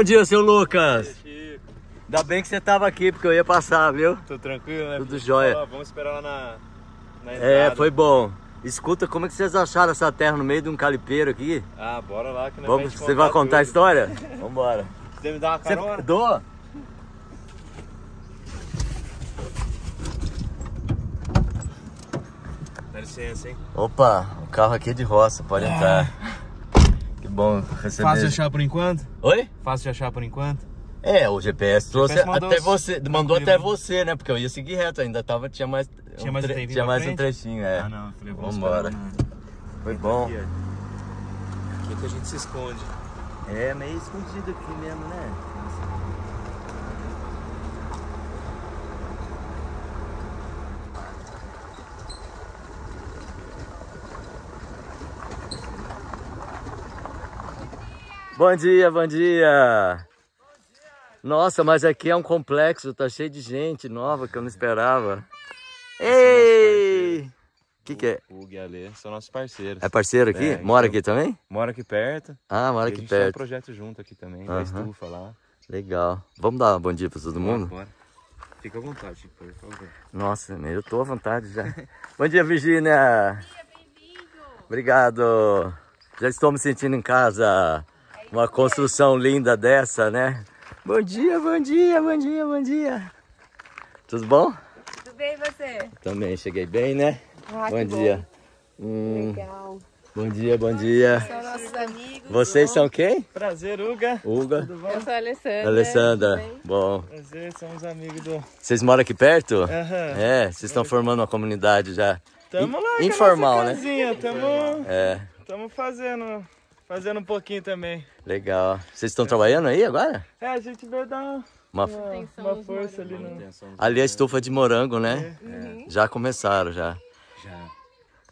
Bom dia, seu Lucas. Ainda bem que você estava aqui, porque eu ia passar, viu? Tô tranquilo, né? Tudo jóia. vamos esperar lá na, na É, foi bom. Escuta, como é que vocês acharam essa terra no meio de um calipeiro aqui? Ah, bora lá que nós vamos, Você vai contar tudo. a história? Vambora. Você me dá uma carona? Você... Dou. Dá licença, hein? Opa, o carro aqui é de roça, pode é. entrar bom receber. Fácil de achar por enquanto? Oi? Fácil de achar por enquanto? É, o GPS trouxe o GPS até você, mandou até você, né? Porque eu ia seguir reto, ainda tava, tinha mais, tinha um, mais, tre tinha mais um trechinho, é. Ah, não, falei, vamos embora. Né? Foi bom. Aqui, aqui é que a gente se esconde. É, meio escondido aqui mesmo, né? Bom dia, bom dia. Nossa, mas aqui é um complexo, tá cheio de gente nova que eu não esperava. É Ei! O que, que é? O Guialê, são nossos parceiros. É parceiro aqui? É, mora então, aqui também? Mora aqui perto. Ah, mora aqui perto. A gente perto. tem um projeto junto aqui também, uhum. da estufa lá. Legal. Vamos dar um bom dia para todo mundo? Bora, Fica à vontade, por favor. Nossa, eu tô à vontade já. bom dia, Virgínia. Bom dia, bem-vindo. Obrigado. Já estou me sentindo em casa. Uma construção linda dessa, né? Bom dia, bom dia, bom dia, bom dia. Tudo bom? Tudo bem, você? Também, cheguei bem, né? Ah, bom dia. Bom. Hum, Legal. Bom dia, bom dia. São nossos amigos. Vocês são quem? Prazer, Uga. Uga. Tudo bom? Eu sou a Alessandra. Alessandra, bom. Prazer, somos amigos do... Vocês moram aqui perto? Aham. Uhum. É, vocês estão formando uma comunidade já. Tamo lá, é Informal, né? Casinha, tamo... É. Tamo fazendo Fazendo um pouquinho também. Legal. Vocês estão trabalhando aí agora? É, a gente veio dar uma, uma, uma força ali. No... Ali é a estufa de morango, né? É. Uhum. é. Já começaram, já. Já.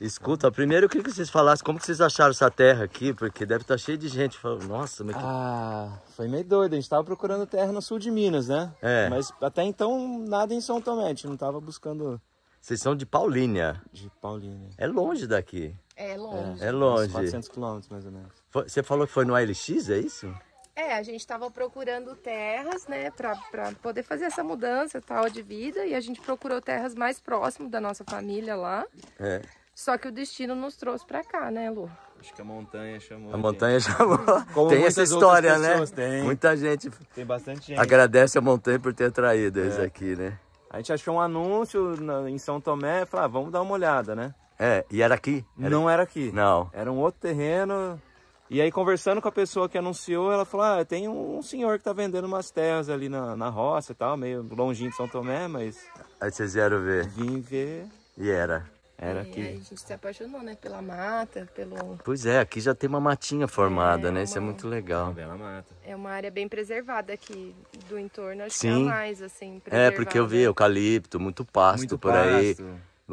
Escuta, primeiro eu queria que vocês falassem como que vocês acharam essa terra aqui, porque deve estar tá cheio de gente. Falo, Nossa, mas que... Ah, foi meio doido. A gente estava procurando terra no sul de Minas, né? É. Mas até então nada em São Tomé, a gente não estava buscando... Vocês são de Paulínia? De Paulínia. É longe daqui. É, é longe. É, é longe. 400 quilômetros, mais ou menos. Você falou que foi no ALX, é isso? É, a gente estava procurando terras, né, para poder fazer essa mudança tal de vida e a gente procurou terras mais próximo da nossa família lá. É. Só que o destino nos trouxe para cá, né, Lu? Acho que a montanha chamou. A gente. montanha chamou. Como tem essa história, né? Tem. Muita gente. Tem bastante gente. Agradece a montanha por ter traído é. eles aqui, né? A gente achou um anúncio na, em São Tomé e falou, ah, vamos dar uma olhada, né? É, e era aqui? Era... Não era aqui. Não. Era um outro terreno. E aí, conversando com a pessoa que anunciou, ela falou: Ah, tem um senhor que tá vendendo umas terras ali na, na roça e tal, meio longinho de São Tomé, mas. Aí vocês vieram ver? Vim ver. E era? Era é, aqui. aí a gente se apaixonou, né? Pela mata, pelo. Pois é, aqui já tem uma matinha formada, é, né? Uma... Isso é muito legal. É uma, é uma área bem preservada aqui do entorno, acho Sim. que é mais, assim. Preservada. É, porque eu vi eucalipto, muito pasto muito por pasto. aí.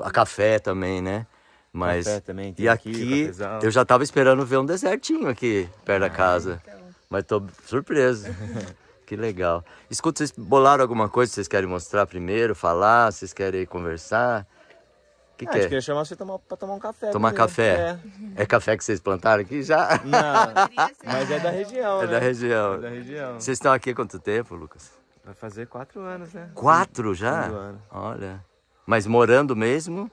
A café também, né? Mas Café também, tem e aqui, eu já tava esperando ver um desertinho aqui perto da ah, casa. Então. Mas tô surpreso. que legal. Escuta, vocês bolaram alguma coisa que vocês querem mostrar primeiro, falar, vocês querem conversar? que, ah, que é? queria chamar você tomar, pra tomar um café. Tomar café? É. é. café que vocês plantaram aqui já? Não, mas é da região, é né? Da região. É da região. Vocês estão aqui há quanto tempo, Lucas? Vai fazer quatro anos, né? Quatro já? Quatro anos. Olha. Mas morando mesmo?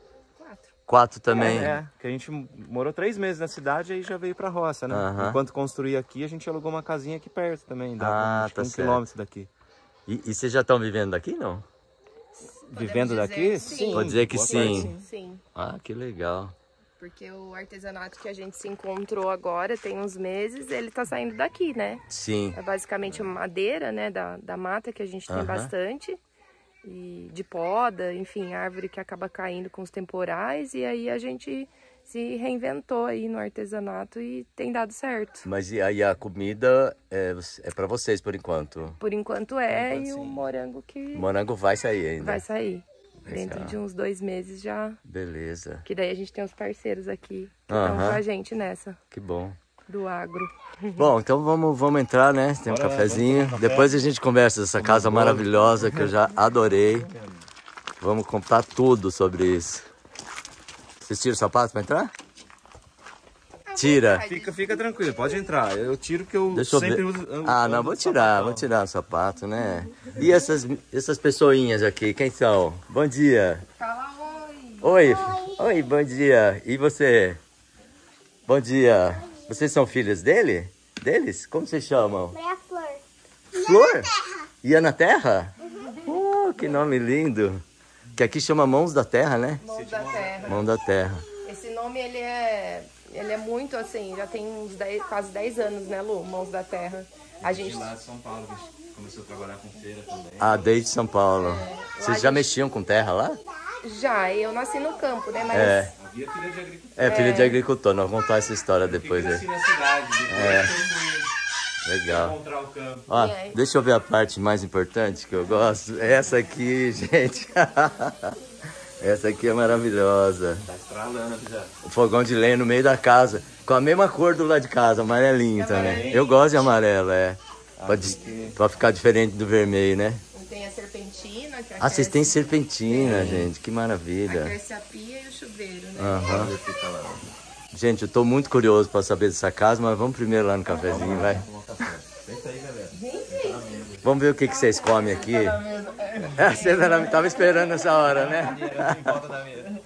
Quatro também. É, é, que a gente morou três meses na cidade e aí já veio pra roça, né? Uhum. Enquanto construía aqui, a gente alugou uma casinha aqui perto também, dá ah, tá tipo, um certo. quilômetro daqui. E, e vocês já estão vivendo daqui, não? Podemos vivendo daqui? Sim. sim. Pode dizer que sim. sim. sim. Ah, que legal. Porque o artesanato que a gente se encontrou agora, tem uns meses, ele tá saindo daqui, né? Sim. É basicamente madeira, né, da, da mata, que a gente tem bastante e de poda, enfim, árvore que acaba caindo com os temporais e aí a gente se reinventou aí no artesanato e tem dado certo. Mas e aí a comida é, é para vocês por enquanto? Por enquanto é por enquanto, e o morango que o morango vai sair ainda. Vai sair. Dentro de uns dois meses já. Beleza. Que daí a gente tem os parceiros aqui que estão uh -huh. com a gente nessa. Que bom do agro. Bom, então vamos, vamos entrar, né? Tem um Bora, cafezinho. café. Depois a gente conversa dessa vamos casa maravilhosa que eu já adorei. Vamos contar tudo sobre isso. Vocês tiram o sapato para entrar? Tira. Fica, fica tranquilo, pode entrar. Eu tiro que eu Deixa eu sempre ver. uso. ah, não, vou tirar, sapato, vou tirar o sapato, né? E essas, essas pessoinhas aqui, quem são? Bom dia. Fala oi. Oi. Oi, bom dia. E você? Bom dia. Vocês são filhas dele? Deles? Como vocês chamam? Meia Flor. Flor? E Ana Terra? Uhum. Oh, que nome lindo. Que aqui chama Mãos da Terra, né? Mãos da Terra. Mãos da Terra. Esse nome, ele é, ele é muito assim, já tem uns 10, quase 10 anos, né, Lu? Mãos da Terra. A gente... De lá de São Paulo, a gente começou a trabalhar com feira também. Ah, desde São Paulo. É. Vocês já gente... mexiam com terra lá? Já, eu nasci no campo, né? Mas é. Bia é filha de agricultor. É, filha de é. agricultor. Nós vamos contar essa história depois. Eu cresci aí. na cidade, depois é. Legal. Ó, deixa eu ver a parte mais importante que eu gosto. Essa aqui, gente. Essa aqui é maravilhosa. Tá estralando já. O fogão de lenha no meio da casa. Com a mesma cor do lado de casa, amarelinho é também. Eu gosto de amarelo, é. Ah, pra, que... pra, ficar diferente do vermelho, né? Não tem a serpentina. Ah, vocês têm serpentina, é. gente. Que maravilha. Aquece é a pia e o chuveiro, né? Gente, eu tô muito curioso para saber dessa casa, mas vamos primeiro lá no ah, cafezinho, vai. Vamos ver o que, que vocês comem aqui. É, estava ah, na Tava esperando essa hora, né? É.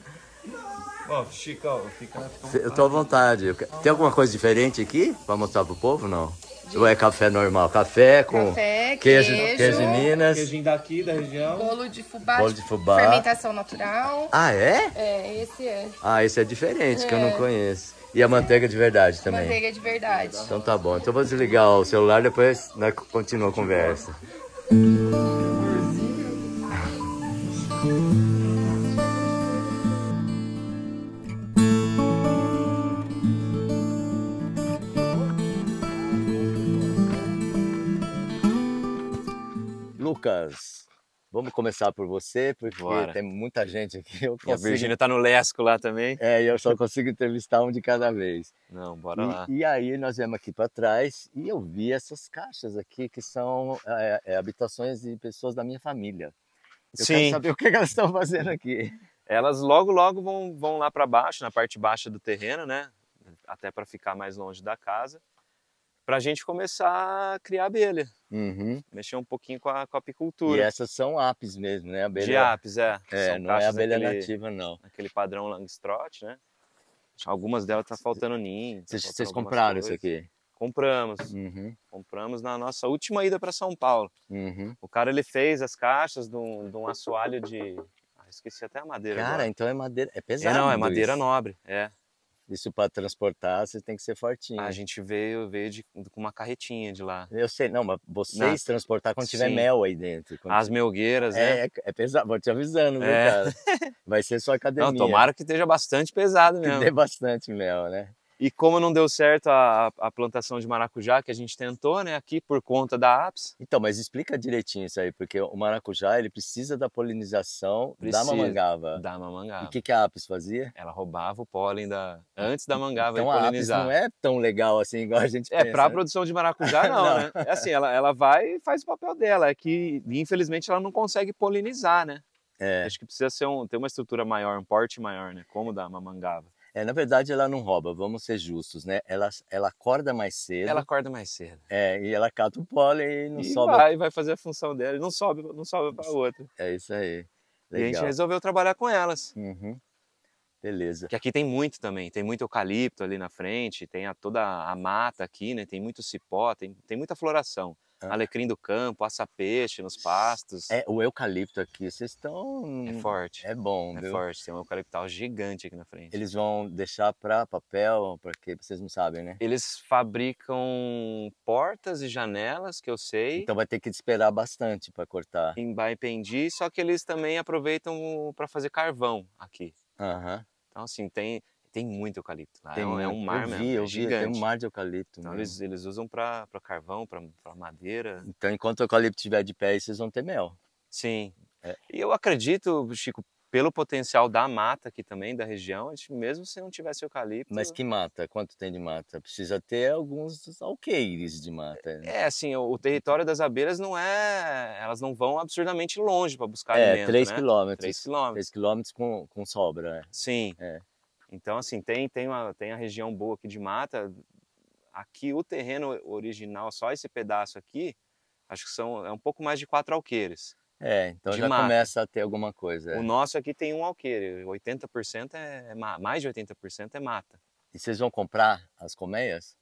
Ó, Chico, fica... Eu tô à vontade. Tem alguma coisa diferente aqui para mostrar pro povo, não? De... Ou é café normal? Café com café, queijo, queijo, queijo de Minas. daqui da região. Bolo de fubá. Bolo tipo, de fubá. Fermentação natural. Ah, é? É, esse é. Ah, esse é diferente, é. que eu não é. conheço. E a manteiga de verdade também. Manteiga de verdade. Então tá bom. Então vou desligar o celular, depois nós né, continuamos a conversa. Lucas, vamos começar por você, porque Bora. tem muita gente aqui. Consigo... a Virgínia está no Lesco lá também. É, e eu só consigo entrevistar um de cada vez. Não, bora e, lá. E aí nós viemos aqui para trás e eu vi essas caixas aqui que são é, é, habitações de pessoas da minha família. Eu Sim. quero saber o que elas estão fazendo aqui. Elas logo, logo vão, vão lá para baixo, na parte baixa do terreno, né? Até para ficar mais longe da casa para a gente começar a criar abelha. Uhum. Mexer um pouquinho com a, com a apicultura. E essas são apis mesmo, né? Abelha... De apis, é. é não é abelha nativa, não. Aquele padrão Langstroth, né? Algumas delas tá faltando ninho. Tá vocês, vocês compraram coisas. isso aqui? Compramos. Uhum. Compramos na nossa última ida para São Paulo. Uhum. O cara ele fez as caixas de um, de um assoalho de. Ah, esqueci até a madeira. Cara, agora. então é madeira. É pesado. É, não, é madeira isso. nobre. É. Isso para transportar, você tem que ser fortinho. A gente veio, veio com uma carretinha de lá. Eu sei, não, mas vocês Na... transportar quando tiver mel aí dentro. As melgueiras, é, né? É, é pesado, vou te avisando, é. cara? Vai ser sua academia. Não, tomara que esteja bastante pesado mesmo. Que dê bastante mel, né? E como não deu certo a, a plantação de maracujá que a gente tentou, né, aqui por conta da APS. Então, mas explica direitinho isso aí, porque o maracujá ele precisa da polinização precisa da mamangava. Da mamangava. E o que, que, a APS fazia? Ela roubava o pólen da antes da mangava então, e polinizar. Então a APS não é tão legal assim igual a gente é, É, para a né? produção de maracujá não, não, né? É assim, ela, ela vai e faz o papel dela, é que infelizmente ela não consegue polinizar, né? É. Acho que precisa ser um, ter uma estrutura maior, um porte maior, né? Como da mamangava. É, na verdade, ela não rouba, vamos ser justos, né? Ela, ela acorda mais cedo. Ela acorda mais cedo. É, e ela cata o pólen e não e sobe. Vai, vai fazer a função dela, e não sobe, não sobe para outra. É isso aí. Legal. E a gente resolveu trabalhar com elas. Uhum. Beleza. Que aqui tem muito também, tem muito eucalipto ali na frente, tem a, toda a mata aqui, né? Tem muito cipó, tem, tem muita floração. É. Alecrim do campo, aça-peixe nos pastos. É, o eucalipto aqui, vocês é estão. É forte. É bom, É viu? forte, tem um eucaliptal gigante aqui na frente. Eles vão deixar para papel, porque vocês não sabem, né? Eles fabricam portas e janelas, que eu sei. Então vai ter que esperar bastante para cortar. Em Baipendi, só que eles também aproveitam para fazer carvão aqui. Aham. Uhum. Então, assim, tem tem muito eucalipto lá. Né? É tem, é, um, é né? um mar eu mesmo, vi, é eu tem um mar de eucalipto. Então eles, eles, usam para carvão, para madeira. Então enquanto o eucalipto estiver de pé, vocês vão ter mel. Sim. É. E eu acredito, Chico, pelo potencial da mata aqui também, da região, mesmo se não tivesse eucalipto... Mas que mata? Quanto tem de mata? Precisa ter alguns alqueires de mata. Né? É, assim, o, o, então território das abelhas não é... Elas não vão absurdamente longe para buscar é, alimento, 3 né? quilômetros. 3 quilômetros. 3 quilômetros com, com sobra, é. Sim. É. Então, assim, tem, tem, uma, tem a região boa aqui de mata. Aqui, o terreno original, só esse pedaço aqui, acho que são, é um pouco mais de quatro alqueires. É, então já mata. começa a ter alguma coisa. É. O nosso aqui tem um alqueire, 80% é, é mais de 80% é mata. E vocês vão comprar as colmeias?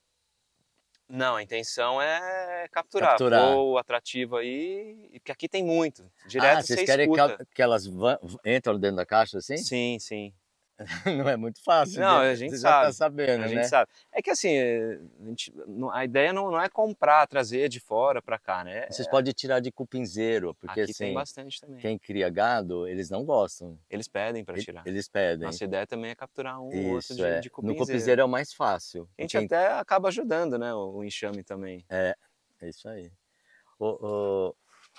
Não, a intenção é capturar. capturar. Ou atrativo aí, porque aqui tem muito. Ah, direto ah, vocês querem escuta. que elas entram dentro da caixa assim? Sim, sim. não é muito fácil. Não, né? a gente Você sabe. já tá sabendo, a gente né? sabe. É que assim, a, gente, a ideia não, não, é comprar, trazer de fora para cá, né? Vocês é... podem tirar de cupinzeiro, porque Aqui assim, tem bastante também. quem cria gado, eles não gostam. Eles pedem para tirar. Eles pedem. Nossa ideia também é capturar um Isso, outro de, é. de cupinzeiro. No cupinzeiro é o mais fácil. A gente quem... até acaba ajudando, né, o, enxame também. É, é isso aí. O, o,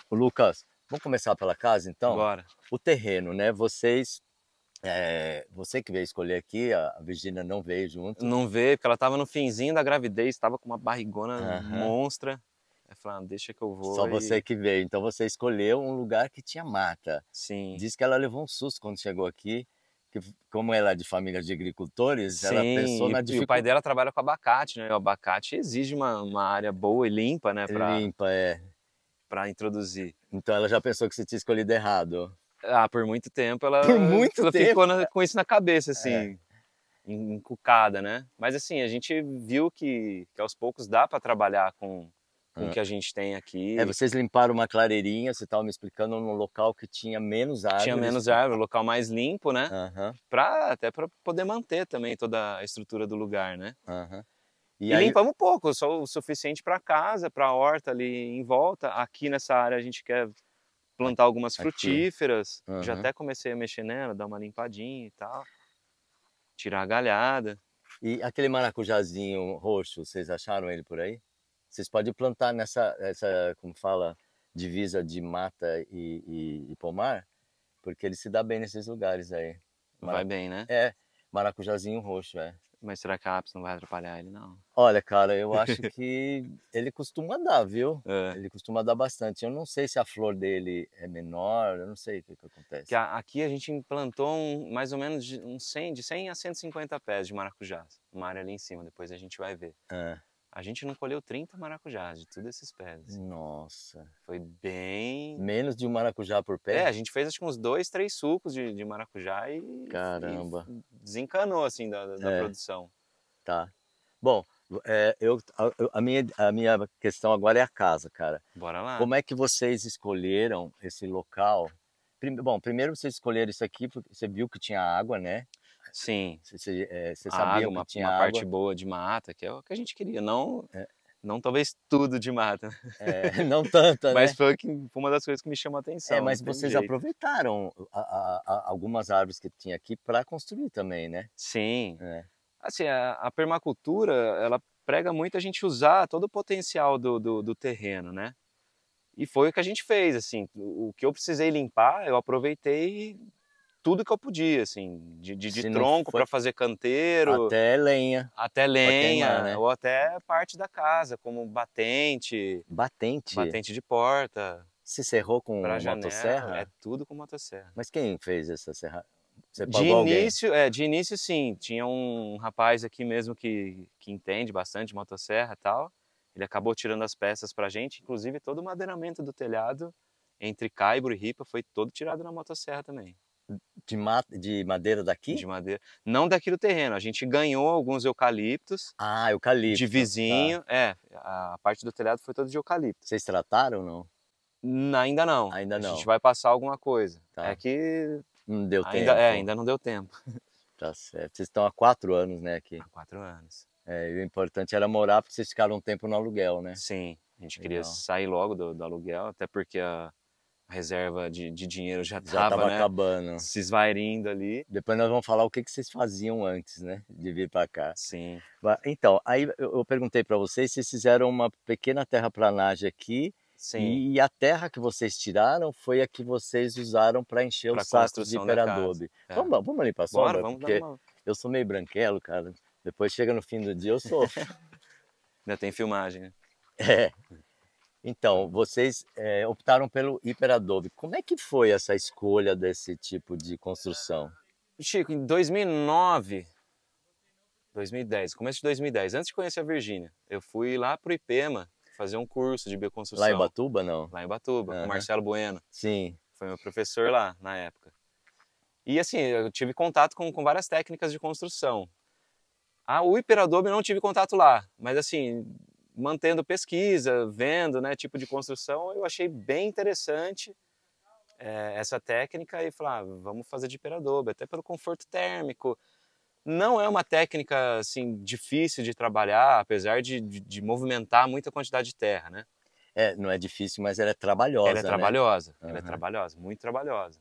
o Lucas, vamos começar pela casa então? Bora. O terreno, né? Vocês é, você que veio escolher aqui, a Virginia não veio junto. Não veio, porque ela estava no finzinho da gravidez, estava com uma barrigona uhum. monstra. Eu falei, ah, deixa que eu vou. Só e... você que veio. Então você escolheu um lugar que tinha mata. Sim. Diz que ela levou um susto quando chegou aqui. Que, como ela é de família de agricultores, Sim, ela pensou na dificuldade. E o pai dela trabalha com abacate, né? O abacate exige uma, uma área boa e limpa, né? Pra, limpa, é. Para introduzir. Então ela já pensou que você tinha escolhido errado. Ah, por muito tempo ela, por muito ela tempo, ficou na, é. com isso na cabeça, é. assim, é. encucada, né? Mas assim, a gente viu que, que aos poucos dá para trabalhar com, com o é. que a gente tem aqui. É, vocês limparam uma clareirinha, você estava me explicando, num local que tinha menos árvores. Tinha menos árvores, local mais limpo, né? Uhum. Pra, até para poder manter também toda a estrutura do lugar, né? Uhum. E, e aí... limpamos pouco, só o suficiente para casa, para a horta ali em volta. Aqui nessa área a gente quer plantar algumas frutíferas. Uhum. Já até comecei a mexer nela, dar uma limpadinha e tal. Tirar a galhada. E aquele maracujazinho roxo, vocês acharam ele por aí? Vocês podem plantar nessa, essa, como fala, divisa de mata e, e, e pomar, porque ele se dá bem nesses lugares aí. Vai bem, né? É, maracujazinho roxo, é. Mas será que a APS não vai atrapalhar ele, não? Olha, cara, eu acho que ele costuma dar, viu? É. Ele costuma dar bastante. Eu não sei se a flor dele é menor, eu não sei o que, que acontece. Que a, aqui a gente implantou um, mais ou menos de, um 100, de 100 a 150 pés de maracujá, uma área ali em cima, depois a gente vai ver. É. A gente não colheu 30 maracujás de todos esses pés. Nossa. Foi bem. Menos de um maracujá por pé? É, a gente fez acho que uns dois, três sucos de, de maracujá e. Caramba. E desencanou, assim, da, da é. produção. Tá. Bom, é, eu, a, a, minha, a minha questão agora é a casa, cara. Bora lá. Como é que vocês escolheram esse local? Bom, primeiro vocês escolheram isso aqui, porque você viu que tinha água, né? Sim. Você, é, você sabia água, uma, tinha uma água. parte boa de mata, que é o que a gente queria, não... É. Não talvez tudo de mata. É, não tanto Mas né? foi, que, foi uma das coisas que me chamou a é, atenção. É, mas vocês jeito. aproveitaram a, a, a, algumas árvores que tinha aqui para construir também, né? Sim. É. Assim, a, permacultura, ela prega muito a gente usar todo o potencial do, do, do terreno, né? E foi o que a gente fez, assim, o que eu precisei limpar, eu aproveitei tudo que eu podia, assim, de, de, de tronco para fazer canteiro. Até lenha. Até lenha, né? ou até parte da casa, como batente. Batente? Batente de porta. Se serrou com pra motosserra? Janela, é tudo com motosserra. Mas quem fez essa serra? Você de início, alguém? é, de início sim, tinha um rapaz aqui mesmo que, que entende bastante motosserra e tal. Ele acabou tirando as peças pra gente, inclusive todo o madeiramento do telhado entre caibro e ripa foi todo tirado na motosserra também. De, ma de madeira daqui? De madeira. Não daqui do terreno. A gente ganhou alguns eucaliptos. Ah, eucalipto. De tá. vizinho. Tá. É, a parte do telhado foi toda de eucalipto. Vocês trataram ou não? ainda não. Ainda não. A gente vai passar alguma coisa. Tá. É que. Não deu ainda, é, tempo. É, ainda não deu tempo. Tá certo. Vocês estão há quatro anos, né, aqui? Há quatro anos. É, e o importante era morar, porque vocês ficaram um tempo no aluguel, né? Sim. A gente Legal. queria sair logo do, do aluguel, até porque a reserva de, de dinheiro já estava né? acabando. Se esvairindo ali. Depois nós vamos falar o que, que vocês faziam antes, né? De vir para cá. Sim. Então, aí eu perguntei para vocês se fizeram uma pequena terraplanagem aqui. Sim. E, a terra que vocês tiraram foi a que vocês usaram para encher pra os sacos de hiperadobe. É. Vamos, vamos para a sombra? vamos porque uma... eu sou meio branquelo, cara. Depois chega no fim do dia, eu sou. Ainda tem filmagem, né? É. Então, vocês é, optaram pelo hiperadobe. Como é que foi essa escolha desse tipo de construção? Chico, em 2009, 2010, começo de 2010, antes de conhecer a Virgínia, eu fui lá para o IPEMA fazer um curso de bioconstrução. Lá em Batuba, não? Lá em Batuba, uhum. com o Marcelo Bueno. Sim. Foi meu professor lá, na época. E assim, eu tive contato com, com várias técnicas de construção. Ah, o hiperadobe eu não tive contato lá, mas assim, mantendo pesquisa, vendo né, tipo de construção, eu achei bem interessante é, essa técnica e falar, ah, vamos fazer de peradobe, até pelo conforto térmico. Não é uma técnica assim difícil de trabalhar, apesar de, de, de movimentar muita quantidade de terra, né? É, não é difícil, mas ela é trabalhosa. Ela é né? trabalhosa, ela é trabalhosa, muito trabalhosa.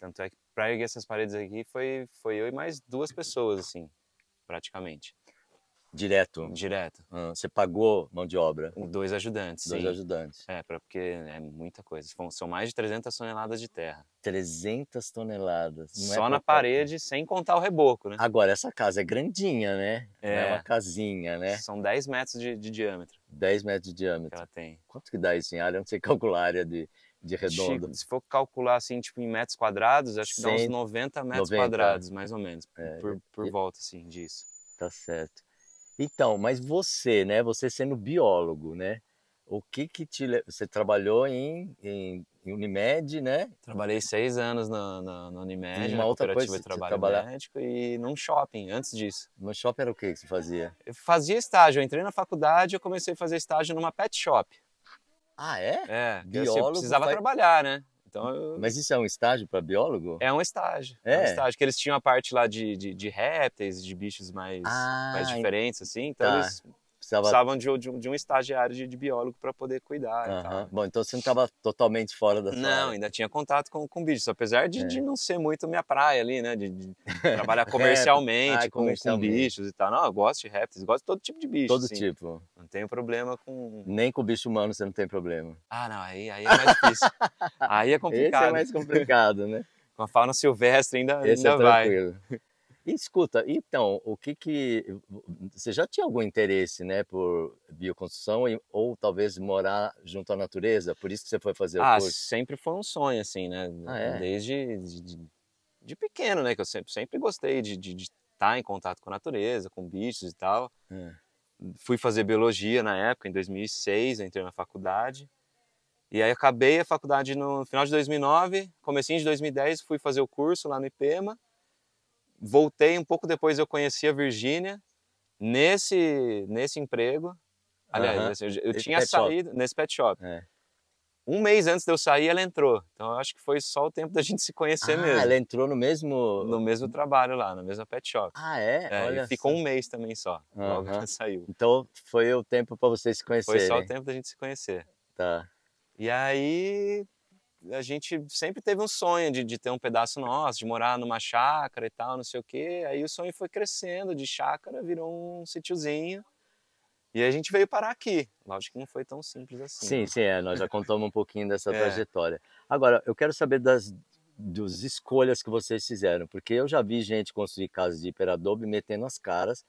Tanto é que para erguer essas paredes aqui foi, foi eu e mais duas pessoas, assim, praticamente. Direto? Direto. Ah, você pagou mão de obra? Dois ajudantes, Dois sim. ajudantes. É, porque é muita coisa. São mais de 300 toneladas de terra. 300 toneladas. Não é Só é na parede, sem contar o reboco, né? Agora, essa casa é grandinha, né? É. é uma casinha, né? São 10 metros de, de diâmetro. 10 metros de diâmetro. ela tem. Quanto que dá isso em área? Eu não sei calcular a área de, de redondo. Chico, se for calcular assim, tipo, em metros quadrados, acho que 100... dá uns 90 metros 90. quadrados, mais ou menos, é. por, por e... volta, assim, disso. Tá certo. Então, mas você, né? Você sendo biólogo, né? O que que te você trabalhou em, em, em Unimed, né? Trabalhei seis anos na, na, na Unimed, uma na outra cooperativa de trabalho trabalha... médico e num shopping. Antes disso. No shopping era o que que você fazia? Eu fazia estágio. Eu entrei na faculdade, e comecei a fazer estágio numa pet shop. Ah é? É. Biólogo assim, eu precisava vai... trabalhar, né? Então, eu... Mas isso é um estágio para biólogo? É um estágio. É. é. um estágio que eles tinham a parte lá de, de, de répteis, de bichos mais, ah, mais diferentes, assim. Então tá. eles precisava... precisavam de, de, de, um estagiário de, de biólogo para poder cuidar. Tal, Bom, então você não estava totalmente fora da Não, área. ainda tinha contato com, com bichos, apesar de, é. de não ser muito minha praia ali, né? De, de trabalhar é, comercialmente, Ai, com, comercialmente, com, bichos e tal. Não, eu gosto de répteis, gosto de todo tipo de bicho. Todo assim. tipo. Não tenho problema com. Nem com bicho humano você não tem problema. Ah, não, aí, aí é mais difícil. aí é complicado. Esse é mais complicado, né? com a fauna silvestre ainda, Esse é ainda é vai. Tranquilo escuta, então, o que que você já tinha algum interesse, né, por bioconstrução ou talvez morar junto à natureza? Por isso que você foi fazer ah, o curso? Ah, sempre foi um sonho assim, né? Ah, né, é? Desde de, de, de, pequeno, né, que eu sempre sempre gostei de estar tá em contato com a natureza, com bichos e tal. É. Fui fazer biologia na época, em 2006, entrei na faculdade. E aí acabei a faculdade no final de 2009, comecinho de 2010, fui fazer o curso lá no IPEMA voltei um pouco depois, eu conheci a Virgínia nesse, nesse emprego. Aliás, eu, eu tinha saído shop. nesse pet shop. É. Um mês antes de eu sair, ela entrou. Então eu acho que foi só o tempo da gente se conhecer ah, mesmo. Ela entrou no mesmo. No mesmo trabalho lá, na mesma pet shop. Ah, é? é Olha ficou um mês também só. Uhum. Logo ela saiu. Então foi o tempo para vocês se conhecerem. Foi só o tempo da gente se conhecer. Tá. E aí a gente sempre teve um sonho de, de ter um pedaço nosso, de morar numa chácara e tal, não sei o quê. Aí o sonho foi crescendo, de chácara virou um sítiozinho. E a gente veio parar aqui. Lógico que não foi tão simples assim. Sim, né? sim, é, nós já contamos um pouquinho dessa é. trajetória. Agora, eu quero saber das dos escolhas que vocês fizeram, porque eu já vi gente construir casas de hiperadobe metendo as caras.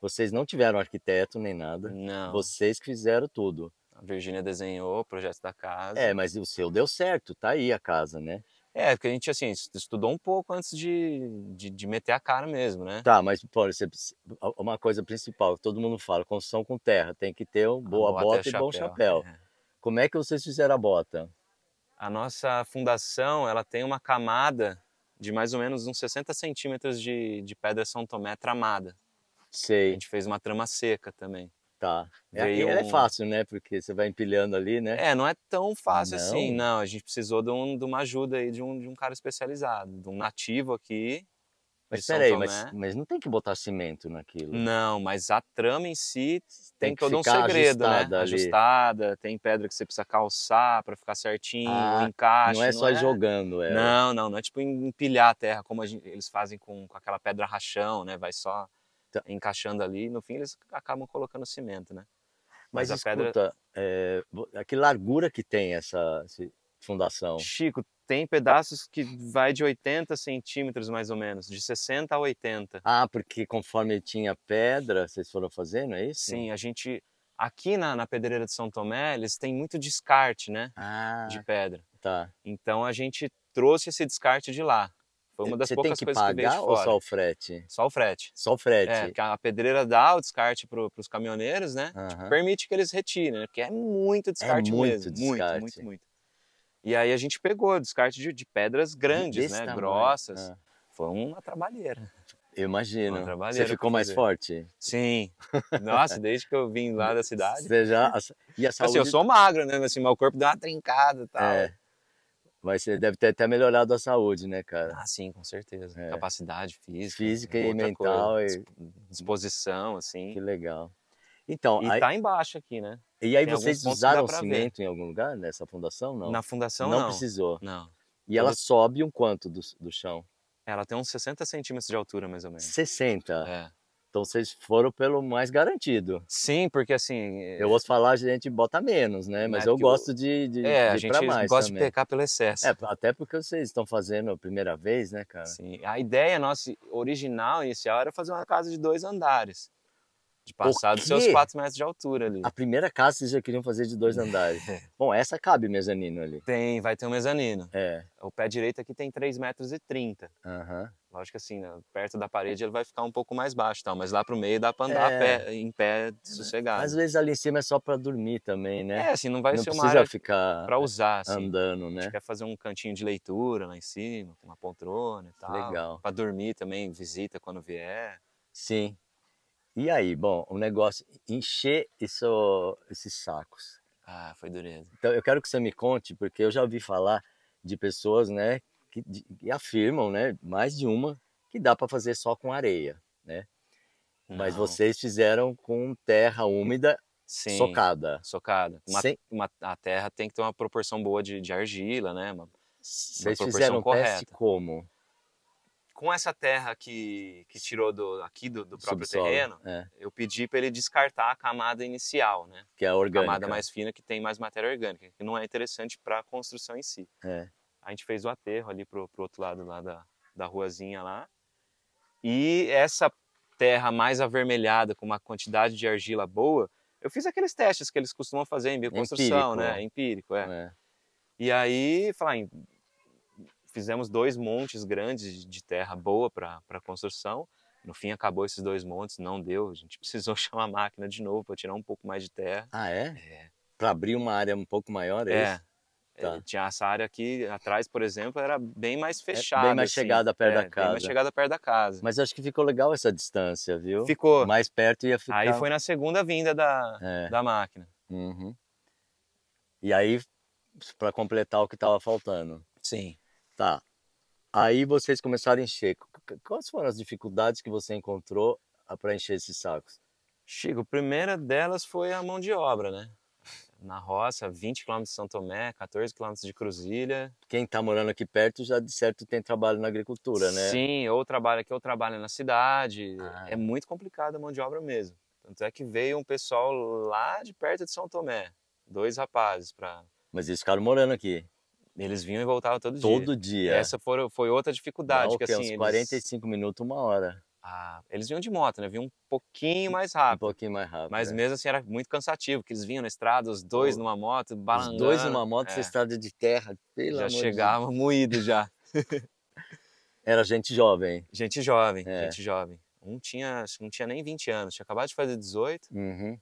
Vocês não tiveram arquiteto nem nada. Não. Vocês fizeram tudo. A Virgínia desenhou o projeto da casa. É, mas o seu deu certo, tá aí a casa, né? É, porque a gente, assim, estudou um pouco antes de, de, de meter a cara mesmo, né? Tá, mas, pô, uma coisa principal que todo mundo fala, construção com terra, tem que ter uma boa bota, bota e chapéu. bom chapéu. É. Como é que vocês fizeram a bota? A nossa fundação, ela tem uma camada de mais ou menos uns 60 centímetros de, de pedra São Tomé tramada. Sei. A gente fez uma trama seca também. Tá. Veio... Ela é, é fácil, né? Porque você vai empilhando ali, né? É, não é tão ah, fácil assim, não. assim, não. A gente precisou de, um, de uma ajuda aí de um, de um cara especializado, de um nativo aqui. Mas peraí, mas, mas não tem que botar cimento naquilo. Não, mas a trama em si tem, tem todo um segredo, né? ajustada né? Ali. Ajustada, tem pedra que você precisa calçar para ficar certinho, ah, encaixe. Não é só não é... jogando, é. Não, não, não é tipo empilhar a terra como gente, eles fazem com, com aquela pedra rachão, né? Vai só Tá. encaixando ali, no fim eles acabam colocando cimento, né? Mas, Mas a escuta, pedra... É, é, que largura que tem essa, essa fundação? Chico, tem pedaços que vai de 80 centímetros mais ou menos, de 60 a 80. Ah, porque conforme tinha pedra, vocês foram fazendo, é isso? Sim, a gente... Aqui na, na pedreira de São Tomé, eles têm muito descarte, né? Ah, de pedra. Tá. Então a gente trouxe esse descarte de lá. Foi uma das Você poucas coisas que veio de fora. Ou só o frete? Só o frete. Só o é, frete. É, a pedreira dá o descarte para os caminhoneiros, né? Tipo, permite que eles retirem, né? Porque é muito é descarte é muito mesmo. Descarte. Muito, muito, muito. E aí a gente pegou descarte de, de pedras grandes, Desse né? Tamanho. Grossas. Ah. Foi uma trabalheira. Eu imagino. Você ficou mais forte? Sim. Nossa, desde que eu vim lá da cidade. Você já. E a saúde... assim, eu sou magro, né? Assim, meu corpo deu uma trincada e é. tal. É. Vai ser, deve ter até melhorado a saúde, né, cara? Ah, sim, com certeza. É. Capacidade física. Física e mental. e... Disposição, assim. Que legal. Então, e aí... tá embaixo aqui, né? E aí Tem vocês usaram cimento ver. em algum lugar nessa fundação? Não. Na fundação, não. Não precisou. Não. E ela sobe um quanto do, do chão? Ela tem uns 60 centímetros de altura, mais ou menos. 60? É. Então vocês foram pelo mais garantido. Sim, porque assim. Eu ouço eh, falar, a gente bota menos, né? né Mas é eu gosto de, de, é, de a gente mais. gosta também. de pecar pelo excesso. É, até porque vocês estão fazendo a primeira vez, né, cara? Sim. A ideia nossa original, inicial, era fazer uma casa de dois andares. De passar dos seus quatro metros de altura ali. A primeira casa vocês já queriam fazer de dois andares. Bom, essa cabe mezanino ali. Tem, vai ter um mezanino. É. O pé direito aqui tem 3 metros e 30. Aham. Lógico que assim, né, perto da é. parede ele vai ficar um pouco mais baixo, tal, mas lá pro meio dá para andar é. pé, em pé é, sossegado. Às vezes ali em cima é só para dormir também, né? É, assim, não vai não ser uma área ficar para usar assim. andando, né? A gente né? quer fazer um cantinho de leitura lá em cima, com uma poltrona e tal. Legal. Para dormir também, visita quando vier. Sim. E aí, bom, o negócio encher isso, esses sacos. Ah, foi dureza. Então eu quero que você me conte, porque eu já ouvi falar de pessoas, né, que, que afirmam, né, mais de uma, que dá para fazer só com areia, né? Não. Mas vocês fizeram com terra úmida Sim, socada. Socada. Uma, Sem... uma, a terra tem que ter uma proporção boa de, de argila, né? Uma, vocês uma fizeram correta. teste como? Com essa terra que, que tirou do, aqui do, do próprio Subsolo, terreno, é. eu pedi para ele descartar a camada inicial, né? Que é a orgânica. A camada mais fina que tem mais matéria orgânica, que não é interessante para a construção em si. É a gente fez o aterro ali pro, pro outro lado lá da, da ruazinha lá. E essa terra mais avermelhada, com uma quantidade de argila boa, eu fiz aqueles testes que eles costumam fazer em bioconstrução, Empírico, né? É. Empírico, é. é. E aí, falar, fizemos dois montes grandes de terra boa para construção. No fim, acabou esses dois montes, não deu. A gente precisou chamar a máquina de novo para tirar um pouco mais de terra. Ah, é? é. Para abrir uma área um pouco maior, é, é. É, tá. Tinha essa área aqui atrás, por exemplo, era bem mais fechada. É bem mais assim. chegada perto é, da casa. Bem mais chegada perto da casa. Mas acho que ficou legal essa distância, viu? Ficou. Mais perto ia ficar. Aí foi na segunda vinda da, é. da máquina. Uhum. E aí, para completar o que estava faltando. Sim. Tá. Aí vocês começaram a encher. Quais foram as dificuldades que você encontrou ah, para encher esses sacos? Chico, a primeira delas foi a mão de obra, né? na roça, 20 quilômetros de São Tomé, 14 quilômetros de Cruzilha. Quem está morando aqui perto já de certo tem trabalho na agricultura, né? Sim, ou trabalha aqui ou trabalha na cidade. Ah. É muito complicado a mão de obra mesmo. Tanto é que veio um pessoal lá de perto de São Tomé, dois rapazes para. Mas eles ficaram morando aqui. Eles vinham e voltavam todo, todo dia. Todo dia. Essa foi, foi outra dificuldade. Não, que, assim, uns eles... 45 minutos, uma hora eles vinham de moto, né? Vinham um pouquinho mais rápido. Um pouquinho mais rápido. Mas é. mesmo assim era muito cansativo, que eles vinham na estrada, os dois numa moto, balançando. Os dois numa moto, é. estrada de terra, pelo já amor chegava de moído já. era gente jovem. Gente jovem, é. gente jovem. Um tinha, não tinha nem 20 anos, tinha acabado de fazer 18. Uhum.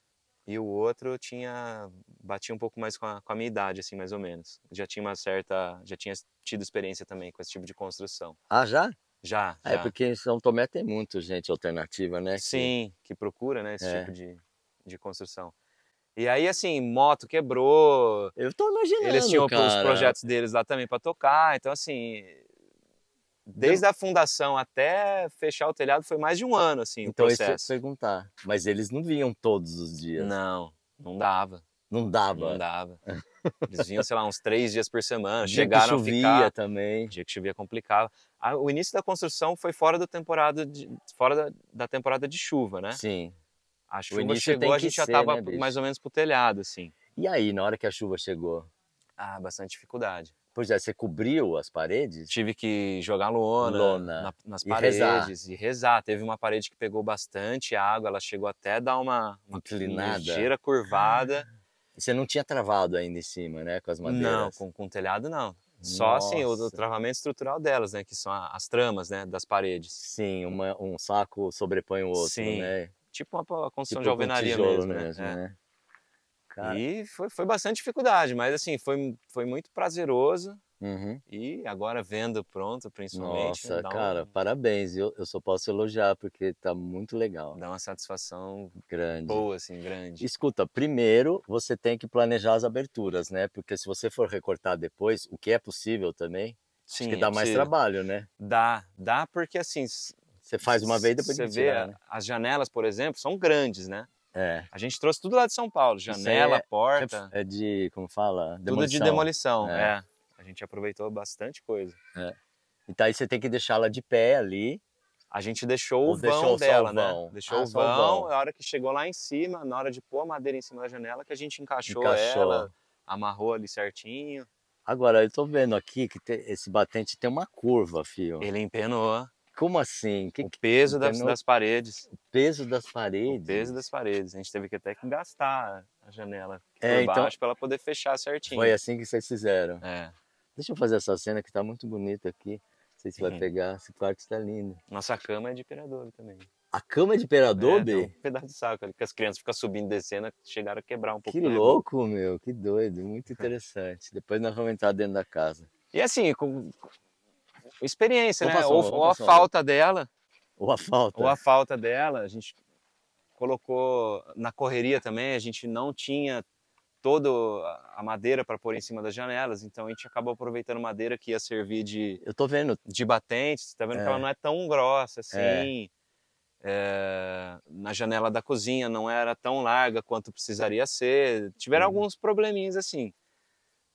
E o outro tinha batia um pouco mais com a, com a minha idade, assim, mais ou menos. Já tinha uma certa, já tinha tido experiência também com esse tipo de construção. Ah, já? Já, já. É porque em São Tomé tem muito gente alternativa, né? Sim, que, que procura, né, esse é. tipo de, de construção. E aí, assim, moto quebrou. Eu tô imaginando. Eles tinham cara. os projetos deles lá também para tocar. Então, assim, desde a fundação até fechar o telhado foi mais de um ah, ano, assim, então, o processo. Então, perguntar. Mas eles não vinham todos os dias? Não, não dava. Não dava? Não dava. Eles vinham, sei lá, uns três dias por semana. Dia chegaram que chovia a ficar, também. Dia que chovia complicava a, o início da construção foi fora da temporada de, fora da, da temporada de chuva, né? Sim. A chuva chegou, a gente ser, já estava né, mais ou menos pro telhado, assim. E aí, na hora que a chuva chegou? Ah, bastante dificuldade. Pois é, você cobriu as paredes? Tive que jogar lona, lona. Na, nas e paredes rezar. e rezar. Teve uma parede que pegou bastante água, ela chegou até a dar uma, uma inclinada, ligeira curvada. Ah. Você não tinha travado ainda em cima, né, com as madeiras? Não, com, com telhado não. Só assim, Nossa. assim, o, o, travamento estrutural delas, né? Que são a, as tramas, né? Das paredes. Sim, uma, um saco sobrepõe o outro, Sim. né? Tipo uma construção tipo de alvenaria mesmo, né? é. né? E foi, foi bastante dificuldade, mas assim, foi, foi muito prazeroso. Uhum. E agora vendo pronto, principalmente. Nossa, cara, parabéns. Eu, eu só posso elogiar, porque tá muito legal. Dá uma satisfação grande. boa, assim, grande. Escuta, primeiro você tem que planejar as aberturas, né? Porque se você for recortar depois, o que é possível também, Sim, acho que dá é mais trabalho, né? Dá, dá porque assim... Você faz uma vez depois você de tirar, vê né? as janelas, por exemplo, são grandes, né? É. A gente trouxe tudo lá de São Paulo, janela, é, porta. É de, como fala? Demolição. Tudo de demolição, é. é gente aproveitou bastante coisa. É. Então aí você tem que deixá-la de pé ali. A gente deixou Ou o vão deixou dela, o né? vão. né? Deixou ah, o, vão, o vão. É hora que chegou lá em cima, na hora de pôr a madeira em cima da janela, que a gente encaixou, encaixou. ela, amarrou ali certinho. Agora, eu tô vendo aqui que esse batente tem uma curva, fio. Ele empenou. Como assim? Que o peso das, das, paredes. O peso das paredes? O peso das paredes. A gente teve que até que gastar a janela é, por então, baixo para ela poder fechar certinho. Foi assim que vocês fizeram? É. Deixa eu fazer essa cena que está muito bonita aqui. Não sei se vai uhum. pegar. Esse quarto está lindo. Nossa cama é de imperador também. A cama é de imperador, É, um pedaço de saco ali, que as crianças ficam subindo e descendo, chegaram a quebrar um pouco. Que louco, meu. Que doido. Muito interessante. Depois nós vamos entrar dentro da casa. E assim, com experiência, então né? Passar, ou, ou a falta dela. Ou a falta. Ou a falta dela. A gente colocou na correria também, a gente não tinha toda a madeira para pôr em cima das janelas, então a gente acabou aproveitando madeira que ia servir de Eu tô vendo de batente, você tá vendo é. que ela não é tão grossa é. assim. É. na janela da cozinha não era tão larga quanto precisaria ser. Tiveram uhum. alguns probleminhas assim.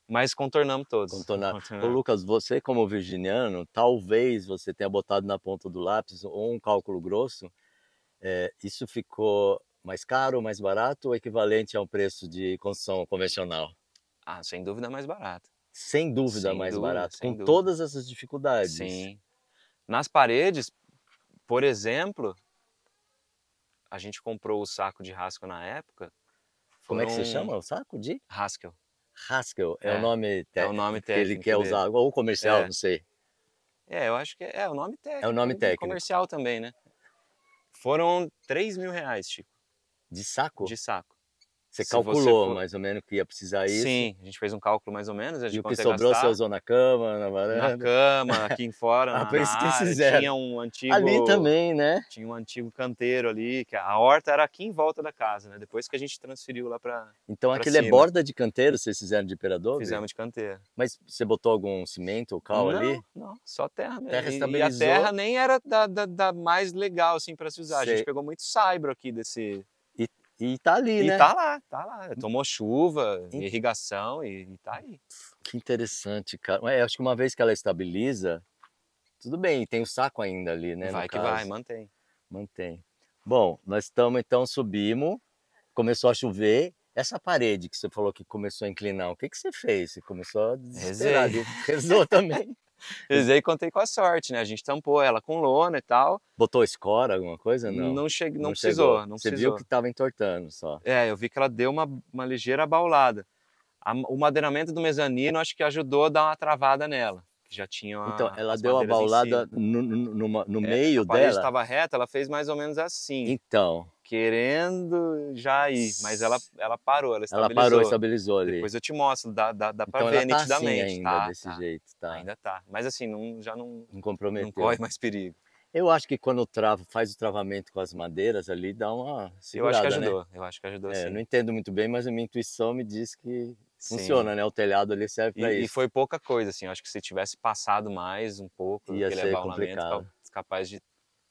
Mas contornamos todos. Contornar. Contornar. Ô, Lucas, você como virginiano, talvez você tenha botado na ponta do lápis ou um cálculo grosso. É, isso ficou mais caro, mais barato ou equivalente a um preço de construção convencional? Ah, sem dúvida mais barato. Sem dúvida sem mais dúvida, barato, com dúvida. todas essas dificuldades. Sim. Nas paredes, por exemplo, a gente comprou o saco de Haskell na época. Como é que se chama o saco de? Haskell. Haskell é, é. é o nome técnico. É o nome técnico. Que ele quer dele. usar, ou comercial, é. não sei. É, eu acho que é, é o nome técnico. É o nome técnico. Comercial também, né? Foram 3 mil reais, Chico. De saco? De saco. Você calculou você for... mais ou menos que ia precisar isso? Sim, a gente fez um cálculo mais ou menos. e o que sobrou gastar... você usou na cama, na varanda? Na cama, aqui em fora, ah, na, isso que fizeram. tinha um antigo... Ali também, né? Tinha um antigo canteiro ali, que a horta era aqui em volta da casa, né? Depois que a gente transferiu lá para Então pra aquele é cima. é borda de canteiro, vocês fizeram de imperador? Fizemos de canteiro. Mas você botou algum cimento ou cal não, ali? Não, só terra Né? Terra estabilizou. E a terra nem era da, da, da mais legal, assim, para se usar. Sei. A gente pegou muito saibro aqui desse e tá ali, e né? E tá lá, tá lá. Hum. Tomou chuva, irrigação e, e tá aí. Que interessante, cara. É, acho que uma vez que ela estabiliza, tudo bem, tem o saco ainda ali, né? Vai que caso. vai, mantém. Mantém. Bom, nós estamos então, subimos, começou a chover. Essa parede que você falou que começou a inclinar, o que, que você fez? Você começou a desesperar. Rezou também. e aí contei com a sorte, né? A gente tampou ela com lona e tal. Botou escora, alguma coisa? Não, não, che... não, não precisou. Chegou. Não Você precisou. viu que estava entortando só. É, eu vi que ela deu uma, uma ligeira baulada. A, o madeiramento do mezanino acho que ajudou a dar uma travada nela já tinha. Então, ela deu a baulada si. no, no, no é, meio a dela. A estava reta, ela fez mais ou menos assim. Então. Querendo já ir, mas ela, ela parou, ela estabilizou. Ela parou, estabilizou ali. Depois eu te mostro, dá, dá, dá pra então ver ela tá assim nitidamente. Assim ainda tá, desse tá. jeito, tá. Ainda tá. Mas assim, não, já não. Não comprometeu. Não corre mais perigo. Eu acho que quando trava faz o travamento com as madeiras ali, dá uma segurada, Eu acho que né? ajudou, né? eu acho que ajudou é, sim. Eu não entendo muito bem, mas a minha intuição me diz que funciona, Sim. né? O telhado ali serve isso. E foi pouca coisa, assim. acho que se tivesse passado mais um pouco, ia ser complicado. capaz de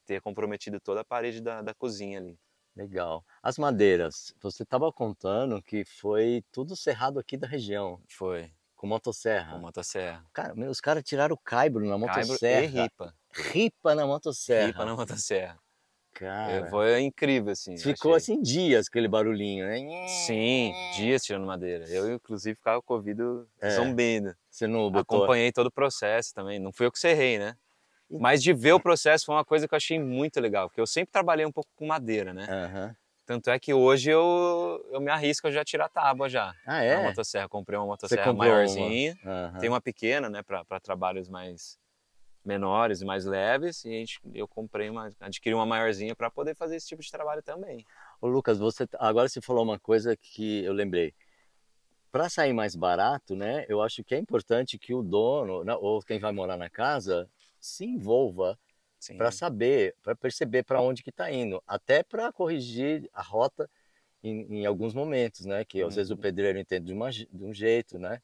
ter comprometido toda a parede da, da cozinha ali. Legal. As madeiras, você estava contando que foi tudo cerrado aqui da região. Foi. Com motosserra. Com motosserra. Cara, meu, os caras tiraram o caibro na motosserra. e ripa. Ripa na motosserra. Ripa na motosserra. É, Cara. foi incrível, assim. Ficou achei. assim dias aquele barulhinho, né? Sim, dias tirando madeira. Eu, inclusive, ficava com o ouvido é. zombendo. Você não botou... Acompanhei todo o processo também. Não fui eu que serrei, né? Mas de ver o processo foi uma coisa que eu achei muito legal, porque eu sempre trabalhei um pouco com madeira, né? Uhum. Tanto é que hoje eu, eu me arrisco a já tirar tábua já. Ah, é? motosserra. Comprei uma motosserra maiorzinha. Uma. Uhum. Tem uma pequena, né, para trabalhos mais menores e mais leves, e a gente, eu comprei uma, adquiri uma maiorzinha para poder fazer esse tipo de trabalho também. Ô Lucas, você agora você falou uma coisa que eu lembrei. Para sair mais barato, né? Eu acho que é importante que o dono ou quem vai morar na casa se envolva para saber, para perceber para onde que está indo, até para corrigir a rota em, em, alguns momentos, né? Que às hum. vezes o uhum. pedreiro entende de, uma, de um jeito, né?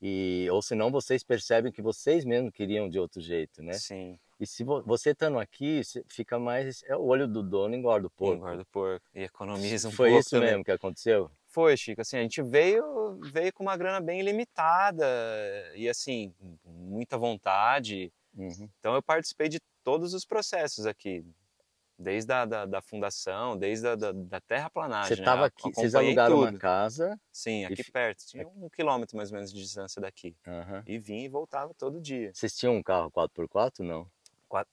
E, ou senão vocês percebem que vocês mesmo queriam de outro jeito, né? Sim. E se vo você estando aqui, fica mais. É, o olho do dono engorda o porco. Engorda o porco. E economiza um Foi pouco. Foi isso também. mesmo que aconteceu? Foi, Chico. Assim, a gente veio, veio com uma grana bem limitada e, assim, muita vontade. Uhum. Então, eu participei de todos os processos aqui, desde a da, da fundação, desde a da, da terraplanagem. Você estava né? aqui, vocês alugaram tudo. uma casa? Sim, aqui e... perto, tinha um quilômetro mais ou menos de distância daqui. Uhum. E vinha e voltava todo dia. Vocês tinham um carro 4x4 não?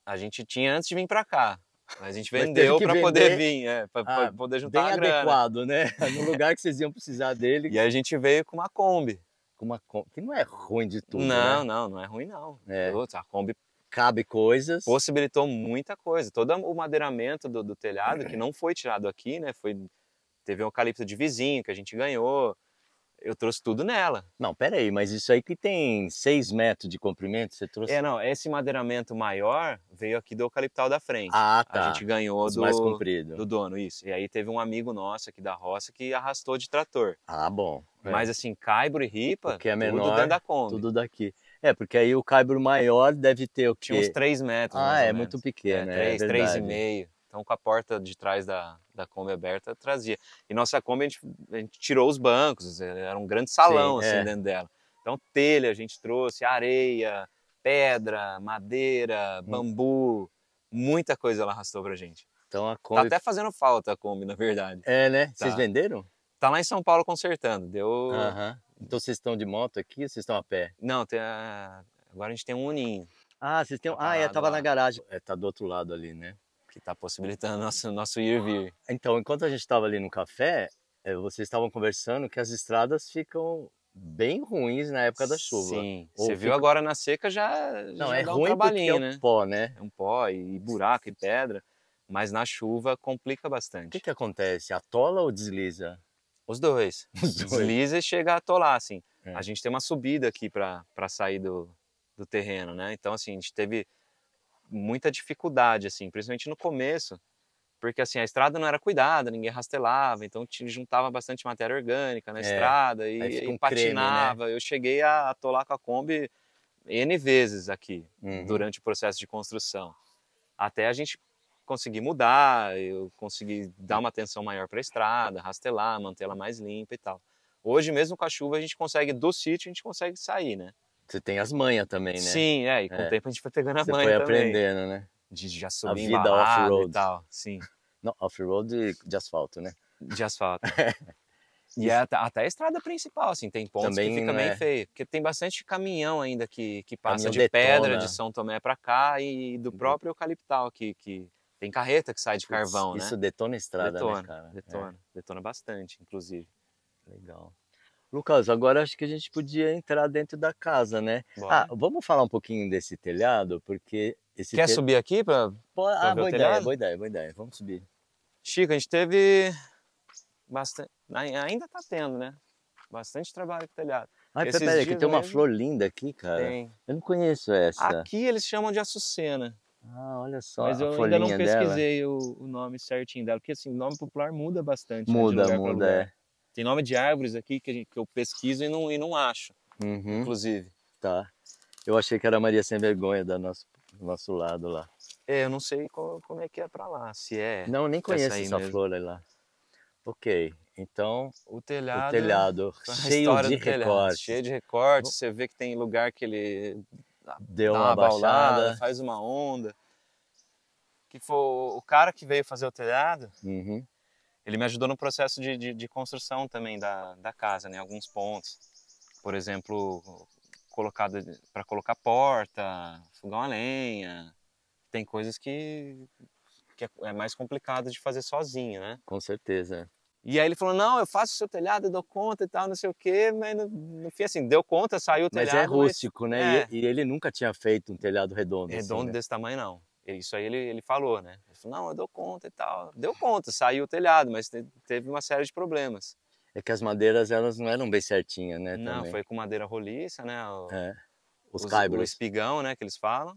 A gente tinha antes de vir para cá. Mas a gente vendeu para poder vir, é, para ah, poder juntar bem a grana. adequado, né? No lugar que vocês iam precisar dele. e a gente veio com uma Kombi. Com uma Kombi, que não é ruim de tudo, Não, né? não, não é ruim não. É. a Kombi cabe coisas. Possibilitou muita coisa. Todo o madeiramento do, do telhado, que não foi tirado aqui, né? Foi, teve um eucalipto de vizinho que a gente ganhou. Eu trouxe tudo nela. Não, peraí, mas isso aí que tem 6 metros de comprimento, você trouxe? É, não, esse madeiramento maior veio aqui do eucaliptal da frente. Ah, tá. A gente ganhou do, mais comprido. do dono, isso. E aí teve um amigo nosso aqui da roça que arrastou de trator. Ah, bom. É. Mas assim, caibro e ripa, que é menor, tudo dentro da Kombi. Tudo daqui. É, porque aí o caibro maior deve ter o quê? Tinha uns 3 metros. Ah, é menos. muito pequeno. É, 3, é 3,5. Então, com a porta de trás da, da Kombi aberta, trazia. E nossa Kombi, a gente, a gente tirou os bancos, é, era um grande salão Sim, assim, é. dentro dela. Então, telha a gente trouxe, areia, pedra, madeira, hum. bambu, muita coisa ela arrastou pra gente. Então a tá Kombi... Tá até fazendo falta a Kombi, na verdade. É, né? Tá. Vocês venderam? Tá lá em São Paulo consertando. Deu. Então vocês estão de moto aqui ou vocês estão a pé? Não, tem a... agora a gente tem um uninho. Ah, vocês têm. Tá ah, é, tava na garagem. É, tá do outro lado ali, né? Que tá possibilitando nosso, nosso ir e ah, vir. Então, enquanto a gente tava ali no café, é, vocês estavam conversando que as estradas ficam bem ruins na época da chuva. Sim. Ou você fica... viu agora na seca já. Não, já é dá ruim um porque é um né? pó, né? É um pó e buraco e pedra. Mas na chuva complica bastante. O que, que acontece? Atola ou desliza? Os dois. Os dois. e chega a atolar, assim. É. A gente tem uma subida aqui para sair do, do terreno, né? Então, assim, a gente teve muita dificuldade, assim, principalmente no começo, porque, assim, a estrada não era cuidada, ninguém rastelava, então juntava bastante matéria orgânica na é. estrada e, um e patinava. Creme, né? Eu cheguei a atolar com a Kombi N vezes aqui, uhum. durante o processo de construção. Até a gente consegui mudar, eu consegui dar uma atenção maior para a estrada, rastelar, manter ela mais limpa e tal. Hoje, mesmo com a chuva, a gente consegue, do sítio, a gente consegue sair, né? Você tem as manhas também, né? Sim, é, e com é. o tempo a gente foi pegando a Você manha foi também. aprendendo, né? De já subir a vida off-road e tal, sim. Não, off-road de, de asfalto, né? De asfalto. E é até, até, a estrada principal, assim, tem pontos Também, que fica bem é. Né? feio. Porque tem bastante caminhão ainda que, que passa caminhão de detona. pedra de São Tomé para cá e do uhum. próprio Eucaliptal que, que, tem carreta que sai de carvão, isso né? Isso detona a estrada, né, detona, né, cara? É. Detona, é. detona bastante, inclusive. Legal. Lucas, agora acho que a gente podia entrar dentro da casa, né? Bora. Ah, vamos falar um pouquinho desse telhado, porque esse Quer te... subir aqui para Ah, boa ideia, boa ideia, boa ideia. Vamos subir. Chico, a gente teve bastante ainda tá tendo, né? Bastante trabalho com telhado. Ah, peraí, que tem mesmo... uma flor linda aqui, cara. Tem. Eu não conheço essa. Aqui eles chamam de açucena. Ah, olha só. Mas eu ainda não pesquisei o, o, nome certinho dela, porque assim, o nome popular muda bastante. Né, muda, né, muda, é. Tem nome de árvores aqui que, gente, que eu pesquiso e não, e não acho, uhum. inclusive. Tá. Eu achei que era Maria Sem Vergonha da nosso, do nosso lado lá. É, eu não sei como, como é que é pra lá, se é. Não, nem conheço essa, essa flor lá. Ok, então. O telhado. O telhado cheio de recortes. cheio de recortes, você vê que tem lugar que ele deu uma, uma baulada, faz uma onda. Que foi o cara que veio fazer o telhado, uhum. ele me ajudou no processo de, de, de, construção também da, da casa, né? Alguns pontos. Por exemplo, colocado para colocar porta, fogão a lenha. Tem coisas que, que é, é mais complicado de fazer sozinho, né? Com certeza. E aí ele falou, não, eu faço o seu telhado, eu dou conta e tal, não sei o quê, mas no, no fim, assim, deu conta, saiu o é telhado. Mas né? é rústico, mas... né? É. E, e, ele nunca tinha feito um telhado redondo. Assim, redondo assim, né? desse tamanho, não. Isso aí ele, ele falou, né? Ele falou, não, eu dou conta e tal. Deu conta, saiu o telhado, mas teve uma série de problemas. É que as madeiras, elas não eram bem certinhas, né? Não, também. foi com madeira roliça, né? O, é. Os, os caibros. O espigão, né, que eles falam.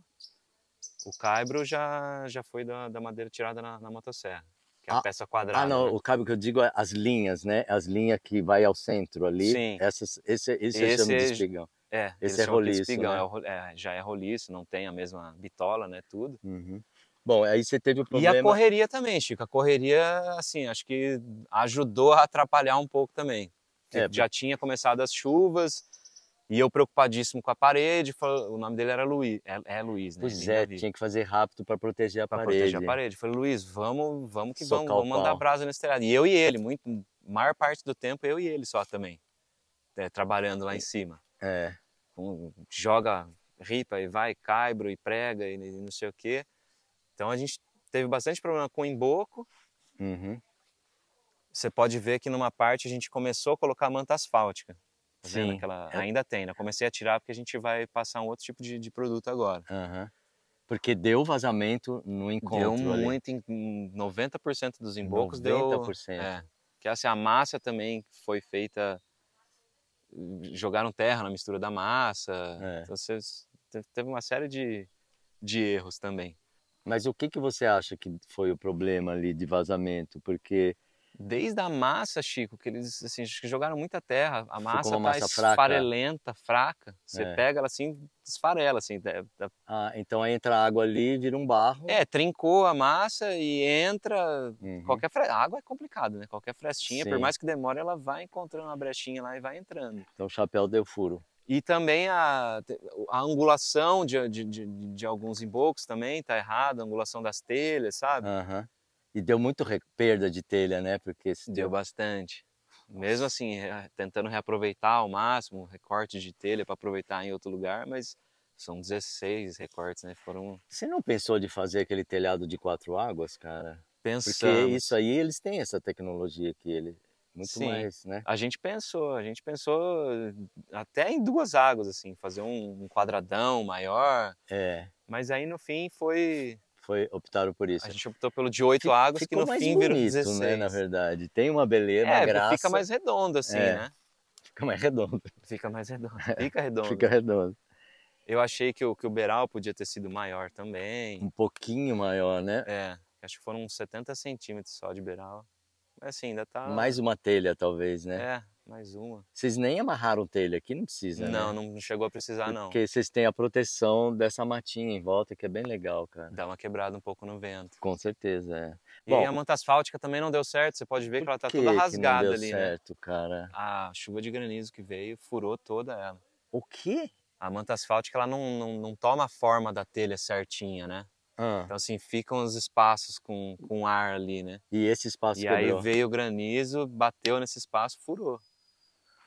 O caibro já, já foi da, da madeira tirada na, na motosserra que é a ah, peça ah, quadrada. Ah, não, né? o cabo que eu digo é as linhas, né? As linhas que vai ao centro ali. Sim. Essas, esse, esse, esse eu chamo é, de espigão. É, esse, é roliço. Espigão, né? É, é, já é roliço, não tem a mesma bitola, né? Tudo. Uhum. Bom, aí você teve o problema. E a correria também, Chico. A correria, assim, acho que ajudou a atrapalhar um pouco também. É, tipo, já tinha começado as chuvas, e eu preocupadíssimo com a parede, o nome dele era Luiz, é, é Luiz, né? Pois é, tinha que fazer rápido para proteger a pra parede. proteger a parede. Falei, Luiz, vamos, vamos que Socar vamos, vamos mandar brasa nesse telhado. E eu e ele, muito, maior parte do tempo eu e ele só também, é, trabalhando lá em cima. É. joga ripa e vai, caibro e prega e, e não sei o quê. Então a gente teve bastante problema com emboco. Uhum. Você pode ver que numa parte a gente começou a colocar manta asfáltica. Tá Sim. vendo aquela? É. Ainda tem, né? Comecei a tirar porque a gente vai passar um outro tipo de, de produto agora. Uhum. Porque deu vazamento no encontro. Deu ali. muito, em 90% dos embocos 90%. deu. 90%. É, que é assim, a massa também foi feita. Jogaram terra na mistura da massa. É. Então, vocês, teve uma série de, de erros também. Mas o que, que você acha que foi o problema ali de vazamento? Porque desde a massa, Chico, que eles assim, jogaram muita terra, a massa está esfarelenta, fraca. Você é. pega ela assim, esfarela assim. Ah, então entra a água ali, vira um barro. É, trincou a massa e entra uhum. qualquer fre... a água é complicado, né? Qualquer frestinha, Sim. por mais que demore, ela vai encontrando uma brechinha lá e vai entrando. Então o chapéu deu furo. E também a, a angulação de, de, de, de alguns embocos também está errada, a angulação das telhas, sabe? Uhum. E deu muito perda de telha, né? Porque se deu, deu bastante. Mesmo assim, tentando reaproveitar ao máximo recorte de telha para aproveitar em outro lugar, mas são 16 recortes, né? Foram. Você não pensou de fazer aquele telhado de quatro águas, cara? Pensamos. Porque isso aí eles têm essa tecnologia que ele muito Sim. mais, né? A gente pensou, a gente pensou eh, até em duas águas assim, fazer um quadradão maior. É. Mas aí no fim foi foi optaram por isso. A gente optou pelo de oito águas, que no fim virou 16. Né, na verdade. Tem uma beleza, é, graça. Fica mais redondo, assim, é. né? Fica mais redondo. Fica mais redondo. Fica redondo. fica redondo. Eu achei que o, que o Beral podia ter sido maior também. Um pouquinho maior, né? É. Acho que foram uns 70 centímetros só de Beral. Mas assim, ainda tá. Mais uma telha, talvez, né? É, mais uma. Vocês nem amarraram telha aqui, não precisa, Não, né? não chegou a precisar, não. Porque vocês têm a proteção dessa matinha em volta, que é bem legal, cara. Dá uma quebrada um pouco no vento. Com certeza, é. E Bom, a manta asfáltica também não deu certo, você pode ver que ela tá toda rasgada ali, certo, né? certo, cara? A chuva de granizo que veio furou toda ela. O quê? A manta asfáltica, ela não, não, não toma a forma da telha certinha, né? Ah. Então, assim, ficam os espaços com, com ar ali, né? E esse espaço E quebrou. aí veio o granizo, bateu nesse espaço, furou.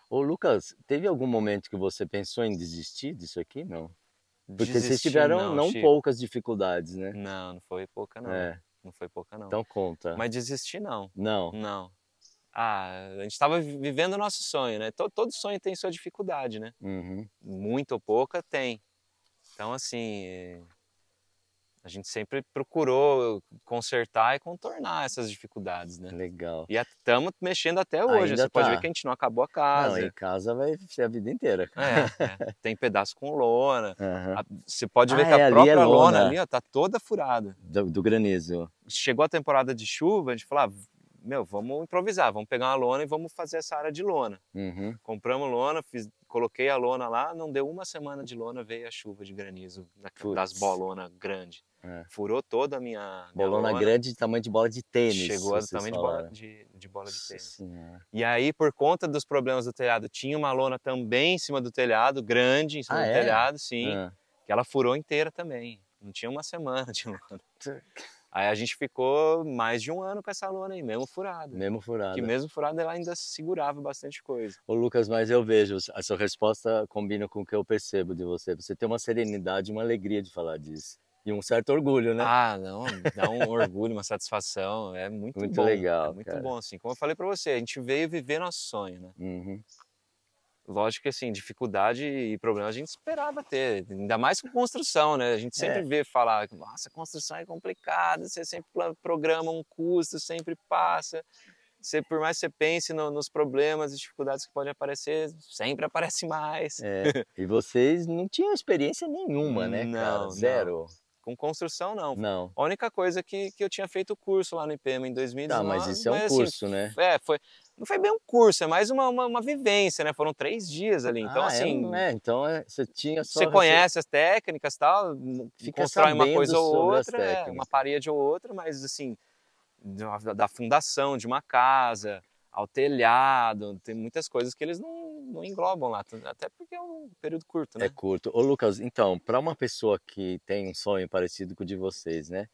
Ô Lucas, teve algum momento que você pensou em desistir disso aqui? Não. Porque desistir, vocês tiveram não, não poucas dificuldades, né? Não, não foi pouca não. É. Não foi pouca não. Então conta. Mas desistir não. Não. Não. Ah, a gente estava vivendo o nosso sonho, né? Todo, todo, sonho tem sua dificuldade, né? Uhum. Muito ou pouca tem. Então assim, eh, a gente sempre procurou consertar e contornar essas dificuldades, né? Legal. E estamos mexendo até hoje. Ainda Você tá. pode ver tá. que a gente não acabou a casa. Não, e casa vai ser a vida inteira. É, é. Tem pedaço com lona. Uhum. você pode ver ah, que a é, é, própria lona. lona. ali ó, tá toda furada. Do, do, granizo. Chegou a temporada de chuva, a gente falou, ah, meu, vamos improvisar, vamos pegar uma lona e vamos fazer essa área de lona. Uhum. Compramos lona, fiz, coloquei a lona lá, não deu uma semana de lona, veio a chuva de granizo da, das bolona grande. É. Furou toda a minha. Bolona minha grande de tamanho de bola de tênis. Chegou a tamanho de bola de, de bola de, tênis. E aí, por conta dos problemas do telhado, tinha uma lona também em cima do telhado, grande, em cima ah, do é? telhado, sim. É. Que ela furou inteira também. Não tinha uma semana de lona. Aí a gente ficou mais de um ano com essa lona aí, mesmo furada. Mesmo furada. Que mesmo furada ela ainda segurava bastante coisa. Ô Lucas, mas eu vejo, a sua resposta combina com o que eu percebo de você. Você tem uma serenidade, uma alegria de falar disso. E um certo orgulho, né? Ah, não, dá um orgulho, uma satisfação. É muito, muito bom. Muito é legal. É muito cara. bom, assim. Como eu falei para você, a gente veio viver nosso sonho, né? Uhum lógico que assim, dificuldade e problema a gente esperava ter, ainda mais com construção, né? A gente sempre é. vê falar, nossa, construção é complicada, você sempre programa um custo, sempre passa. Você, por mais que você pense no, nos problemas e dificuldades que podem aparecer, sempre aparece mais. É. E vocês não tinham experiência nenhuma, né, não, cara? Zero. Não. Com construção, não. Não. A única coisa que, que eu tinha feito o curso lá no IPM em 2019. Tá, mas isso é um mas, assim, curso, assim, né? É, foi não foi bem um curso, é mais uma, uma, uma vivência, né? Foram três dias ali. Então, ah, é, assim. É, né? Então é, você tinha Você conhece as técnicas e tal, Fica constrói uma coisa ou outra, é, uma parede ou outra, mas assim, da, da fundação de uma casa ao telhado, tem muitas coisas que eles não, não englobam lá, até porque é um período curto, é né? É curto. Ô, Lucas, então, para uma pessoa que tem um sonho parecido com o de vocês, né?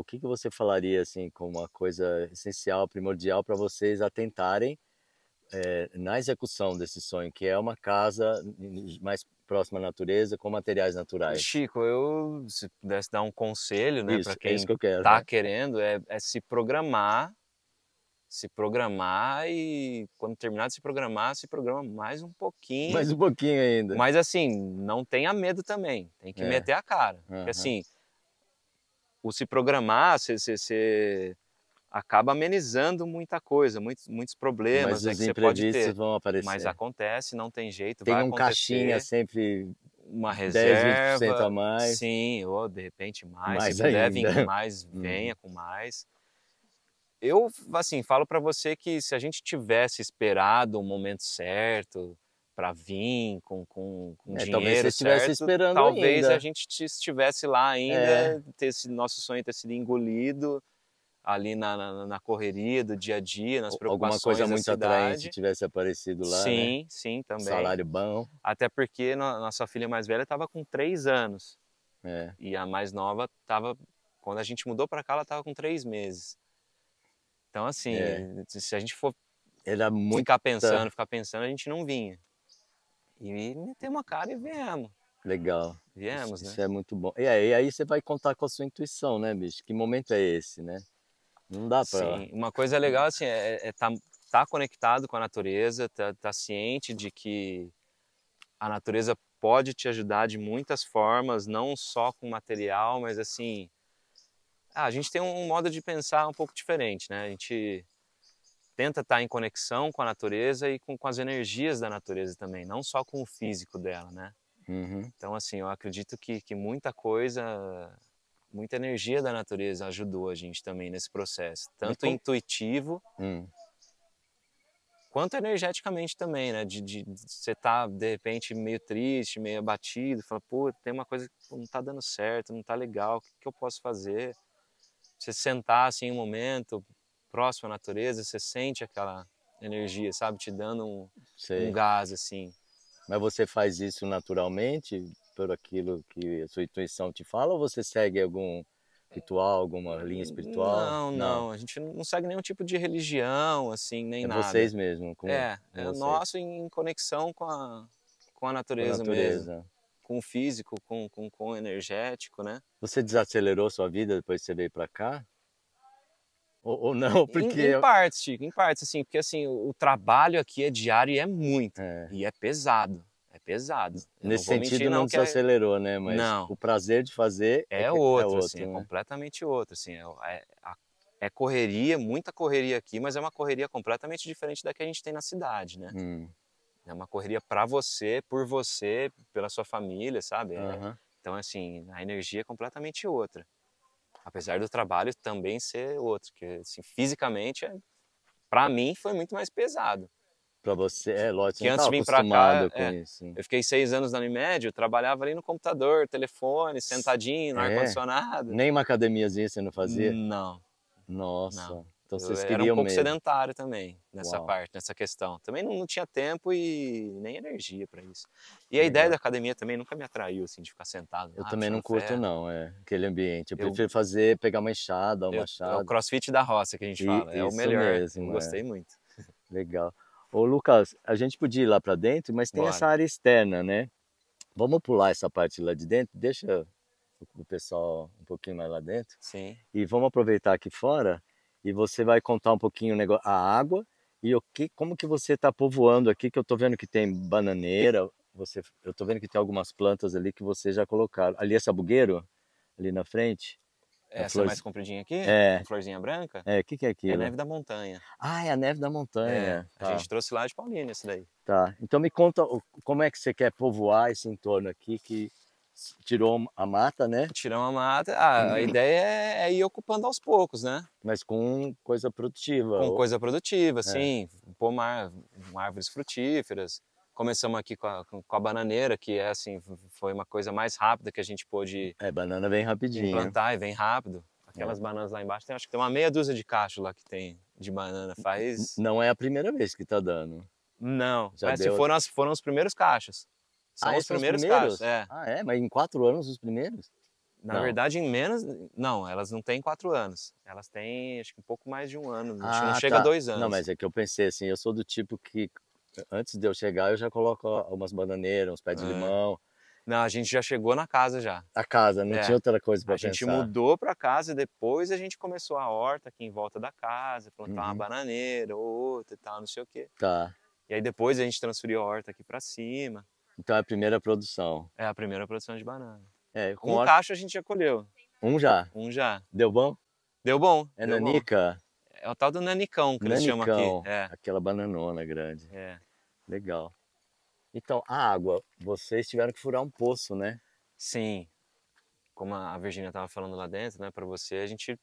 o que, que você falaria assim como uma coisa essencial, primordial para vocês atentarem é, na execução desse sonho, que é uma casa mais próxima à natureza com materiais naturais? Chico, eu se pudesse dar um conselho, né, para é quem é que está né? querendo, é, é se programar se programar e quando terminar de se programar, se programa mais um pouquinho. Mais um pouquinho ainda. Mas assim, não tenha medo também, tem que é. meter a cara. Uhum. Porque assim, o se programar, você, você, você acaba amenizando muita coisa, muitos, muitos problemas. Mas né, os imprevistos vão aparecer. Mas acontece, não tem jeito. Tem um acontecer. caixinha sempre uma reserva. 10, 20% a mais. Sim, ou de repente mais. mais se puder vir mais, venha hum. com mais. Eu, assim, falo para você que se a gente tivesse esperado o momento certo, para vir com, com, com é, dinheiro talvez você estivesse certo, esperando talvez ainda. a gente estivesse lá ainda é. ter esse nosso sonho ter sido engolido ali na, na, na, correria do dia a dia, nas preocupações Alguma coisa muito cidade. atraente tivesse aparecido lá, né? Sim, né? sim, também. Salário bom. Até porque no, nossa filha mais velha estava com três anos. É. E a mais nova estava... Quando a gente mudou para cá, ela estava com três meses. Então, assim, é. se a gente for Era muito... ficar pensando, ficar pensando, a gente não vinha. E metemos uma cara e viemos. Legal. Viemos, isso, né? Isso é muito bom. E aí, aí você vai contar com a sua intuição, né, bicho? Que momento é esse, né? Não dá para. Sim, uma coisa legal assim é, é, é tá, tá conectado com a natureza, tá, tá ciente de que a natureza pode te ajudar de muitas formas, não só com material, mas assim, ah, a gente tem um modo de pensar um pouco diferente, né? A gente tenta estar em conexão com a natureza e com, com as energias da natureza também, não só com o físico dela, né? Uhum. Então, assim, eu acredito que, que muita coisa, muita energia da natureza ajudou a gente também nesse processo, tanto intuitivo uhum. quanto energeticamente também, né? De, você tá de repente meio triste, meio abatido, falar, pô, tem uma coisa que não está dando certo, não está legal, o que, que eu posso fazer? Você sentar assim um momento, próximo à natureza, você sente aquela energia, sabe? Te dando um, um gás, assim. Mas você faz isso naturalmente, por aquilo que a sua intuição te fala, ou você segue algum ritual, alguma linha espiritual? Não, não, não. A gente não segue nenhum tipo de religião, assim, nem é nada. Vocês mesmo? Com, é, com é vocês. nosso em conexão com a, com a natureza, com a natureza. mesmo. Com o físico, com, com, com o energético, né? Você desacelerou sua vida depois que você veio para cá? ou, ou não? Porque em, em partes, Chico, em partes, assim, porque assim o, o trabalho aqui é diário e é muito é. e é pesado. É pesado. Eu Nesse sentido mentir, não, não se é acelerou, né? Mas não. o prazer de fazer é, é outro, é outro, assim, é né? é completamente outro, assim, é, é, correria, muita correria aqui, mas é uma correria completamente diferente da que a gente tem na cidade, né? Hum. É uma correria para você, por você, pela sua família, sabe? Uhum. Então, assim, a energia é completamente outra. Apesar do trabalho também ser outro, que assim, fisicamente, é, para mim, foi muito mais pesado. Para você, é lógico, que antes de vir para cá, é, isso, eu fiquei seis anos na médio trabalhava ali no computador, telefone, sentadinho, no é. ar-condicionado. Nem uma academiazinha você não fazia? Não. Nossa. Não. Então vocês queriam era um pouco mesmo. sedentário também nessa Uau. parte, nessa questão. Também não, não tinha tempo e nem energia para isso. E a é. ideia da academia também nunca me atraiu assim de ficar sentado. Eu lá, também não curto ferro. não, é aquele ambiente. Eu, eu, prefiro fazer pegar uma enxada, uma chave. É o CrossFit da roça que a gente e, fala, é o melhor. Mesmo, é. Gostei é. muito. Legal. Ô Lucas, a gente podia ir lá para dentro, mas tem Bora. essa área externa, né? Vamos pular essa parte lá de dentro, deixa o pessoal um pouquinho mais lá dentro. Sim. E vamos aproveitar aqui fora e você vai contar um pouquinho a água e o que, como que você está povoando aqui, que eu estou vendo que tem bananeira, você, eu estou vendo que tem algumas plantas ali que você já colocaram. Ali é sabugueiro, ali na frente. Essa é flor... mais compridinha aqui? É. Florzinha branca? É, o que, que é aquilo? É a neve da montanha. Ah, é a neve da montanha. É. Tá. A gente trouxe lá de Paulínia isso daí. Tá. Então me conta como é que você quer povoar esse entorno aqui, que tirou a mata, né? Tiramos a mata. Ah, a uhum. ideia é, é, ir ocupando aos poucos, né? Mas com coisa produtiva. Com ou... coisa produtiva, é. sim. É. árvores frutíferas. Começamos aqui com a, com a, bananeira, que é assim, foi uma coisa mais rápida que a gente pôde. É, banana vem rapidinho. Plantar e vem rápido. É. Aquelas é. bananas lá embaixo, tem, acho que tem uma meia dúzia de cacho lá que tem de banana. Faz. Não é a primeira vez que tá dando. Não. Já Mas assim, deu... foram, as, foram os primeiros cachos. São ah, os primeiros, primeiros? casos. É. Ah, é? Mas em quatro anos os primeiros? Na não. verdade, em menos. Não, elas não têm quatro anos. Elas têm, acho que um pouco mais de um ano. Ah, não chega a tá. dois anos. Não, mas é que eu pensei assim, eu sou do tipo que antes de eu chegar, eu já coloco umas bananeiras, uns pés de ah. limão. Não, a gente já chegou na casa já. A casa, não é. tinha outra coisa para pensar. A gente mudou para casa e depois a gente começou a horta aqui em volta da casa, plantar uhum. uma bananeira ou outra e tal, não sei o quê. Tá. E aí depois a gente transferiu a horta aqui para cima. Então é a primeira produção. É a primeira produção de banana. É, com um cacho a gente já colheu. Um já? Um já. Deu bom? Deu bom. É deu nanica? Bom. É o tal do nanicão que nanicão, eles chamam aqui. É. Aquela bananona grande. É. Legal. Então, a água, vocês tiveram que furar um poço, né? Sim. Como a Virginia estava falando lá dentro, né, para você, a gente,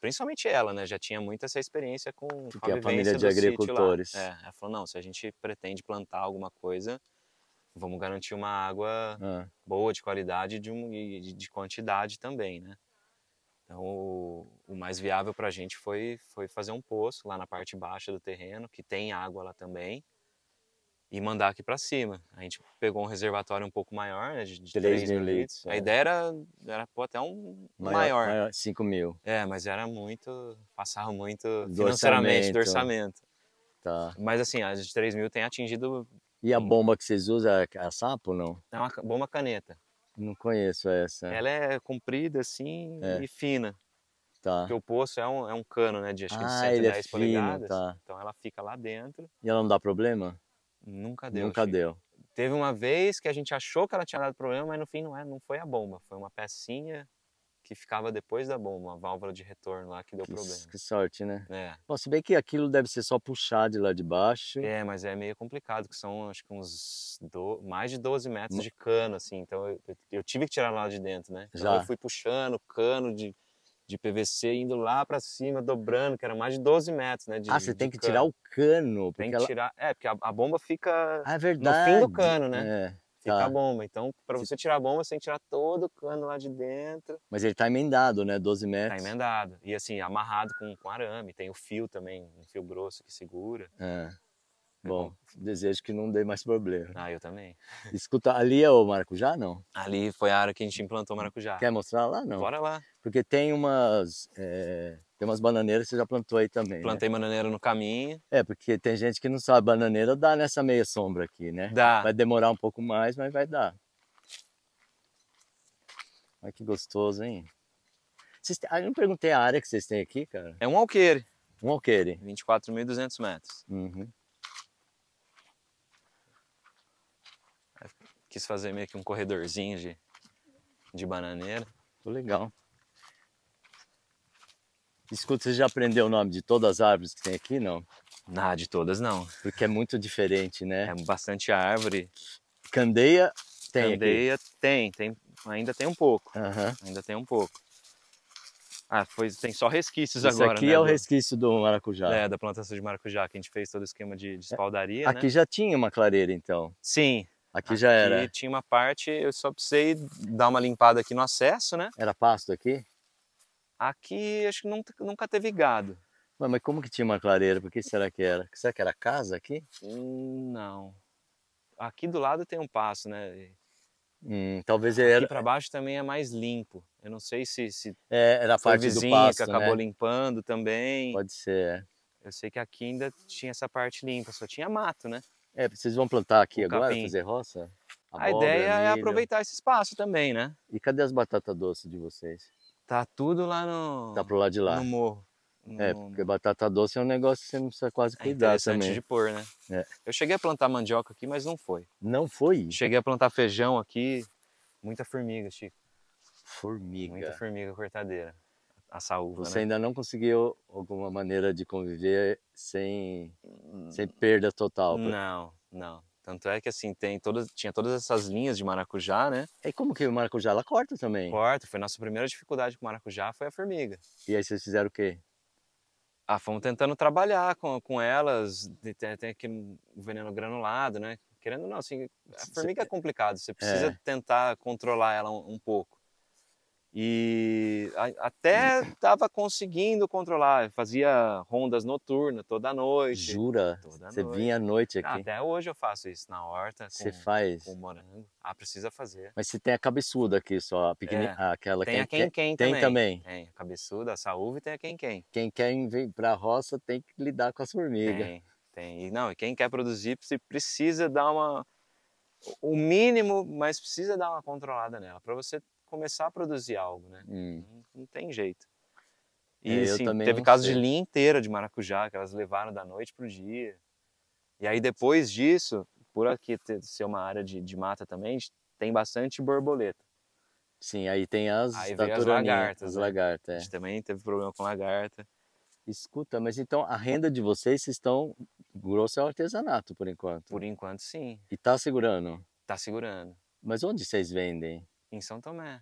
principalmente ela, né, já tinha muita essa experiência com, que com a, a família de agricultores. É, ela falou, não, se a gente pretende plantar alguma coisa, vamos garantir uma água ah. boa, de qualidade de um, e de quantidade também, né? Então, o, o mais viável para a gente foi, foi fazer um poço lá na parte baixa do terreno, que tem água lá também, e mandar aqui para cima. A gente pegou um reservatório um pouco maior, né, de, 3, mil, litros. A é. ideia era, era pô, até um maior, maior. maior. 5 mil. É, mas era muito, passava muito do financeiramente orçamento. do orçamento. Tá. Mas assim, as de 3 mil tem atingido e a bomba que vocês usam é a sapo, ou não? É uma bomba caneta. Não conheço essa. Ela é comprida assim é. e fina. Tá. Porque o poço é um, é um cano, né? De acho que ah, 110 é polegadas. Tá. Então ela fica lá dentro. E ela não dá problema? Nunca deu. Nunca deu. Teve uma vez que a gente achou que ela tinha dado problema, mas no fim não, é, não foi a bomba. Foi uma pecinha que ficava depois da bomba, uma válvula de retorno lá que deu que, problema. Que sorte, né? É. Bom, se bem que aquilo deve ser só puxar de lá de baixo. É, mas é meio complicado, que são acho que uns do... mais de 12 metros de cano, assim. Então eu, eu tive que tirar lá de dentro, né? Então, Já. eu fui puxando cano de, de PVC indo lá para cima, dobrando, que era mais de 12 metros, né? De, ah, você tem que cano. tirar o cano. Tem que ela... tirar. É, porque a, a bomba fica ah, é verdade. no fim do cano, né? É. Fica tá. a bomba. Então, para você tirar a bomba, você tem que tirar todo o cano lá de dentro. Mas ele tá emendado, né? 12 tá metros. Tá emendado. E assim, amarrado com, com arame. Tem o fio também, um fio grosso que segura. É. é bom, desejo que não dê mais problema. Ah, eu também. Escuta, ali é o maracujá, não? Ali foi a área que a gente implantou o maracujá. Quer mostrar lá, não? Bora lá. Porque tem umas... É tem umas bananeiras que você já plantou aí também. Né? Plantei né? bananeira no caminho. É, porque tem gente que não sabe. Bananeira dá nessa meia sombra aqui, né? Dá. Vai demorar um pouco mais, mas vai dar. Olha que gostoso, hein? Vocês... Ah, eu não perguntei a área que vocês têm aqui, cara. É um alqueire. Um alqueire. 24.200 metros. Uhum. Quis fazer meio que um corredorzinho de, de bananeira. Legal. Escuta, você já aprendeu o nome de todas as árvores que tem aqui, não? Nada ah, de todas, não. Porque é muito diferente, né? É bastante árvore. Candeia tem Candeia aqui. tem, tem, ainda tem um pouco. Uhum. Ainda tem um pouco. Ah, foi, tem só resquícios Isso agora, aqui né, é o resquício do maracujá. É, da plantação de maracujá, que a gente fez todo o esquema de, de é, espaldaria, Aqui né? já tinha uma clareira, então. Sim. Aqui, aqui já era. Aqui tinha uma parte, eu só precisei dar uma limpada aqui no acesso, né? Era pasto aqui? Aqui acho que nunca, nunca teve gado. Mas, mas como que tinha uma clareira? Por que será que era? Será que era casa aqui? Hum, não. Aqui do lado tem um passo, né? Hum, talvez era. Aqui para baixo também é mais limpo. Eu não sei se, se é, era a parte do passo, que acabou né? limpando também. Pode ser. É. Eu sei que aqui ainda tinha essa parte limpa, só tinha mato, né? É, vocês vão plantar aqui o agora, capim. fazer roça? a ideia é aproveitar esse espaço também, né? E cadê as batatas doces de vocês? Tá tudo lá no. Tá pro lado de lá. No morro. No... É, porque batata doce é um negócio que você não precisa quase é cuidar é também. de pôr, né? É. Eu cheguei a plantar mandioca aqui, mas não foi. Não foi? Cheguei a plantar feijão aqui, muita formiga, Chico. Formiga. Muita formiga cortadeira. A saúva, Você né? ainda não conseguiu alguma maneira de conviver sem, hum. sem perda total? Pra... Não, não. Tanto é que assim, tem todas, tinha todas essas linhas de maracujá, né? É, e como que o maracujá ela corta também? Corta, foi nossa primeira dificuldade com o maracujá, foi a formiga. E aí vocês fizeram o quê? Ah, fomos tentando trabalhar com, com elas, tem, tem aquele veneno granulado, né? Querendo ou não, assim, a formiga é complicado, você precisa é. tentar controlar ela um, um pouco. E a, até estava conseguindo controlar, fazia rondas noturnas toda noite. Jura? Você vinha à noite ah, aqui? até hoje eu faço isso na horta. Você faz? Com morango. Ah, precisa fazer. Mas você tem a cabeçuda aqui só, a pequeni... É. Ah, aquela tem quem, a quem, quem tem também. Tem a cabeçuda, a saúde e tem a quem quem. Quem quer vir para a roça tem que lidar com as formigas. Tem, tem. E não, e quem quer produzir precisa dar uma o mínimo, mas precisa dar uma controlada nela para você começar a produzir algo, né? Hum. Não, não, tem jeito. E é, assim, teve casos de linha inteira de maracujá que elas levaram da noite para o dia. E aí depois disso, por aqui ser uma área de, de mata também, tem bastante borboleta. Sim, aí tem as, aí as lagartas. As né? lagartas é. A gente também teve problema com lagarta. Escuta, mas então a renda de vocês estão grosso é o artesanato por enquanto. Por enquanto sim. E tá segurando? Tá segurando. Mas onde vocês vendem? Em São Tomé.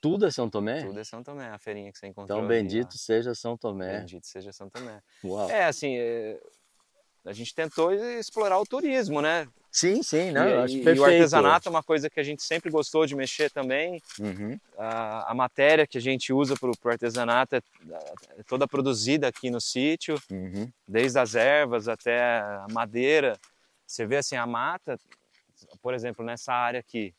Tudo é São Tomé? Tudo é São Tomé, a feirinha que você encontrou. Então, bendito ali, seja São Tomé. Bendito seja São Tomé. Uau. É, assim, é, a gente tentou explorar o turismo, né? Sim, sim, né e, acho e, perfeito. o artesanato é uma coisa que a gente sempre gostou de mexer também. Uhum. A, a, matéria que a gente usa para o artesanato é, é, toda produzida aqui no sítio, uhum. desde as ervas até a madeira. Você vê assim, a mata, por exemplo, nessa área aqui,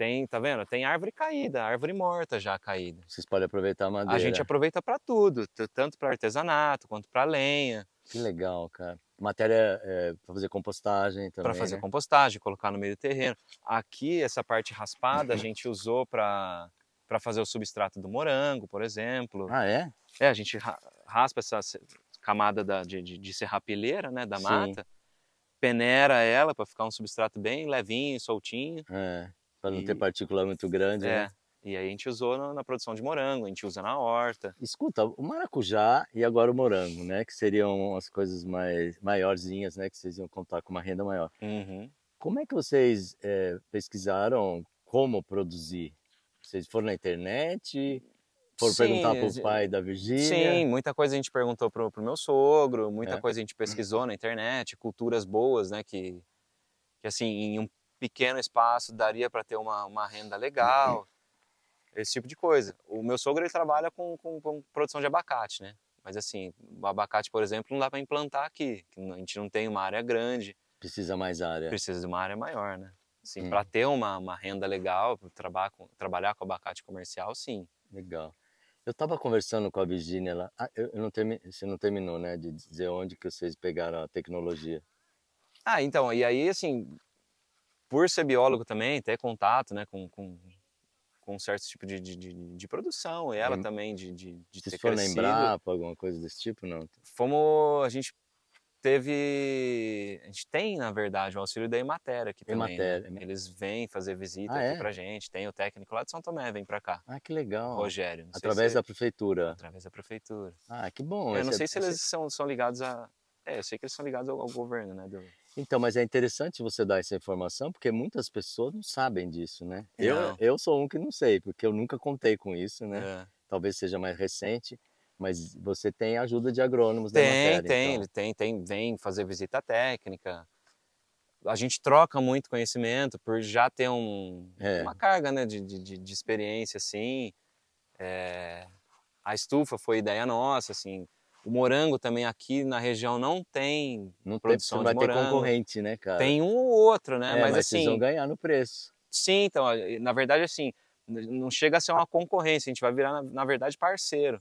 tem, tá vendo? Tem árvore caída, árvore morta já caída. Vocês podem aproveitar a madeira. A gente aproveita para tudo, tanto para artesanato quanto para lenha. Que legal, cara. Matéria é, para fazer compostagem também. Para fazer né? compostagem, colocar no meio do terreno. Aqui, essa parte raspada, a gente usou para para fazer o substrato do morango, por exemplo. Ah, é? É, a gente raspa essa camada da, de, de, de serrapilheira, né, da Sim. mata, peneira ela para ficar um substrato bem levinho, soltinho. É. Para não e... ter partícula muito grande, né? é. né? E aí a gente usou na, na, produção de morango, a gente usa na horta. Escuta, o maracujá e agora o morango, né? Que seriam as coisas mais maiorzinhas, né? Que vocês iam contar com uma renda maior. Uhum. Como é que vocês é, pesquisaram como produzir? Vocês foram na internet? Foram sim, perguntar para o pai da Virgínia? Sim, muita coisa a gente perguntou para o meu sogro, muita é. coisa a gente hum. pesquisou na internet, culturas boas, né? Que, que assim, em um pequeno espaço daria para ter uma, uma renda legal, esse tipo de coisa. O meu sogro ele trabalha com, com, com produção de abacate, né? Mas assim, o abacate, por exemplo, não dá para implantar aqui. A gente não tem uma área grande. Precisa mais área. Precisa de uma área maior, né? Assim, hum. para ter uma, uma renda legal, trabalhar com, trabalhar com abacate comercial, sim. Legal. Eu estava conversando com a Virginia lá. Ah, eu, eu não Você não terminou, né? De dizer onde que vocês pegaram a tecnologia. Ah, então, e aí, assim, por ser biólogo também, ter contato né, com, com, com certo tipo de, de, de, de produção, e ela também de, de, de Vocês ter foram Embrapa, alguma coisa desse tipo, não? Fomos, a gente teve, a gente tem, na verdade, o auxílio da emater aqui também. Né? Imatera, né? Eles vêm fazer visita ah, aqui é? pra gente, tem o técnico lá de São Tomé, vem pra cá. Ah, que legal. Rogério. Através se... da prefeitura? Através da prefeitura. Ah, que bom. Eu Esse não é sei é... se eles são, são ligados a... É, eu sei que eles são ligados ao, ao governo, né, do... Então, mas é interessante você dar essa informação, porque muitas pessoas não sabem disso, né? Eu, eu sou um que não sei, porque eu nunca contei com isso, né? É. Talvez seja mais recente, mas você tem ajuda de agrônomos tem, da matéria. Tem, então. tem, tem, vem fazer visita técnica. A gente troca muito conhecimento por já ter um, é. uma carga né, de, de, de experiência, assim. É, a estufa foi ideia nossa, assim, o morango também aqui na região não tem não produção tem, de vai morango. ter concorrente, né, cara? Tem um ou outro, né? É, mas, mas assim, vocês vão ganhar no preço. Sim, então, na verdade, assim, não chega a ser uma concorrência, a gente vai virar, na, na verdade, parceiro.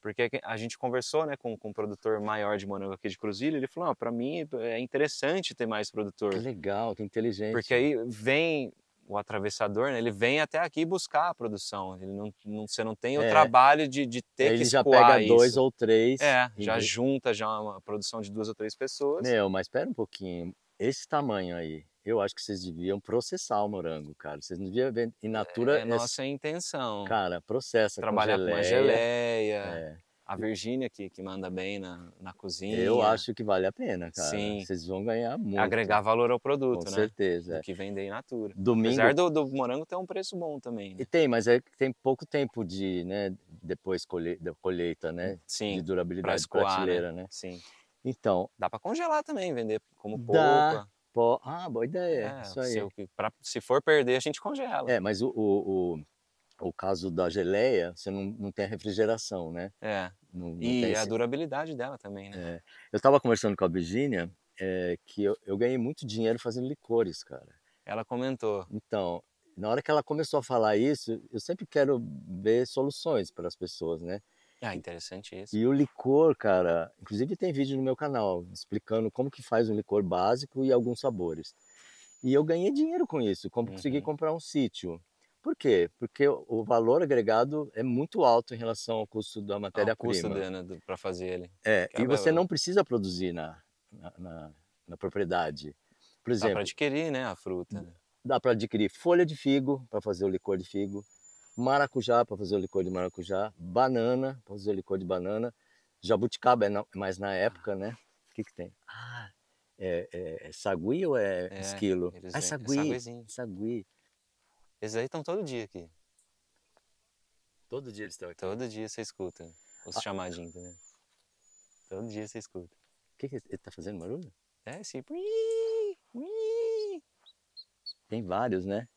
Porque a gente conversou né, com, com um produtor maior de morango aqui de Cruzilha, ele falou, ah, para mim é interessante ter mais produtor. Que legal, que inteligente. Porque aí vem o atravessador, né, ele vem até aqui buscar a produção. Ele não, não você não tem é. o trabalho de, de ter ele que Ele já pega isso. dois ou três. É, e... já junta já uma produção de duas ou três pessoas. Meu, mas espera um pouquinho. Esse tamanho aí, eu acho que vocês deviam processar o morango, cara. Vocês não deviam ver in natura. É, é nossa intenção. Cara, processa Trabalhar com, geleia. Com geleia. É. A Virgínia que, que manda bem na, na cozinha. Eu acho que vale a pena, cara. Sim. Vocês vão ganhar muito. Agregar valor ao produto, Com né? Com certeza. Do é. que vender em natura. Domingo... Apesar do, do morango ter um preço bom também. Né? E tem, mas é tem pouco tempo de, né, depois colhe... da colheita, né? Sim. De durabilidade escoar, prateleira, né? né? Sim. Então... Dá para congelar também, vender como dá... polpa. Ah, boa ideia. É, Isso aí. Se, pra, se for perder, a gente congela. É, mas o, o, o o caso da geleia, você não, não tem a refrigeração, né? É. Não, não e a durabilidade dela também, né? É. Eu estava conversando com a Virginia é, que eu, eu, ganhei muito dinheiro fazendo licores, cara. Ela comentou. Então, na hora que ela começou a falar isso, eu sempre quero ver soluções para as pessoas, né? Ah, interessante isso. E o licor, cara, inclusive tem vídeo no meu canal explicando como que faz um licor básico e alguns sabores. E eu ganhei dinheiro com isso, consegui uhum. comprar um sítio por quê? Porque o valor agregado é muito alto em relação ao custo da matéria-prima. Ah, o custo né, para fazer ele. É, e você não precisa produzir na, na, na, na propriedade. Por exemplo, dá para adquirir né, a fruta. Né? Dá para adquirir folha de figo para fazer o licor de figo, maracujá para fazer o licor de maracujá, banana para fazer o licor de banana, jabuticaba é na, mais na ah. época, né? O que, que tem? Ah, é, é, é sagui ou é, é esquilo? Ah, sagui, é, é sagui. Esses aí estão todo dia aqui. Todo dia eles estão aqui? Todo dia você escuta os ah. chamadinhos, né? Todo dia você escuta. O que, que ele está fazendo barulho? É, esse. Tem vários, né?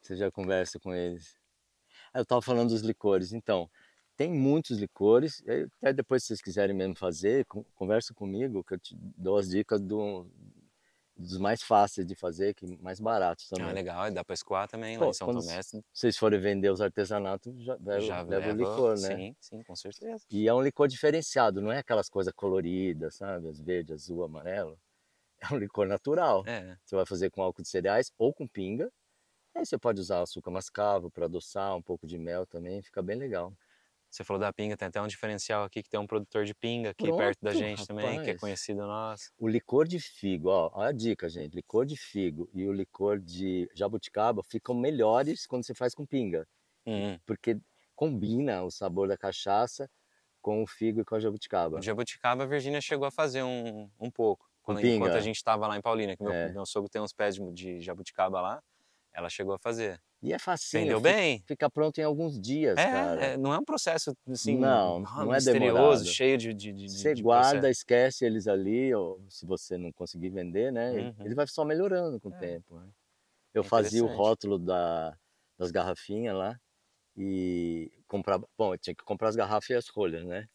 Você já conversa com eles. Ah, eu estava falando dos licores. Então, tem muitos licores. Até depois, se vocês quiserem mesmo fazer, conversa comigo que eu te dou as dicas do, dos mais fáceis de fazer, que mais baratos ah, também. Ah, legal, e dá para escoar também Pô, lá em São Tomé. Se assim. vocês forem vender os artesanatos, já, já leva o licor, né? Sim, sim, com certeza. E é um licor diferenciado, não é aquelas coisas coloridas, sabe? As verde, azul, amarelo. É um licor natural. É. Você vai fazer com álcool de cereais ou com pinga. Aí você pode usar açúcar mascavo para adoçar, um pouco de mel também, fica bem legal. Você falou da pinga, tem até um diferencial aqui que tem um produtor de pinga aqui Pronto, perto da gente rapaz. também, que é conhecido nosso. O licor de figo, ó, olha a dica, gente. Licor de figo e o licor de jabuticaba ficam melhores quando você faz com pinga. Hum. Porque combina o sabor da cachaça com o figo e com a jabuticaba. O jabuticaba a Virgínia chegou a fazer um, um pouco. Quando, enquanto a gente estava lá em Paulina, que meu, é. meu sogro tem uns pés de, de jabuticaba lá, ela chegou a fazer. E é facinho. Entendeu fica, bem? Fica pronto em alguns dias, é, cara. É, não é um processo assim. Não, não, não é demorado. cheio de. de, de você de guarda, processo. esquece eles ali, ou se você não conseguir vender, né? Uhum. Ele vai só melhorando com o é. tempo. Né? Eu é fazia o rótulo da, das garrafinhas lá e comprava. Bom, eu tinha que comprar as garrafas e as rolhas, né?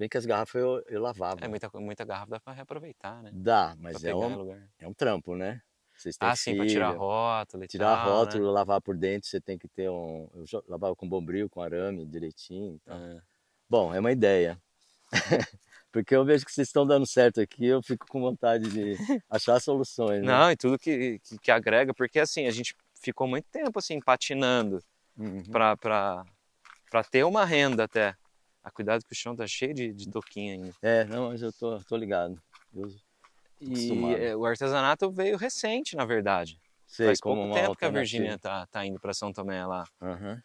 Bem que as garrafas eu, eu é lavava. É, muita, muita garrafa dá para reaproveitar, né? Dá, mas é um, é um trampo, né? Vocês têm ah, sim, para tirar rótulo e Tirar tal, né? rótulo, né? lavar por dentro, você tem que ter um... Eu lavava com bombril, com arame, direitinho é. Bom, é uma ideia. Porque eu vejo que vocês estão dando certo aqui, eu fico com vontade de achar soluções. Né? Não, e tudo que, que, que, agrega, porque assim, a gente ficou muito tempo assim, patinando uhum. para ter uma renda até. Ah, cuidado que o chão tá cheio de, de ainda. É, não, mas eu tô, tô ligado. Eu e é, o artesanato veio recente, na verdade. Sei, Faz como pouco tempo que a Virgínia tá, tá indo para São Tomé lá. Uhum.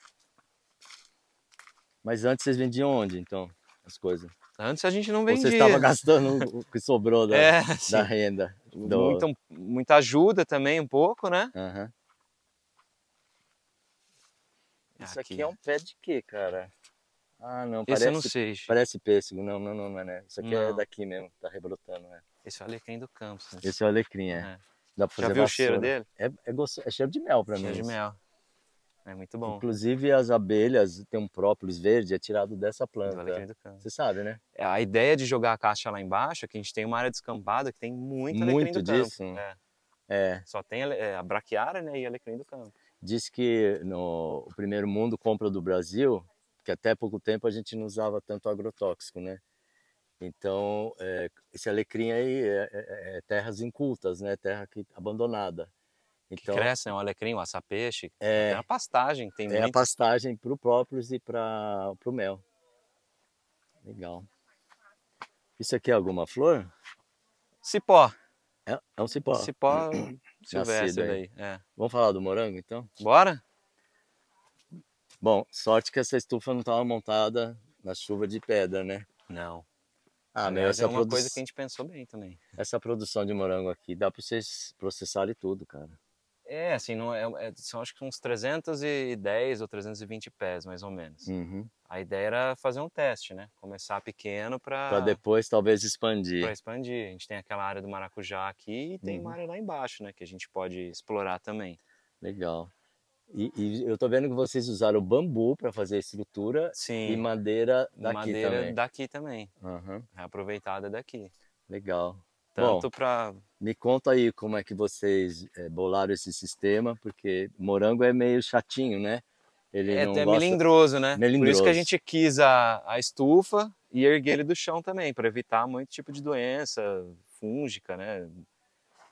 Mas antes vocês vendiam onde, então, as coisas? Antes a gente não vendia. Você estava gastando o que sobrou da, é, da renda. Do... Muita, muita ajuda também, um pouco, né? Uhum. Isso aqui, aqui é um pé de quê, cara? Ah, não, parece, Esse eu não sei. parece pêssego. Não, não, não, não é, né? Isso aqui é não. é daqui mesmo, tá rebrotando, né? Esse é o alecrim do campo, Né? Esse é o alecrim, é. é. Dá pra fazer Já viu vassoura. o cheiro dele? É, é, é cheiro de mel pra cheiro mim. Cheiro de mel. É muito bom. Inclusive as abelhas, têm um própolis verde, é tirado dessa planta. Você sabe, né? É, a ideia de jogar a caixa lá embaixo é que a gente tem uma área descampada que tem muito, muito alecrim do disso. campo. É. disso. É. Só tem a, a braquiária né, e alecrim do campo. Diz que no, primeiro mundo compra do Brasil que até pouco tempo a gente não usava tanto agrotóxico, né? Então, é, esse alecrim aí é, é, é, é, terras incultas, né? Terra que, abandonada. Então, que cresce, né? O alecrim, o açapeixe. É, é a pastagem. Tem, É muito... a pastagem para o própolis e para o mel. Legal. Isso aqui é alguma flor? Cipó. É, é um cipó. Cipó silvestre daí. É. Vamos falar do morango, então? Bora? Bom, sorte que essa estufa não estava montada na chuva de pedra, né? Não. Ah, meu, essa é uma produ... coisa que a gente pensou bem também. Essa produção de morango aqui dá para vocês processarem tudo, cara. É, assim, não é, é, são acho que uns 310 ou 320 pés, mais ou menos. Uhum. A ideia era fazer um teste, né? Começar pequeno para... Para depois talvez expandir. Para expandir. A gente tem aquela área do Maracujá aqui e tem uhum. uma área lá embaixo, né? Que a gente pode explorar também. Legal. E, e, eu tô vendo que vocês usaram bambu para fazer a estrutura Sim. e madeira daqui madeira também. daqui também. Uhum. É aproveitada daqui. Legal. Tanto para. Me conta aí como é que vocês é, bolaram esse sistema, porque morango é meio chatinho, né? Ele é, até gosta... melindroso, né? Melindroso. Por isso que a gente quis a, a estufa e erguer ele do chão também, para evitar muito tipo de doença fúngica, né?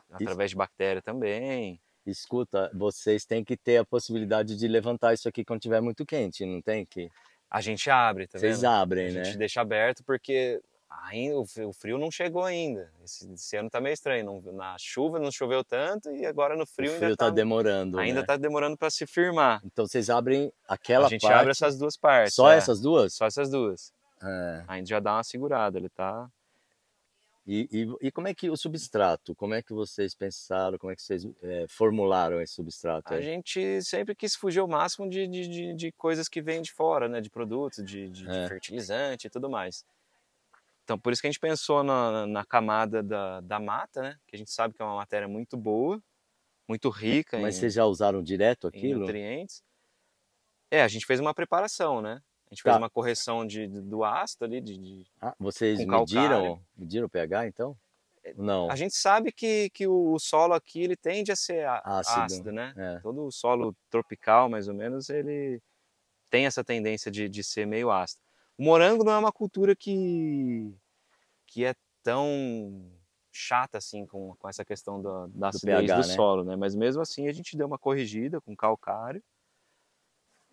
Através isso. de bactéria também escuta, vocês têm que ter a possibilidade de levantar isso aqui quando tiver muito quente, não tem que? A gente abre, tá Vocês vendo? abrem, né? A gente né? deixa aberto porque ainda o frio não chegou ainda. Esse, esse ano tá meio estranho. Não, na chuva não choveu tanto e agora no frio, o frio ainda tá, tá demorando. Ainda né? tá demorando para se firmar. Então vocês abrem aquela parte. A gente parte... abre essas duas partes. Só é. essas duas? Só essas duas. É. Ainda já dá uma segurada, ele tá e, e, e, como é que o substrato, como é que vocês pensaram, como é que vocês é, formularam esse substrato? Aí? A gente sempre quis fugir ao máximo de, de, de, de, coisas que vêm de fora, né? De produtos, de, de, é. de, fertilizante e tudo mais. Então, por isso que a gente pensou na, na camada da, da mata, né? Que a gente sabe que é uma matéria muito boa, muito é, rica. Mas em, vocês já usaram direto aquilo? Em nutrientes. É, a gente fez uma preparação, né? A gente tá. fez uma correção de, de, do ácido ali. De, de ah, vocês mediram, mediram o pH então? É, não. A gente sabe que, que o solo aqui ele tende a ser ácido, ácido né? É. Todo o solo tropical, mais ou menos, ele tem essa tendência de, de ser meio ácido. O morango não é uma cultura que, que é tão chata assim com, com essa questão da, da do acidez pH, do né? solo, né? Mas mesmo assim a gente deu uma corrigida com calcário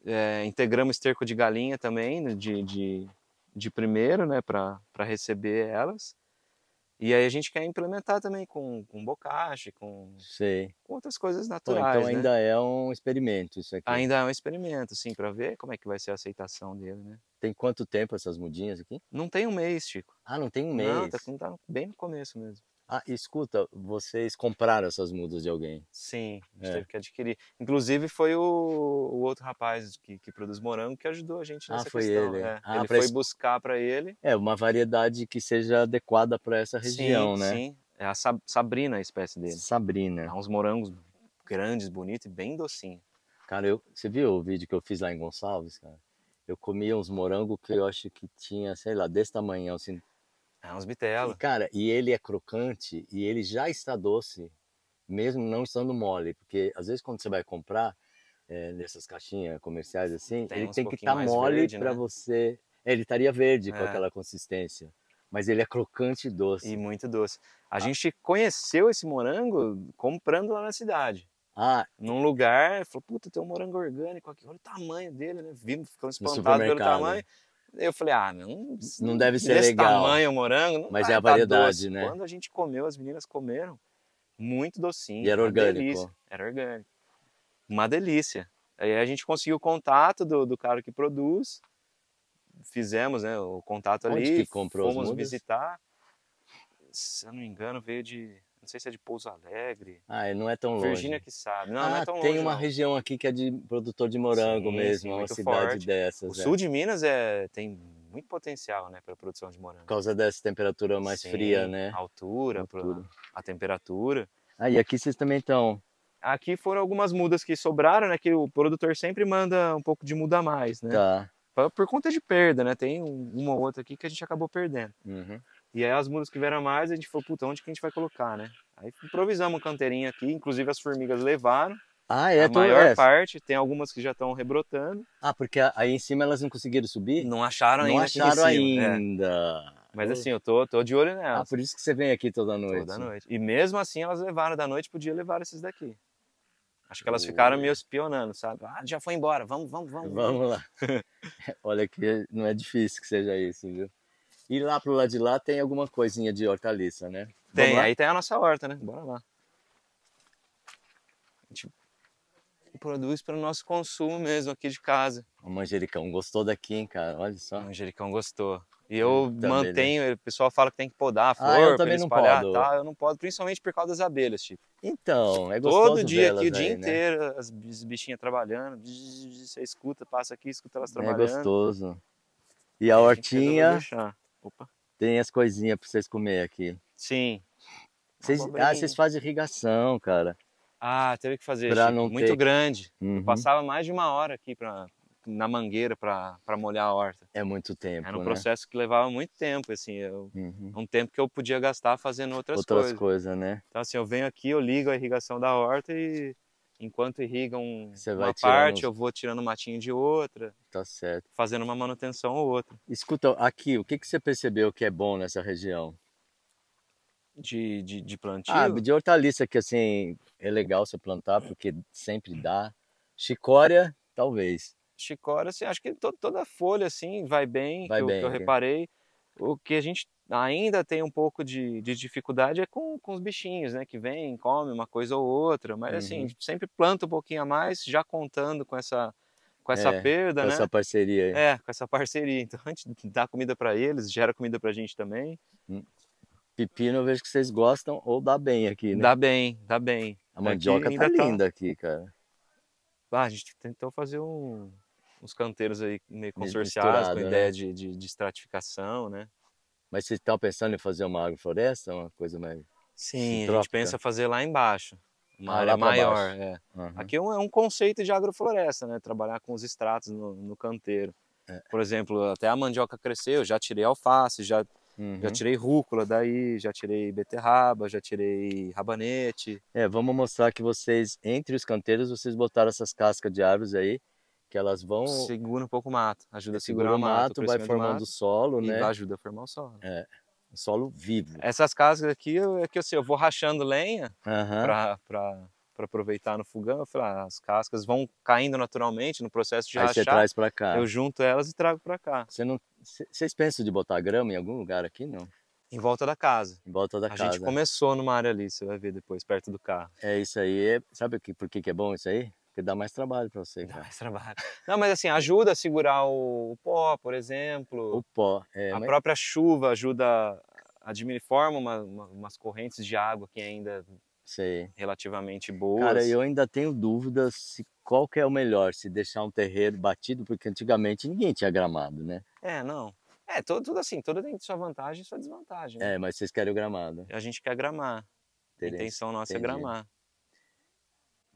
é, integramos esterco de galinha também, né, de, de, de primeiro, né, para receber elas. E aí a gente quer implementar também com, com bocage com, Sei. com outras coisas naturais. Pô, então né? ainda né? é um experimento isso aqui. Ainda é um experimento, sim, para ver como é que vai ser a aceitação dele, né? Tem quanto tempo essas mudinhas aqui? Não tem um mês, Chico. Ah, não tem um mês. Não, tá, tá bem no começo mesmo. Ah, escuta, vocês compraram essas mudas de alguém? Sim, a gente é. teve que adquirir. Inclusive foi o, o outro rapaz que, que, produz morango que ajudou a gente ah, nessa ah, foi questão. Ele, né? ah, ele foi es... buscar para ele. É, uma variedade que seja adequada para essa região, sim, né? Sim, é a Sabrina a espécie dele. Sabrina. É uns morangos grandes, bonitos e bem docinhos. Cara, eu, você viu o vídeo que eu fiz lá em Gonçalves, cara? Eu comia uns morangos que eu acho que tinha, sei lá, desse tamanho, assim, é uns bitelos. Cara, e ele é crocante e ele já está doce, mesmo não estando mole. Porque às vezes quando você vai comprar é, nessas caixinhas comerciais assim, tem ele tem que estar tá mole para né? você. É, ele estaria verde é. com aquela consistência. Mas ele é crocante e doce. E muito doce. A ah. gente conheceu esse morango comprando lá na cidade. Ah, num lugar, falou, puta, tem um morango orgânico aqui, olha o tamanho dele, né? Vimos, ficamos espantados pelo tamanho. Eu falei, ah, não, não deve ser desse legal. tamanho o morango. Mas é a tá variedade, doce. né? Quando a gente comeu, as meninas comeram muito docinho. E era orgânico. Era orgânico. Uma delícia. Aí a gente conseguiu o contato do, do cara que produz. Fizemos né, o contato Onde ali. Que comprou fomos visitar. Se eu não me engano, veio de não sei se é de Pouso Alegre. Ah, não é tão longe. Virgínia que sabe. Não, ah, não é ah, tão longe. tem uma não. região aqui que é de produtor de morango sim, mesmo, sim, uma cidade forte. dessas. O é. sul de Minas é, tem muito potencial né, para produção de morango. Por causa dessa temperatura mais sim, fria, né? A altura, altura. a temperatura. Ah, e aqui vocês também estão. Aqui foram algumas mudas que sobraram, né? Que o produtor sempre manda um pouco de muda a mais, né? Tá. Por, por conta de perda, né? Tem uma ou outra aqui que a gente acabou perdendo. Uhum. E aí as mudas que vieram mais, a gente falou, puta, onde que a gente vai colocar, né? Aí improvisamos um canteirinho aqui, inclusive as formigas levaram. Ah, é? A maior é. parte, tem algumas que já estão rebrotando. Ah, porque aí em cima elas não conseguiram subir? Não acharam não ainda. Não acharam é. ainda. É. Mas assim, eu tô, tô de olho ah, nelas. Ah, por isso que você vem aqui toda noite. Toda noite. E mesmo assim elas levaram da noite, podia levar esses daqui. Acho que elas ficaram meio espionando, sabe? Ah, já foi embora, vamos, vamos, vamos. Vamos lá. Olha que não é difícil que seja isso, viu? E lá pro lado de lá tem alguma coisinha de hortaliça, né? Tem, aí tem a nossa horta, né? Bora lá. A gente produz para o nosso consumo mesmo aqui de casa. O manjericão gostou daqui, hein, cara? Olha só. O manjericão gostou. E eu mantenho, o pessoal fala que tem que podar a flor, ah, eu também não espalhar, podo. Tá, eu não podo, principalmente por causa das abelhas, tipo. Então, é gostoso Todo dia aqui, o dia aí, né? inteiro, né? as bichinhas trabalhando, você escuta, passa aqui, escuta elas é trabalhando. É gostoso. E a, a hortinha, Opa. Tem as coisinhas para vocês comer aqui. Sim. Vocês, ah, vocês fazem irrigação, cara. Ah, teve que fazer. Pra tipo, não muito ter... grande. Uhum. Eu passava mais de uma hora aqui pra, na mangueira para molhar a horta. É muito tempo. Era um né? processo que levava muito tempo, assim, eu, uhum. um tempo que eu podia gastar fazendo outras, outras coisas. Outras coisas, né? Então assim, eu venho aqui, eu ligo a irrigação da horta e Enquanto irrigam Você uma parte, uns... eu vou tirando matinho de outra. Tá certo. Fazendo uma manutenção ou outra. Escuta, aqui, o que, que você percebeu que é bom nessa região? De, de, de plantio? Ah, de hortaliça, que assim, é legal você plantar, porque sempre dá. Chicória, talvez. Chicória, assim, acho que to, toda folha, assim, vai bem, vai que, bem que eu reparei. O que a gente ainda tem um pouco de, de dificuldade é com, com os bichinhos, né? Que vêm, comem uma coisa ou outra, mas assim, uhum. assim, sempre planta um pouquinho a mais, já contando com essa com essa é, perda, com né? essa parceria aí. É, com essa parceria. Então a gente dá comida para eles, gera comida pra gente também. Hum, pepino eu vejo que vocês gostam ou dá bem aqui, né? Dá bem, dá bem. A é mandioca tá aqui, tá linda tá... aqui, cara. Ah, a gente tentou fazer um, uns canteiros aí meio consorciados, com né? ideia de, de, de estratificação, né? Mas vocês estão pensando em fazer uma agrofloresta, uma coisa mais. Sim, a gente pensa fazer lá embaixo. Uma ah, área maior. É. Uhum. Aqui é um, é um, conceito de agrofloresta, né? Trabalhar com os extratos no, no canteiro. É. Por exemplo, até a mandioca cresceu, já tirei alface, já, uhum. já tirei rúcula daí, já tirei beterraba, já tirei rabanete. É, vamos mostrar que vocês, entre os canteiros, vocês botaram essas cascas de árvores aí que elas vão segura um pouco o mato, ajuda a segurar o mato, o vai formando o solo, né? ajuda a formar o solo. É. Solo vivo. Essas casas aqui é que eu eu vou rachando lenha uhum. para aproveitar no fogão. Eu falo, ah, as cascas vão caindo naturalmente no processo de Aí rachar. Aí você traz para cá. Eu junto elas e trago para cá. Você não, vocês pensam de botar grama em algum lugar aqui, não? Em volta da casa. Em volta da a casa. A gente começou numa área ali, você vai ver depois, perto do carro. É isso aí. É, sabe por que, por que é bom isso aí? Porque dá mais trabalho para você. Dá cara. mais trabalho. Não, mas assim, ajuda a segurar o, pó, por exemplo. O pó, é. A mas... própria chuva ajuda a diminuir, forma uma, uma, umas correntes de água que é ainda Sei. relativamente boas. Cara, eu ainda tenho dúvidas se qual que é o melhor, se deixar um terreiro batido, porque antigamente ninguém tinha gramado, né? É, não. É, tudo, tudo assim, tudo tem sua vantagem e sua desvantagem. Né? É, mas vocês querem o gramado. A gente quer gramar. Entendi. A intenção nossa é Entendi. é gramar.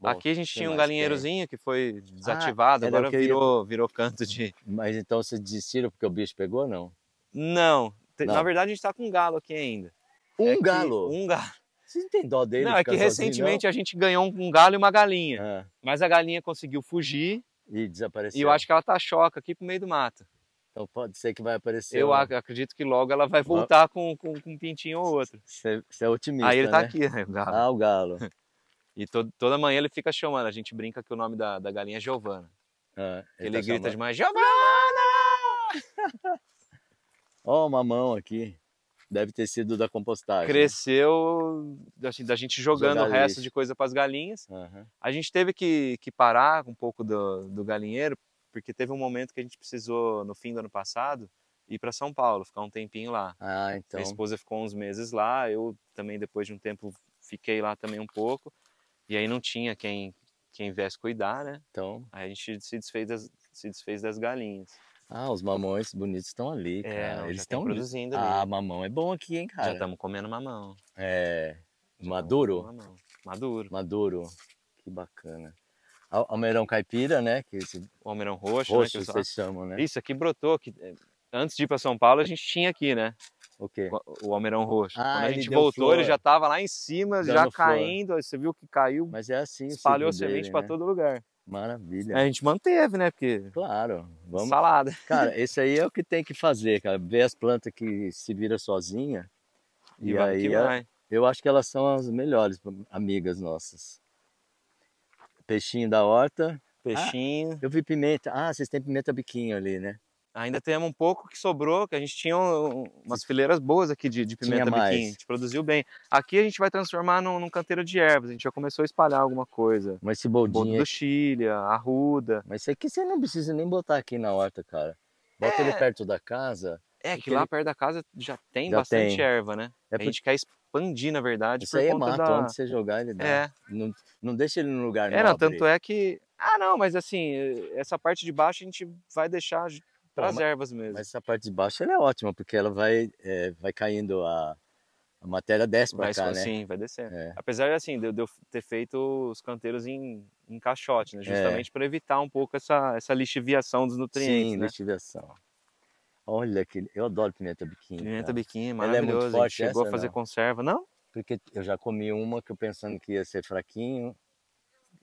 Bom, Aqui a gente tinha um galinheirozinho que foi ah, desativado, ah, agora virou, ia... virou canto de. Mas então vocês desistiram porque o bicho pegou, não? Não. não. Na verdade, a gente está com um galo aqui ainda. Um é galo? um galo. Vocês não têm dó dele? Não, é que recentemente não? a gente ganhou um galo e uma galinha. Ah. Mas a galinha conseguiu fugir. E desapareceu. E eu acho que ela tá choca aqui pro meio do mato. Então pode ser que vai aparecer. Eu um... acredito que logo ela vai voltar com, com, com um pintinho ou outro. Você é otimista. Aí ele tá né? aqui, né, o galo. Ah, o galo. E toda manhã ele fica chamando. A gente brinca que o nome da, da galinha é Giovana. Ah, ele, ele tá grita chamando. demais, Giovana! Ó, oh, mamão aqui. Deve ter sido da compostagem. Né? Cresceu assim, da gente jogando o resto de coisa para as galinhas. Uhum. A gente teve que, que parar um pouco do, do galinheiro, porque teve um momento que a gente precisou, no fim do ano passado, ir para São Paulo, ficar um tempinho lá. Ah, então. Minha esposa ficou uns meses lá, eu também, depois de um tempo, fiquei lá também um pouco. E aí não tinha quem, quem viesse cuidar, né? Então. Aí a gente se desfez das, se desfez das galinhas. Ah, os mamões bonitos estão ali, é, cara. É, não, Eles estão produzindo ali. Ah, mamão é bom aqui, hein, cara? Já estamos comendo mamão. É. Já Maduro? Mamão. Maduro. Maduro. Que bacana. Almeirão caipira, né? Que esse... O almeirão roxo, né, roxo né, que vocês chamam, né? Isso aqui brotou. Que... Eh, antes de ir para São Paulo, a gente tinha aqui, né? O quê? O Almeirão Roxo. Ah, Quando a gente voltou, flor. ele já estava lá em cima, Dando já caindo. Flor. Você viu que caiu. Mas é assim, espalhou semente né? para todo lugar. Maravilha. A gente manteve, né? Porque. Claro. Vamos... Salada. Cara, esse aí é o que tem que fazer, cara. Ver as plantas que se vira sozinha. E, e aí, é vai. eu acho que elas são as melhores amigas nossas. Peixinho da horta. Ah, Peixinho. Ah, eu vi pimenta. Ah, vocês têm pimenta biquinho ali, né? Ainda temos um pouco que sobrou, que a gente tinha umas fileiras boas aqui de, de pimenta biquinho, a gente produziu bem. Aqui a gente vai transformar num, num, canteiro de ervas, a gente já começou a espalhar alguma coisa. Mas esse boldinho... Boto do Chile, arruda. Mas isso aqui você não precisa nem botar aqui na horta, cara. Bota é... ele perto da casa. É, que lá ele... perto da casa já tem já bastante tem. erva, né? É porque... A gente quer expandir, na verdade, isso por aí é mato, da... onde você jogar ele dá. É. Não, não deixa ele no lugar É, não, tanto é que... Ah, não, mas assim, eh, essa parte de baixo a gente vai deixar para as ervas mesmo. Mas essa parte de baixo é ótima, porque ela vai, é, vai caindo a, a matéria desce para cá, né? Sim, vai descendo. É. Apesar assim, de, de, eu ter feito os canteiros em, em caixote, né? É. justamente é. para evitar um pouco essa, essa lixiviação dos nutrientes. Sim, né? lixiviação. Olha que eu adoro pimenta biquinho. Pimenta biquinho, maravilhoso. Ela é muito forte, chegou essa, a fazer não? conserva, não? Porque eu já comi uma que eu pensando que ia ser fraquinho,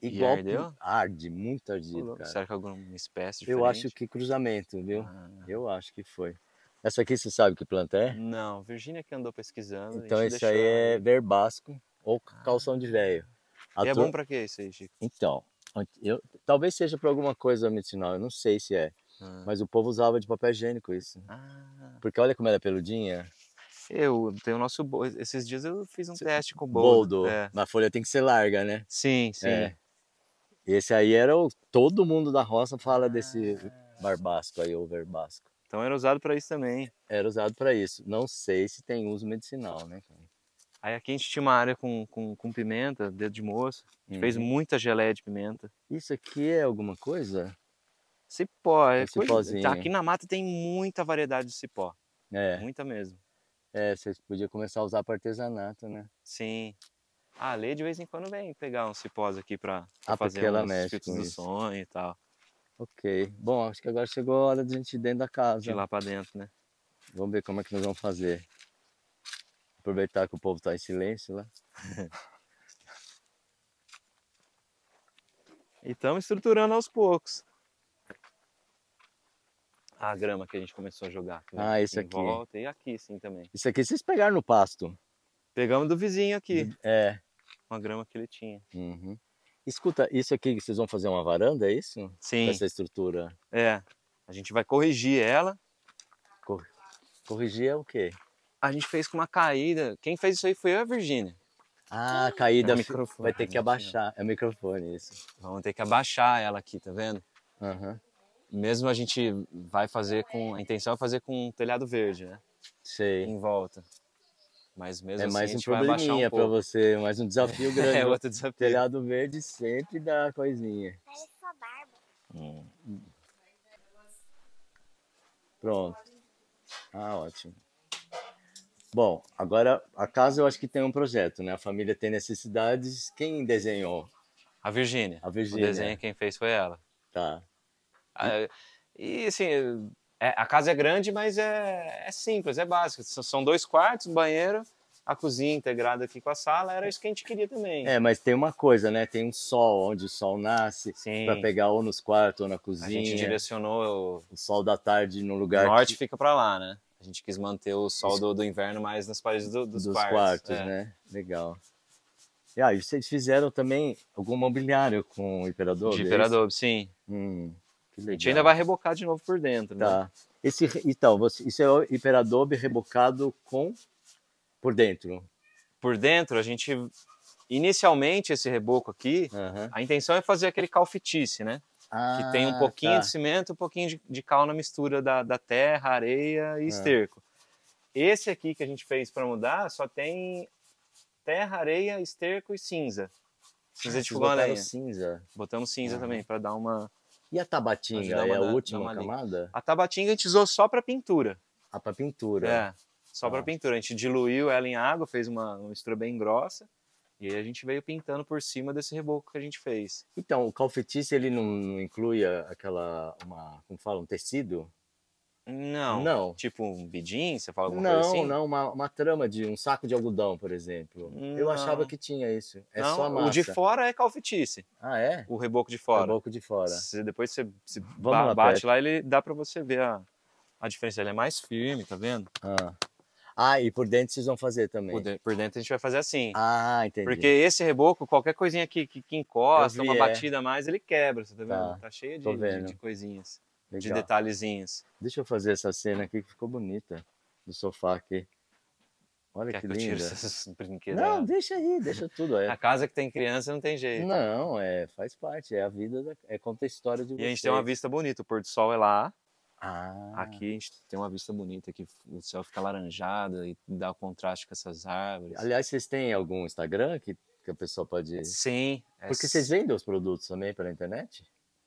Igual e ardeu? arde, muito ardido, cara. Será que é alguma espécie diferente? Eu acho que cruzamento, viu? Ah. Eu acho que foi. Essa aqui você sabe que planta é? Não, Virgínia que andou pesquisando. Então esse deixou... É aí é verbasco ou ah. calção de velho. e é bom para que isso aí, Chico? Então, eu... talvez seja para alguma coisa medicinal, eu não sei se é. Ah. Mas o povo usava de papel higiênico isso. Ah. Porque olha como ela é peludinha. Eu tenho o nosso. Esses dias eu fiz um teste com o boldo. boldo. É. Na folha tem que ser larga, né? Sim, sim. É. Esse aí era o. Todo mundo da roça fala desse ah. barbasco aí, ou verbasco. Então era usado para isso também. Era usado para isso. Não sei se tem uso medicinal, né? Aí aqui a gente tinha uma área com, com, com pimenta, dedo de moço. A gente uhum. fez muita geleia de pimenta. Isso aqui é alguma coisa? Cipó. É, é coisa... Tá, aqui na mata tem muita variedade de cipó. É. Muita mesmo. É, vocês podiam começar a usar para artesanato, né? Sim. A ah, Lê de vez em quando vem pegar um cipós aqui para ah, fazer umas fitas do sonho e tal. Ok. Bom, acho que agora chegou a hora de a gente ir dentro da casa. De ir lá para dentro, né? Vamos ver como é que nós vamos fazer. Aproveitar que o povo tá em silêncio lá. e estamos estruturando aos poucos. A grama que a gente começou a jogar. Ah, esse aqui. Volta, e aqui sim também. Isso aqui vocês pegaram no pasto? Pegamos do vizinho aqui. É com a grama que ele tinha. Uhum. Escuta, isso aqui que vocês vão fazer uma varanda, é isso? Sim. Essa estrutura. É. A gente vai corrigir ela. Cor... Corrigir é o quê? A gente fez com uma caída. Quem fez isso aí foi eu e a Virgínia. Ah, a caída. É microfone. Vai ter que né, abaixar. É o microfone, isso. Vamos ter que abaixar ela aqui, tá vendo? Uhum. Mesmo a gente vai fazer com. A intenção é fazer com um telhado verde, né? Sei. Em volta. Mas é mesmo é assim, mais um probleminha um para você, mais um desafio é, grande. é outro desafio. Telhado verde sempre dá coisinha. Parece sua barba. Hum. Pronto. Ah, ótimo. Bom, agora a casa eu acho que tem um projeto, né? A família tem necessidades. Quem desenhou? A Virgínia. A Virgínia. O desenho quem fez foi ela. Tá. Ah, e assim, é, a casa é grande, mas é, é simples, é básica. São dois quartos, banheiro, a cozinha integrada aqui com a sala, era isso que a gente queria também. É, mas tem uma coisa, né? Tem um sol, onde o sol nasce, para pegar ou nos quartos ou na cozinha. A gente direcionou o, o sol da tarde no lugar. O norte que... fica para lá, né? A gente quis manter o sol do, do inverno mais nas paredes do, dos, dos quartos. quartos é. né? Legal. E aí, ah, vocês fizeram também algum mobiliário com o Imperador? De é Imperador, sim. Hum. A gente ainda vai rebocar de novo por dentro, né? Tá. Esse, então, você, isso é o hiperadobe rebocado com por dentro. Por dentro, a gente inicialmente esse reboco aqui, uhum. a intenção é fazer aquele calfitice, né? Ah, que tem um pouquinho tá. de cimento, um pouquinho de, de cal na mistura da, da terra, areia e ah. esterco. Esse aqui que a gente fez para mudar só tem terra, areia, esterco e cinza. Cinza de ah, fogão né cinza. Botamos cinza uhum. também para dar uma e a Tabatinga é a última camada? A Tabatinga a gente usou só para pintura. Ah, para pintura. É, só ah. para pintura. A gente diluiu ela em água, fez uma, uma mistura bem grossa. E aí a gente veio pintando por cima desse reboco que a gente fez. Então, o calfetice, ele não, não inclui aquela, uma, como fala, um tecido? Não. Não. Tipo um bidim, você fala alguma não, coisa assim? Não, não, uma, uma, trama de um saco de algodão, por exemplo. Não. Eu achava que tinha isso. É não, só massa. O de fora é calfitice. Ah, é? O reboco de fora. Reboco de fora. depois você se ba lá, bate perto. lá, ele dá para você ver a, a diferença. Ele é mais firme, tá vendo? Ah. Ah, e por dentro vocês vão fazer também. Por, de, por, dentro a gente vai fazer assim. Ah, entendi. Porque esse reboco, qualquer coisinha que, que, que encosta, vi, uma é. batida a é. mais, ele quebra, você tá vendo? Tá, tá cheio de, de, de coisinhas. Legal. de detalhezinhos. Deixa eu fazer essa cena aqui que ficou bonita, do sofá aqui. Olha Quer que, que linda. Não, deixa aí, deixa tudo. É. a casa que tem criança não tem jeito. Não, é, faz parte, é a vida, da, é conta a história de E vocês. a gente tem uma vista bonita, o pôr do sol é lá. Ah. Aqui a gente tem uma vista bonita, que o céu fica laranjado e dá contraste com essas árvores. Aliás, vocês têm algum Instagram que, que a pessoa pode... Sim. É... Porque vocês vendem os produtos também pela internet?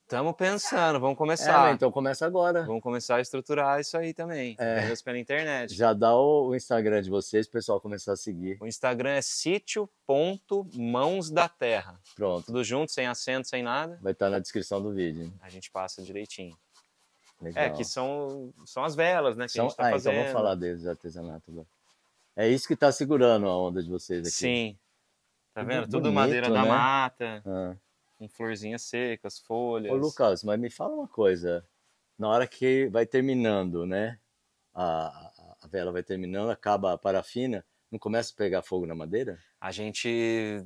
Estamos pensando, vamos é, começar. É, então começa agora. Vamos começar a estruturar isso aí também. É. Pela internet. Já dá o, Instagram de vocês, pessoal, começar a seguir. O Instagram é sítio.mãos da terra. Pronto. Tudo junto, sem acento, sem nada. Vai estar tá na descrição do vídeo. A gente passa direitinho. É, Legal. É, que são, são as velas, né? Que são... a gente tá ah, fazendo. então vamos falar deles artesanato agora. É isso que está segurando a onda de vocês aqui. Sim. Tá vendo? Tudo, Tudo madeira né? da mata. Ah com florzinhas secas, folhas. Ô, Lucas, mas me fala uma coisa. Na hora que vai terminando, né? A, a vela vai terminando, acaba a parafina, não começa a pegar fogo na madeira? A gente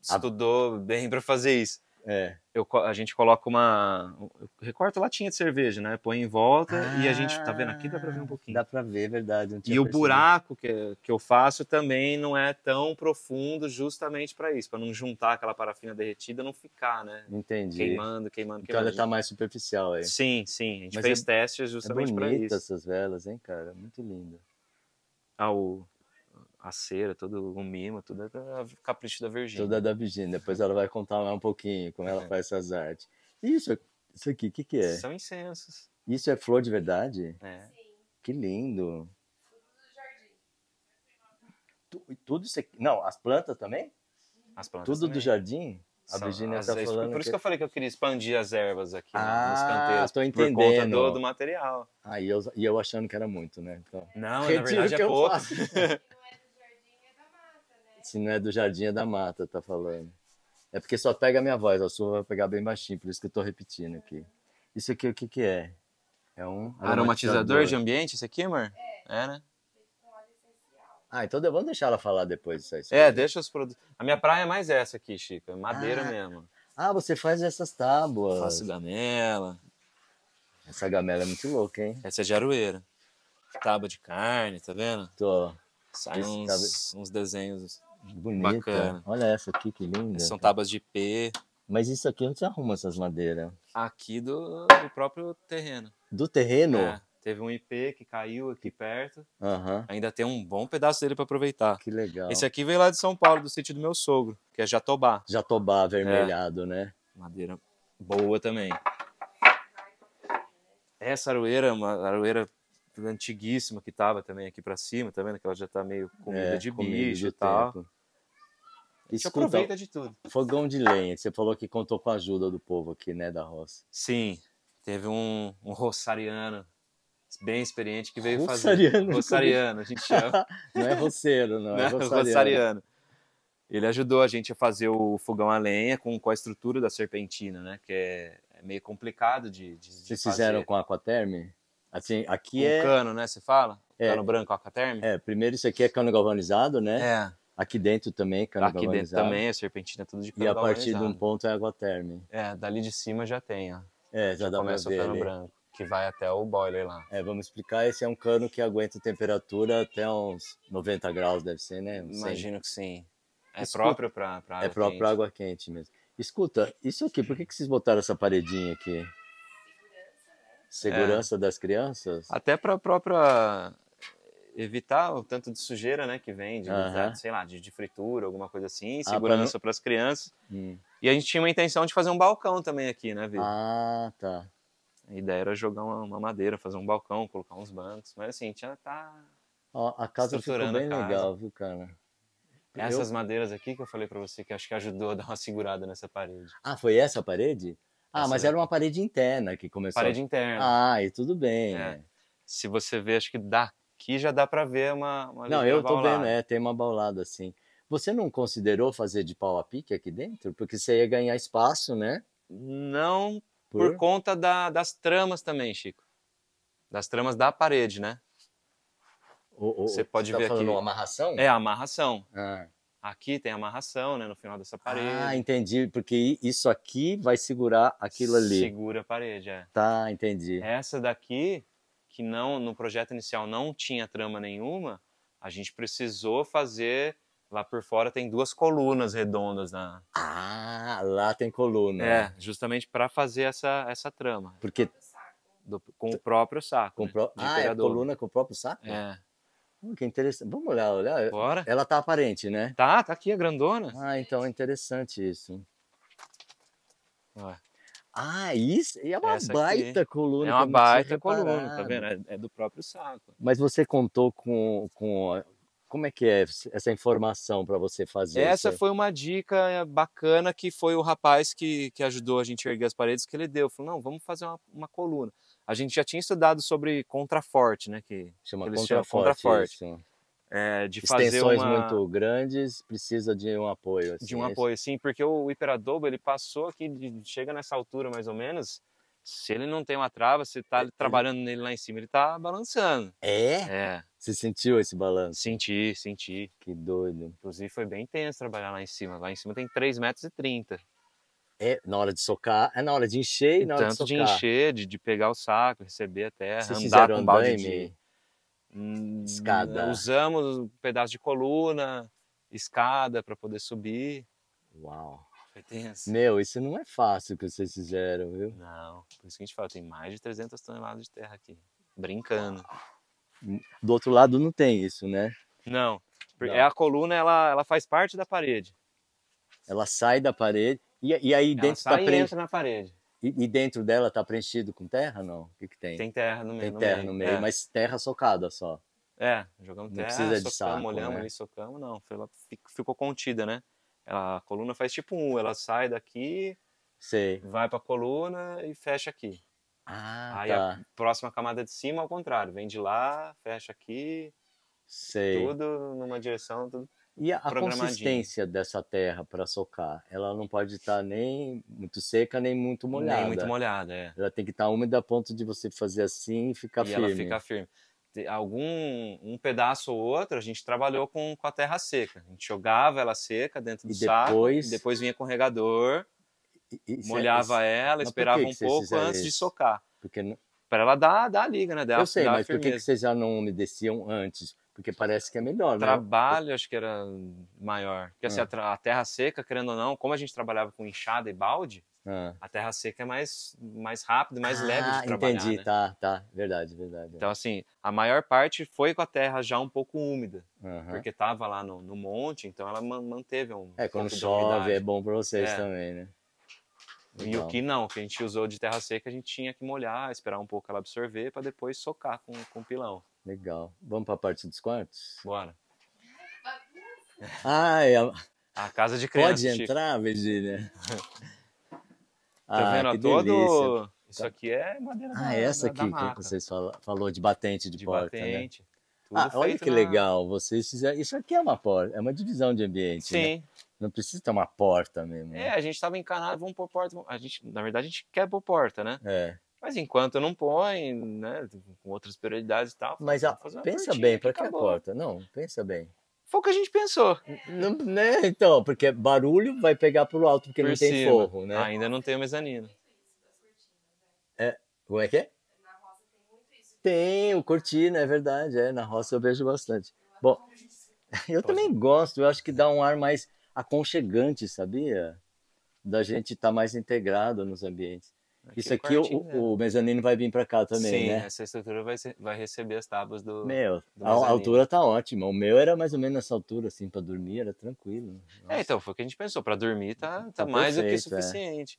estudou a... bem para fazer isso. É. Eu, a gente coloca uma. Recorta latinha de cerveja, né? Põe em volta ah, e a gente. Tá vendo aqui? Dá pra ver um pouquinho. Dá pra ver, verdade. E percebido. o buraco que, que eu faço também não é tão profundo justamente para isso, para não juntar aquela parafina derretida não ficar, né? Entendi. Queimando, queimando, queimando. Então ela tá mais superficial aí. Sim, sim. A gente Mas fez é, testes justamente é para isso. essas velas, hein, cara? Muito linda. Ah, o a cera, todo o mimo, tudo é da capricho da Virgínia. é da Virgínia. Depois ela vai contar mais um pouquinho como ela é. faz essas artes. isso, isso aqui, o que, que é? São incensos. Isso é flor de verdade? É. Sim. Que lindo. Tudo do jardim. Tudo isso aqui. Não, as plantas também? As plantas Tudo também. do jardim? A Virginia está falando. Por isso que... eu falei que eu queria expandir as ervas aqui né, ah, nos canteiros. Tô entendendo. Por conta do, do material. Ah, e eu, e eu achando que era muito, né? Então, não, na verdade é pouco. Se assim, não é do Jardim, é da Mata, tá falando. É porque só pega a minha voz, a sua vai pegar bem baixinho, por isso que eu tô repetindo aqui. Isso aqui, o que que é? É um aromatizador, aromatizador de ambiente, isso aqui, amor? É. é, né? Ah, então vamos deixar ela falar depois disso aí. É, deixa os produtos. A minha praia é mais essa aqui, é madeira ah. mesmo. Ah, você faz essas tábuas. Faço gamela. Essa gamela é muito louca, hein? Essa é de aroeira. Tábua de carne, tá vendo? Tô. Sai uns, uns desenhos Bonita. Bacana. Olha essa aqui, que linda. São tábuas de ip Mas isso aqui, onde você arruma essas madeiras? Aqui do, do próprio terreno. Do terreno? É. Teve um IP que caiu aqui perto. Uhum. Ainda tem um bom pedaço dele para aproveitar. Que legal. Esse aqui veio lá de São Paulo, do sítio do meu sogro, que é Jatobá. Jatobá, avermelhado, é. né? Madeira boa também. Essa aroeira, uma aroeira antiguíssima que tava também aqui para cima, tá vendo? Que ela já tá meio comida é, de comida bicho e tal. Tempo gente Escuta, aproveita de tudo. Fogão de lenha, você falou que contou com a ajuda do povo aqui, né, da roça. Sim, teve um, um rossariano bem experiente que veio rossariano, fazer. Rossariano, a gente chama. não é roceiro, não, é não é rossariano. rossariano. Ele ajudou a gente a fazer o fogão a lenha com, com a estrutura da serpentina, né, que é, é meio complicado de, de Vocês de fizeram com aquaterme? Assim, aqui um é... cano, né, você fala? É. Cano branco aquaterme? É, primeiro isso aqui é cano galvanizado, né? É. Aqui dentro também, canavial é Aqui dentro também, a serpentina é tudo de canavial E a partir de um ponto é água térmica. É, dali de cima já tem, ó. É, já, já dá pra ver. Começa o cano ali. branco, que vai até o boiler lá. É, vamos explicar, esse é um cano que aguenta temperatura até uns 90 graus, deve ser, né? Imagino que sim. É Escuta, próprio para água É próprio água quente mesmo. Escuta, isso aqui, por que, que vocês botaram essa paredinha aqui? Segurança, né? Segurança é. das crianças? Até para a própria evitar o tanto de sujeira, né, que vem, de, sei lá, de, de, fritura, alguma coisa assim, ah, segurança ah, para as crianças. Hum. E a gente tinha uma intenção de fazer um balcão também aqui, né, Vitor? Ah, tá. A ideia era jogar uma, uma, madeira, fazer um balcão, colocar uns bancos, mas assim, tinha tá Ó, a casa ficou bem legal, viu, cara? É essas eu... madeiras aqui que eu falei para você que acho que ajudou a dar uma segurada nessa parede. Ah, foi essa a parede? Ah, essa mas é. era uma parede interna que começou. Parede interna. Ah, e tudo bem. É. Se você vê, acho que dá que já dá para ver uma, uma Não, eu tô baulada. vendo, é, tem uma baulada assim. Você não considerou fazer de pau a pique aqui dentro? Porque você ia ganhar espaço, né? Não, por, por conta da, das tramas também, Chico. Das tramas da parede, né? O, o, você pode você tá ver tá aqui. amarração? É, amarração. Ah. Aqui tem amarração, né, no final dessa ah, parede. Ah, entendi, porque isso aqui vai segurar aquilo ali. Segura a parede, é. Tá, entendi. Essa daqui que não no projeto inicial não tinha trama nenhuma, a gente precisou fazer lá por fora tem duas colunas redondas na Ah, lá tem coluna. É, justamente para fazer essa essa trama. Porque do, com o próprio saco. Com né? Ah, é coluna com o próprio saco? É. Hum, que interessante. Vamos olhar, olhar. Bora. Ela tá aparente, né? Tá, tá aqui a grandona. Ah, então é interessante isso. Ué. Ah, isso é uma Essa baita aqui. coluna. É uma baita coluna, tá vendo? É, é do próprio saco. Mas você contou com, com como é que é essa informação para você fazer? Essa foi uma dica bacana que foi o rapaz que, que ajudou a gente a erguer as paredes que ele deu. Falou, não, vamos fazer uma, uma coluna. A gente já tinha estudado sobre contraforte, né? Que chama contraforte. contraforte. É, de Extensões fazer uma... muito grandes precisa de um apoio. Assim, de um é apoio, sim, porque o hiperadobo ele passou aqui, chega nessa altura mais ou menos, se ele não tem uma trava, você está é, trabalhando nele lá em cima, ele está balançando. É? É. Você sentiu esse balanço? Senti, senti. Que doido. Inclusive foi bem tenso trabalhar lá em cima. Lá em cima tem 3,30 metros. É na hora de socar, é na hora de encher e na hora de socar. Tanto de encher, de, de pegar o saco, receber até, Vocês andar com um balde de... Escada. Hum, usamos um pedaço de coluna, escada para poder subir. Uau. Foi tenso. Meu, isso não é fácil que vocês fizeram, viu? Não. Por isso que a gente fala, tem mais de 300 toneladas de terra aqui. Brincando. Do outro lado não tem isso, né? Não. não. É a coluna, ela, ela faz parte da parede. Ela sai da parede e, e aí ela dentro sai da parede. entra na parede. E, e dentro dela tá preenchido com terra? Não. O que, que tem? Tem terra no meio. Tem terra no meio, no meio é. mas terra socada só. É, jogamos terra. não precisa de socamos, saco, olhamos né? e socamos, não. Ela ficou contida, né? Ela, a coluna faz tipo um, ela sai daqui, Sei. vai a coluna e fecha aqui. Ah, Aí tá. a próxima camada de cima, ao é contrário, vem de lá, fecha aqui, Sei. tudo numa direção, tudo e a, consistência dessa terra para socar, ela não pode estar tá nem muito seca nem muito molhada. Nem muito molhada, é. Ela tem que estar tá úmida a ponto de você fazer assim e ficar e firme. E ela fica firme. Algum um pedaço ou outro, a gente trabalhou com, com a terra seca. A gente jogava ela seca dentro do e depois... saco, depois vinha com o regador, e, molhava ela, esperava que que um pouco antes isso? de socar. Porque para ela dar, dar a liga, né? Dar, Eu sei, mas por que, que vocês já não umedeciam antes? Porque parece que é melhor, né? Trabalho, né? acho que era maior. Porque assim, ah. a, terra seca, querendo ou não, como a gente trabalhava com enxada e balde, ah. a terra seca é mais, mais rápido, mais ah, leve de ah, trabalhar. Entendi, né? tá, tá. Verdade, verdade. Então, assim, a maior parte foi com a terra já um pouco úmida. Uh -huh. Porque tava lá no, no, monte, então ela manteve um. É, quando chove é bom para vocês é. também, né? E o que não, que a gente usou de terra seca, a gente tinha que molhar, esperar um pouco ela absorver para depois socar com, com pilão. Legal. Vamos para a parte dos quartos? Bora. Ai, ah, é a... a casa de criança. Pode entrar, Chico. Virgínia. tá ah, vendo? Todo... Delícia. Isso aqui é madeira ah, da Ah, essa aqui da que vocês falou de batente de, de porta, né? batente. né? Tudo ah, olha que na... legal, vocês fizeram. Isso aqui é uma porta, é uma divisão de ambiente. Né? Sim. Né? Não precisa ter uma porta mesmo. Né? É, a gente estava encanado, vamos pôr porta. A gente, na verdade, a gente quer pôr porta, né? É. Mas enquanto não põe, né, com outras prioridades e tal. Mas a, pensa bem, para que a porta? Não, pensa bem. Foi o que a gente pensou. Não, né? Então, porque barulho vai pegar pro alto, porque Por não cima. tem forro, né? ainda não tem o mezanino. É, como é que é? Na roça tem muito isso. Tem, o cortina, é verdade, é. Na roça eu vejo bastante. Bom, eu também gosto, eu acho que dá um ar mais aconchegante, sabia? Da gente estar tá mais integrado nos ambientes. Aqui Isso aqui o, né? o mezanino vai vir para cá também, Sim, né? essa estrutura vai, ser, vai receber as tábuas do. Meu, do a, altura tá ótima. O meu era mais ou menos nessa altura, assim, para dormir, era tranquilo. É, Nossa. É, então, foi o que a gente pensou. Para dormir tá, tá, tá mais perfeito, do que é. suficiente.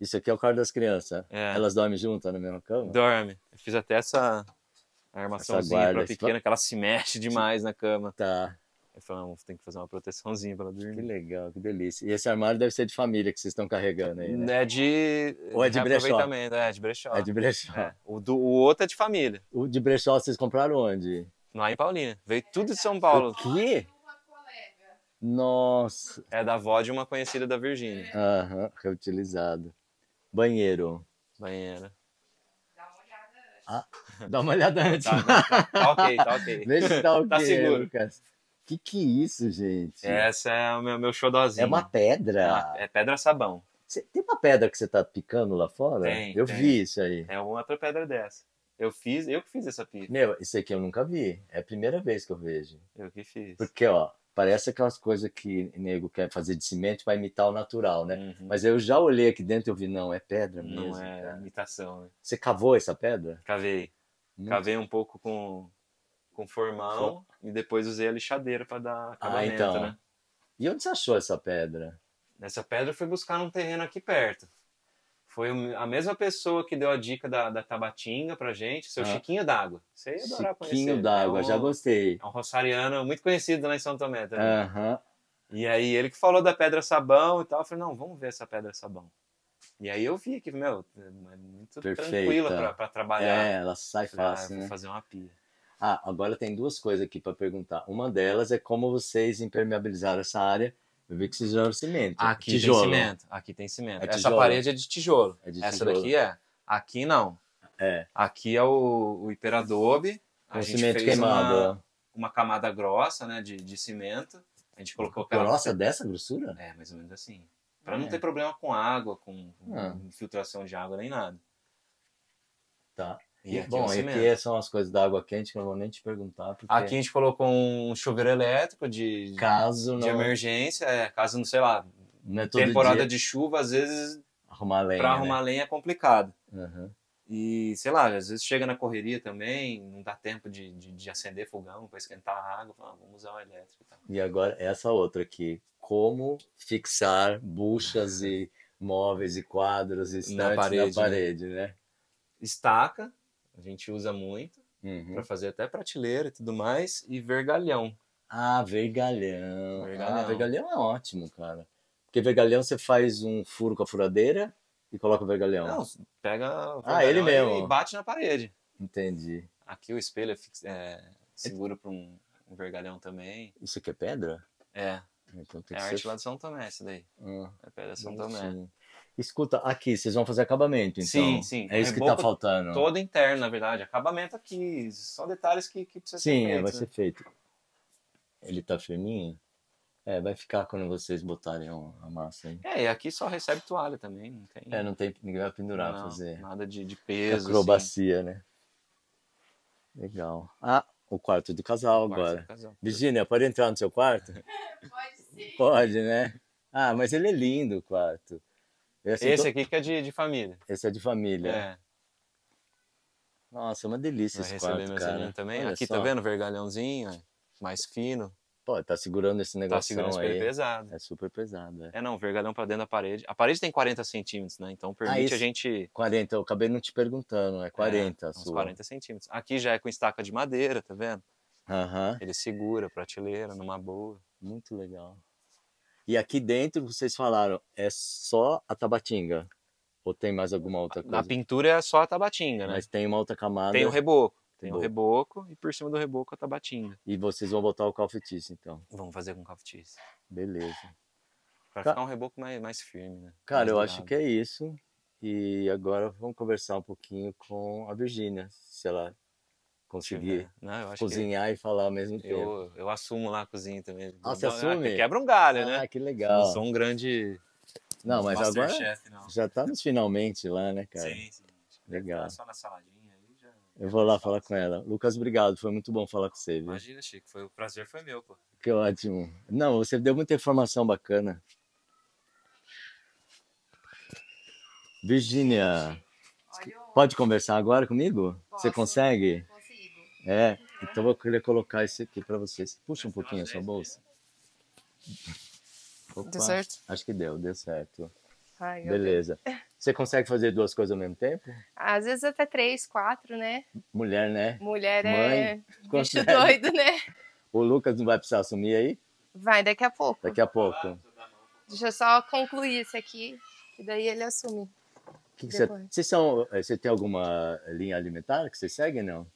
É. Isso aqui é o quarto das crianças. É. Elas dormem juntas na mesma cama? Dorme. Eu fiz até essa armaçãozinha essa guarda, pra pequena, que ela se mexe demais na cama. Tá. Eu falei, não, tem que fazer uma proteçãozinha para dormir. Que legal, que delícia. E esse armário deve ser de família que vocês estão carregando aí, né? É de... Ou é de, de brechó? É, de brechó. É de brechó. É. O, do, o outro é de família. O de brechó vocês compraram onde? Lá em Paulina. Veio tudo de São Paulo. O quê? Nossa. É da avó de uma conhecida da Virgínia. Aham, uhum, reutilizado. Banheiro. Banheiro. Ah, dá uma olhada tá, antes. Tá, tá, tá, ok, tá ok. Veja se tá, tá ok, tá seguro. Lucas. Que que é isso, gente? Essa é o meu, meu xodózinho. É uma pedra. É, é pedra sabão. Cê, tem uma pedra que você tá picando lá fora? Tem, eu tem. vi isso aí. É uma outra pedra dessa. Eu fiz, eu que fiz essa pica. Meu, isso aqui eu nunca vi. É a primeira vez que eu vejo. Eu que fiz. Porque, ó, parece aquelas coisas que nego quer fazer de cimento para imitar o natural, né? Uhum. Mas eu já olhei aqui dentro e vi, não, é pedra mesmo. Não é cara. imitação, né? Você cavou essa pedra? Cavei. Cavei um pouco com, com formão e depois usei a lixadeira para dar ah, acabamento, ah, então. né? E onde você achou essa pedra? Essa pedra foi buscar num terreno aqui perto. Foi a mesma pessoa que deu a dica da, da Tabatinga pra gente, seu ah. Chiquinho d'Água. Você ia adorar Chiquinho conhecer. Chiquinho né? d'Água, é um, já gostei. É um rossariano muito conhecido lá em São Tomé também. Aham. E aí ele que falou da pedra sabão e tal, eu falei, não, vamos ver essa pedra sabão. E aí eu vi que, meu, é muito Perfeita. tranquila pra, pra trabalhar. É, ela sai ah, fácil, ah, né? fazer uma pia. Ah, agora tem duas coisas aqui para perguntar. Uma delas é como vocês impermeabilizaram essa área. Eu vi que vocês usaram cimento. Ah, aqui tijolo. tem cimento. Aqui tem cimento. É essa parede é de tijolo. É de essa tijolo. daqui é. Aqui não. É. Aqui é o, o hiperadobe. A gente cimento fez queimado. Uma, é. uma, camada grossa, né, de, de cimento. A gente colocou aquela... Grossa dessa grossura? É, mais ou menos assim. Para ah, é. não ter problema com água, com, com ah. infiltração de água nem nada. Tá. E aqui, é Bom, aqui assim são as coisas da água quente que eu não vou nem te perguntar. Porque... Aqui a gente colocou um chuveiro elétrico de, caso de emergência, é, caso, não sei lá, não é temporada dia. de chuva, às vezes arrumar lenha, pra né? arrumar né? lenha é complicado. Uhum. E, sei lá, às vezes chega na correria também, não dá tempo de, de, de acender fogão para esquentar a água, fala, ah, vamos usar o elétrico. E agora essa outra aqui, como fixar buchas e móveis e quadros e na parede, na parede né? né? Estaca, a gente usa muito uhum. para fazer até prateleira e tudo mais. E vergalhão. Ah, vergalhão. vergalhão. Ah, vergalhão é ótimo, cara. Porque vergalhão você faz um furo com a furadeira e coloca o vergalhão. Não, pega o ah, vergalhão ah, ele mesmo. e bate na parede. Entendi. Aqui o espelho é, fix... é seguro para um, um vergalhão também. Isso aqui é pedra? É. Então é a arte ser... lá de São Tomé, esse daí. Ah, é pedra São Tomé. Sim escuta, aqui, vocês vão fazer acabamento, então. Sim, sim. É isso é que está faltando. Todo interno, na verdade. Acabamento aqui. São detalhes que, que precisa sim, ser feito. Sim, vai né? ser feito. Ele está firminho? É, vai ficar quando vocês botarem a massa aí. É, e aqui só recebe toalha também, não tem. É, não tem, ninguém vai pendurar, não, fazer. Nada de, de peso. Assim. Acrobacia, assim. né? Legal. Ah, o quarto do casal quarto agora. Do casal. Virginia, pode entrar no seu quarto? pode sim. Pode, né? Ah, mas ele é lindo o quarto. Esse, é esse aqui que é de, de família. Esse é de família. É. Nossa, é uma delícia Vai esse quarto, meus cara. também. Olha aqui, tá só. tá vendo? Vergalhãozinho, é mais fino. Pô, tá segurando esse negócio aí. Tá segurando super pesado. É super pesado, é. É não, vergalhão pra dentro da parede. A parede tem 40 centímetros, né? Então permite ah, a gente... 40, eu acabei não te perguntando, é 40 é, a sua. Uns 40 centímetros. Aqui já é com estaca de madeira, tá vendo? Aham. Uh -huh. Ele segura a prateleira numa boa. Muito legal. E aqui dentro vocês falaram, é só a Tabatinga. Ou tem mais alguma outra coisa? Na pintura é só a tabatinga, né? Mas tem uma outra camada. Tem o reboco. Tem o reboco e por cima do reboco a tabatinga. E vocês vão botar o calfetice, então? Vamos fazer com calfetice. Beleza. Pra Ca... ficar um reboco mais, mais firme, né? Cara, mais eu acho que é isso. E agora vamos conversar um pouquinho com a Virgínia, se ela conseguir não, cozinhar que... e falar ao mesmo tempo. Eu, eu assumo lá a cozinha também. Ah, você é, assume? quebra um galho, ah, né? Ah, que legal. Eu sou um grande. Não, mas Master agora chef, não. já tá nos finalmente lá, né, cara? Sim, sim. Legal. Só na saladinha aí já. Eu vou lá falar com ela. Lucas, obrigado. Foi muito bom falar com você. Viu? Imagina, Chico. Foi o prazer foi meu, pô. Que ótimo. Não, você deu muita informação bacana. Virginia, pode conversar agora comigo? Posso? Você consegue? Posso. É, então eu queria colocar esse aqui para vocês. Puxa um pouquinho a sua bolsa. Opa, deu certo? Acho que deu, deu certo. Ai, Beleza. Você consegue fazer duas coisas ao mesmo tempo? Às vezes até três, quatro, né? Mulher, né? Mulher é Mãe, é consegue. bicho doido, né? O Lucas não vai precisar assumir aí? Vai, daqui a pouco. Daqui a pouco. Deixa eu só concluir isso aqui, e daí ele assume. Que que você, são, eh, você tem alguma linha alimentar que você segue, não?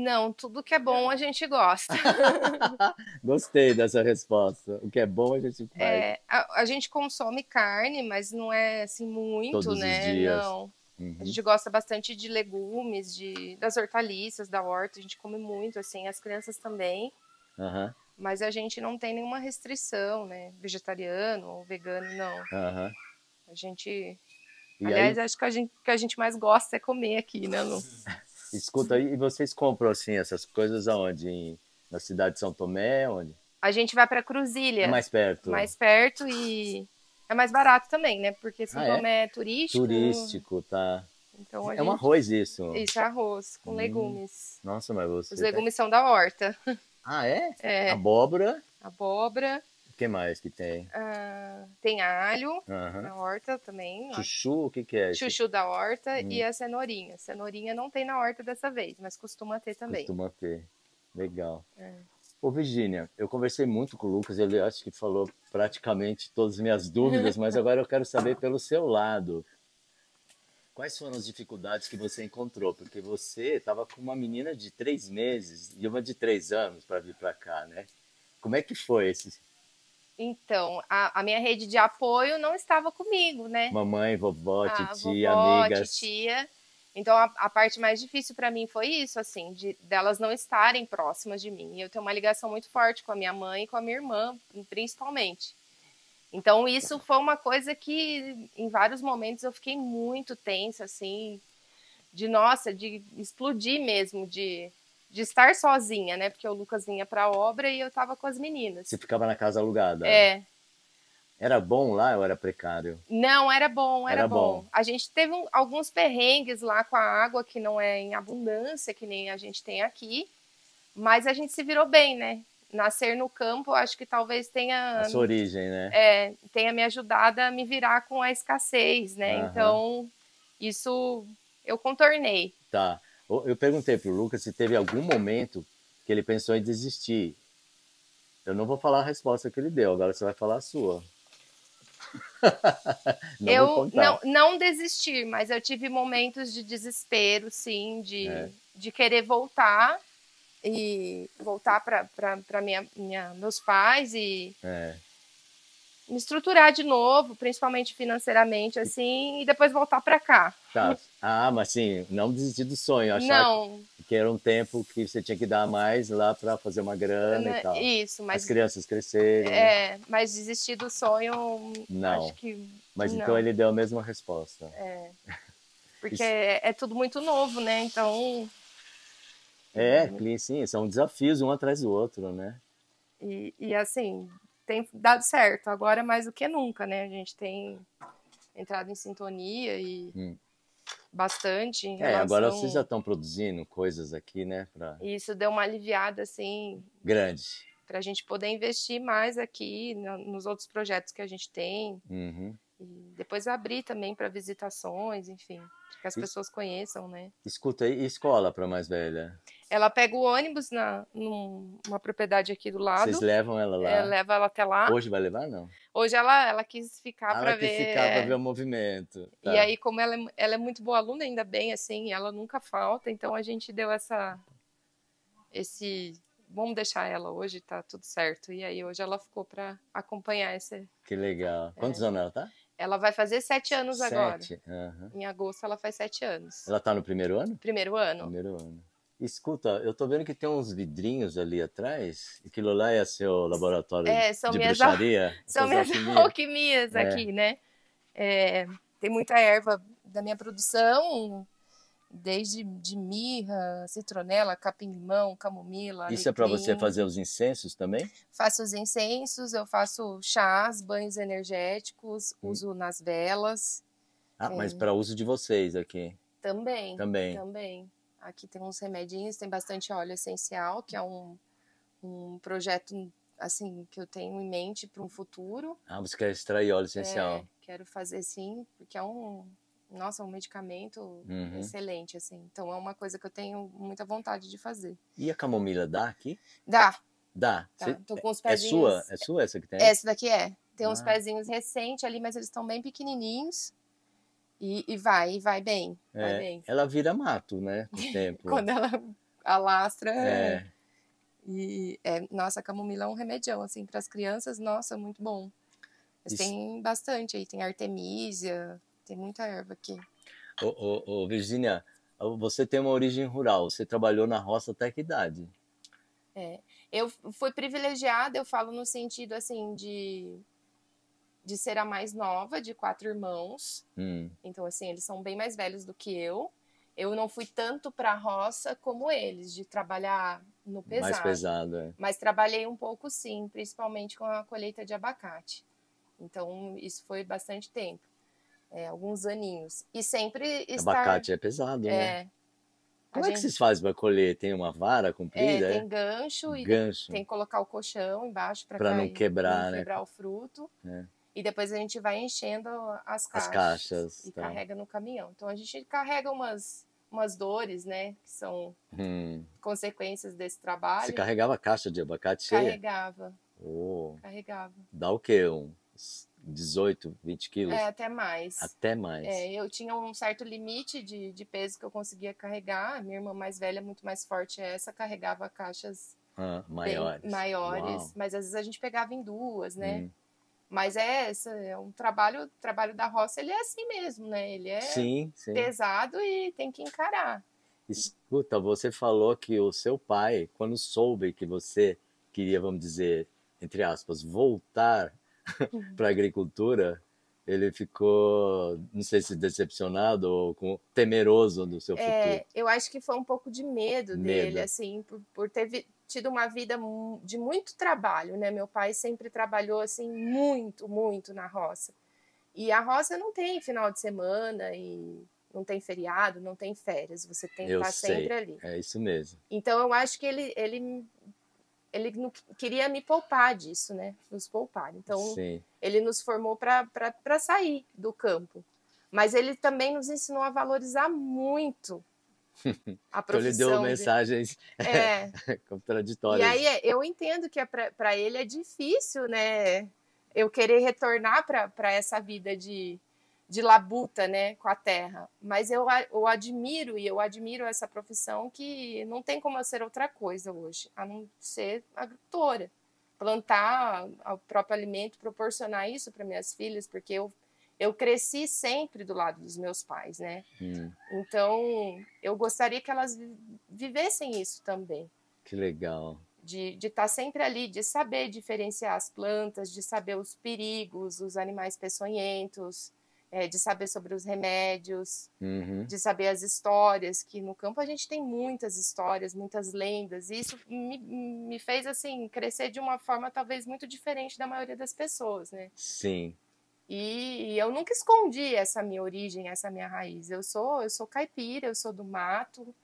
Não, tudo que é bom a gente gosta. Gostei dessa resposta. O que é bom a gente faz. É, a, a, gente consome carne, mas não é assim muito, Todos né? Os dias. Não. Uhum. A gente gosta bastante de legumes, de, das hortaliças, da horta, a gente come muito, assim, as crianças também. Uhum. Mas a gente não tem nenhuma restrição, né? Vegetariano ou vegano, não. Uhum. A gente. E Aliás, aí... acho que a, gente, que a gente mais gosta é comer aqui, né, Lu? Escuta aí, e vocês compram assim essas coisas aonde? Em, na cidade de São Tomé, onde? A gente vai para Cruzília. É mais perto. Mais perto e é mais barato também, né? Porque São ah, é? Tomé é? é turístico. Turístico, tá. Então, é gente... um arroz isso. Isso, é arroz com hum. legumes. Nossa, mas você. Os tá legumes são da horta. Ah, é? É. Abóbora. Abóbora que mais que tem? Ah, tem alho na horta também. Chuchu, o que, que é? Chuchu esse? da horta hum. e a cenourinha. Cenourinha não tem na horta dessa vez, mas costuma ter também. Costuma ter. Legal. É. Ô, Virginia, eu conversei muito com o Lucas, ele acho que falou praticamente todas as minhas dúvidas, mas agora eu quero saber pelo seu lado. Quais foram as dificuldades que você encontrou? Porque você estava com uma menina de três meses e uma de três anos para vir para cá, né? Como é que foi esse, então, a, a, minha rede de apoio não estava comigo, né? Mamãe, vovó, tia, ah, titia, vovó, amigas. Titia. Então, a, a parte mais difícil para mim foi isso, assim, de delas não estarem próximas de mim. Eu tenho uma ligação muito forte com a minha mãe e com a minha irmã, principalmente. Então, isso foi uma coisa que, em vários momentos, eu fiquei muito tensa, assim, de nossa, de explodir mesmo, de de estar sozinha, né? Porque o Lucas vinha para a obra e eu estava com as meninas. Você ficava na casa alugada? É. Era bom lá ou era precário? Não, era bom, era, era bom. bom. A gente teve um, alguns perrengues lá com a água, que não é em abundância, que nem a gente tem aqui, mas a gente se virou bem, né? Nascer no campo, acho que talvez tenha. A sua origem, né? É, tenha me ajudado a me virar com a escassez, né? Então, isso eu contornei. Tá. Eu perguntei para o Lucas se teve algum momento que ele pensou em desistir. Eu não vou falar a resposta que ele deu, agora você vai falar a sua. não eu não, não desisti, mas eu tive momentos de desespero, sim, de, é. de querer voltar e voltar para minha, minha, meus pais e, é me estruturar de novo, principalmente financeiramente, assim, e depois voltar para cá. Tá. Ah, mas sim, não desistir do sonho. Achar não. Que, que era um tempo que você tinha que dar mais lá para fazer uma grana não, e né, tal. Isso, mas. As crianças crescerem. É, mas desistir do sonho. Não. Acho que. Mas então não. então ele deu a mesma resposta. É. Porque isso... é, é tudo muito novo, né? Então. É, sim, são desafios um atrás do outro, né? E, e assim, tem dado certo, agora é mais do que nunca, né? A gente tem entrado em sintonia e hum. bastante. Em é, relação... É, agora vocês já estão produzindo coisas aqui, né? Pra... Isso deu uma aliviada, assim. Grande. Para a gente poder investir mais aqui no, nos outros projetos que a gente tem. Uhum. E depois abrir também para visitações, enfim, que as pessoas conheçam, né? Escuta aí, escola para mais velha? Ela pega o ônibus na numa propriedade aqui do lado. Vocês levam ela lá? É, leva ela até lá. Hoje vai levar não? Hoje ela ela quis ficar para ver. Ela quis ficar para é. ver o movimento. Tá. E aí como ela é, ela é muito boa aluna ainda bem assim, ela nunca falta, então a gente deu essa esse vamos deixar ela hoje, tá tudo certo. E aí hoje ela ficou para acompanhar esse. Que legal. É. Quantos é... anos ela tá? Ela vai fazer sete anos sete. agora. Uhum. Em agosto ela faz sete anos. Ela tá no primeiro ano? Primeiro ano. Primeiro ano. Escuta, eu tô vendo que tem uns vidrinhos ali atrás. Aquilo lá é seu laboratório é, são de minhas bruxaria? Al... São minhas alquimias, alquimias é. aqui, né? É, tem muita erva da minha produção, desde de mirra, citronela, capim-limão, camomila. Isso é alecrim. é para você fazer os incensos também? Faço os incensos, eu faço chás, banhos energéticos, hum. uso nas velas. Ah, é. mas para uso de vocês aqui? Também. Também. Também. Aqui tem uns remedinhos, tem bastante óleo essencial, que é um, um projeto assim que eu tenho em mente para um futuro. Ah, você quer extrair óleo essencial? É, quero fazer sim, porque é um nossa, um medicamento uhum. excelente, assim. Então é uma coisa que eu tenho muita vontade de fazer. E a camomila dá aqui? Dá. Dá. Tá. Cê... Tô com os é, pezinhos. É sua? É sua essa que tem? Essa daqui é. Tem ah. uns pezinhos recentes ali, mas eles estão bem pequenininhos. E, e vai, e vai bem, é, vai bem. Ela vira mato, né? Com o tempo. Quando ela alastra. É. é. E é, nossa, a camomila é um remedião, assim, para as crianças, nossa, muito bom. Mas Isso. tem bastante aí, tem artemisia, tem muita erva aqui. Ô, ô, ô, Virginia, você tem uma origem rural, você trabalhou na roça até que idade? É, eu fui privilegiada, eu falo no sentido, assim, de de ser a mais nova de quatro irmãos. Hum. Então, assim, eles são bem mais velhos do que eu. Eu não fui tanto para a roça como eles, de trabalhar no pesado. Mais pesado, é. Mas trabalhei um pouco, sim, principalmente com a colheita de abacate. Então, isso foi bastante tempo. É, alguns aninhos. E sempre estar... Abacate é pesado, é. né? É. Como gente... é que vocês fazem para colher? Tem uma vara comprida? É, é? tem gancho, e tem que colocar o colchão embaixo para não quebrar, não né? quebrar o fruto. É. E depois a gente vai enchendo as caixas, as caixas e tá. carrega no caminhão. Então a gente carrega umas umas dores, né, que são hum. consequências desse trabalho. Você carregava caixa de abacate cheia? Carregava. Oh. Carregava. Dá o quê? Uns 18, 20 quilos? É, até mais. Até mais. É, eu tinha um certo limite de, de peso que eu conseguia carregar. Minha irmã mais velha, muito mais forte é essa, carregava caixas ah, maiores. Bem, maiores. Mas às vezes a gente pegava em duas, né? Hum. Mas é, é um trabalho, trabalho da roça ele é assim mesmo, né? Ele é sim, sim. pesado e tem que encarar. Escuta, você falou que o seu pai, quando soube que você queria, vamos dizer, entre aspas, voltar uhum. para a agricultura, ele ficou, não sei se decepcionado ou com, temeroso do seu é, futuro. Eu acho que foi um pouco de medo, medo. dele, assim, por, por ter, tido uma vida de muito trabalho, né? Meu pai sempre trabalhou assim muito, muito na roça. E a roça não tem final de semana e não tem feriado, não tem férias, você tem que eu estar sei. sempre ali. É isso mesmo. Então eu acho que ele ele ele não, queria me poupar disso, né? Nos poupar. Então Sim. ele nos formou para sair do campo. Mas ele também nos ensinou a valorizar muito a profissão. Então ele deu de... mensagens é. contraditórias. É. E aí é, eu entendo que é para ele é difícil, né? Eu querer retornar para essa vida de, de labuta, né, com a terra. Mas eu, eu admiro e eu admiro essa profissão que não tem como eu ser outra coisa hoje, a não ser agricultora, plantar o próprio alimento, proporcionar isso para minhas filhas, porque eu eu cresci sempre do lado dos meus pais, né? Hum. Então, eu gostaria que elas vivessem isso também. Que legal. De estar tá sempre ali, de saber diferenciar as plantas, de saber os perigos, os animais peçonhentos, é, de saber sobre os remédios, uhum. de saber as histórias, que no campo a gente tem muitas histórias, muitas lendas, e isso me, me fez, assim, crescer de uma forma talvez muito diferente da maioria das pessoas, né? Sim. E, eu nunca escondi essa minha origem, essa minha raiz. Eu sou, eu sou caipira, eu sou do mato.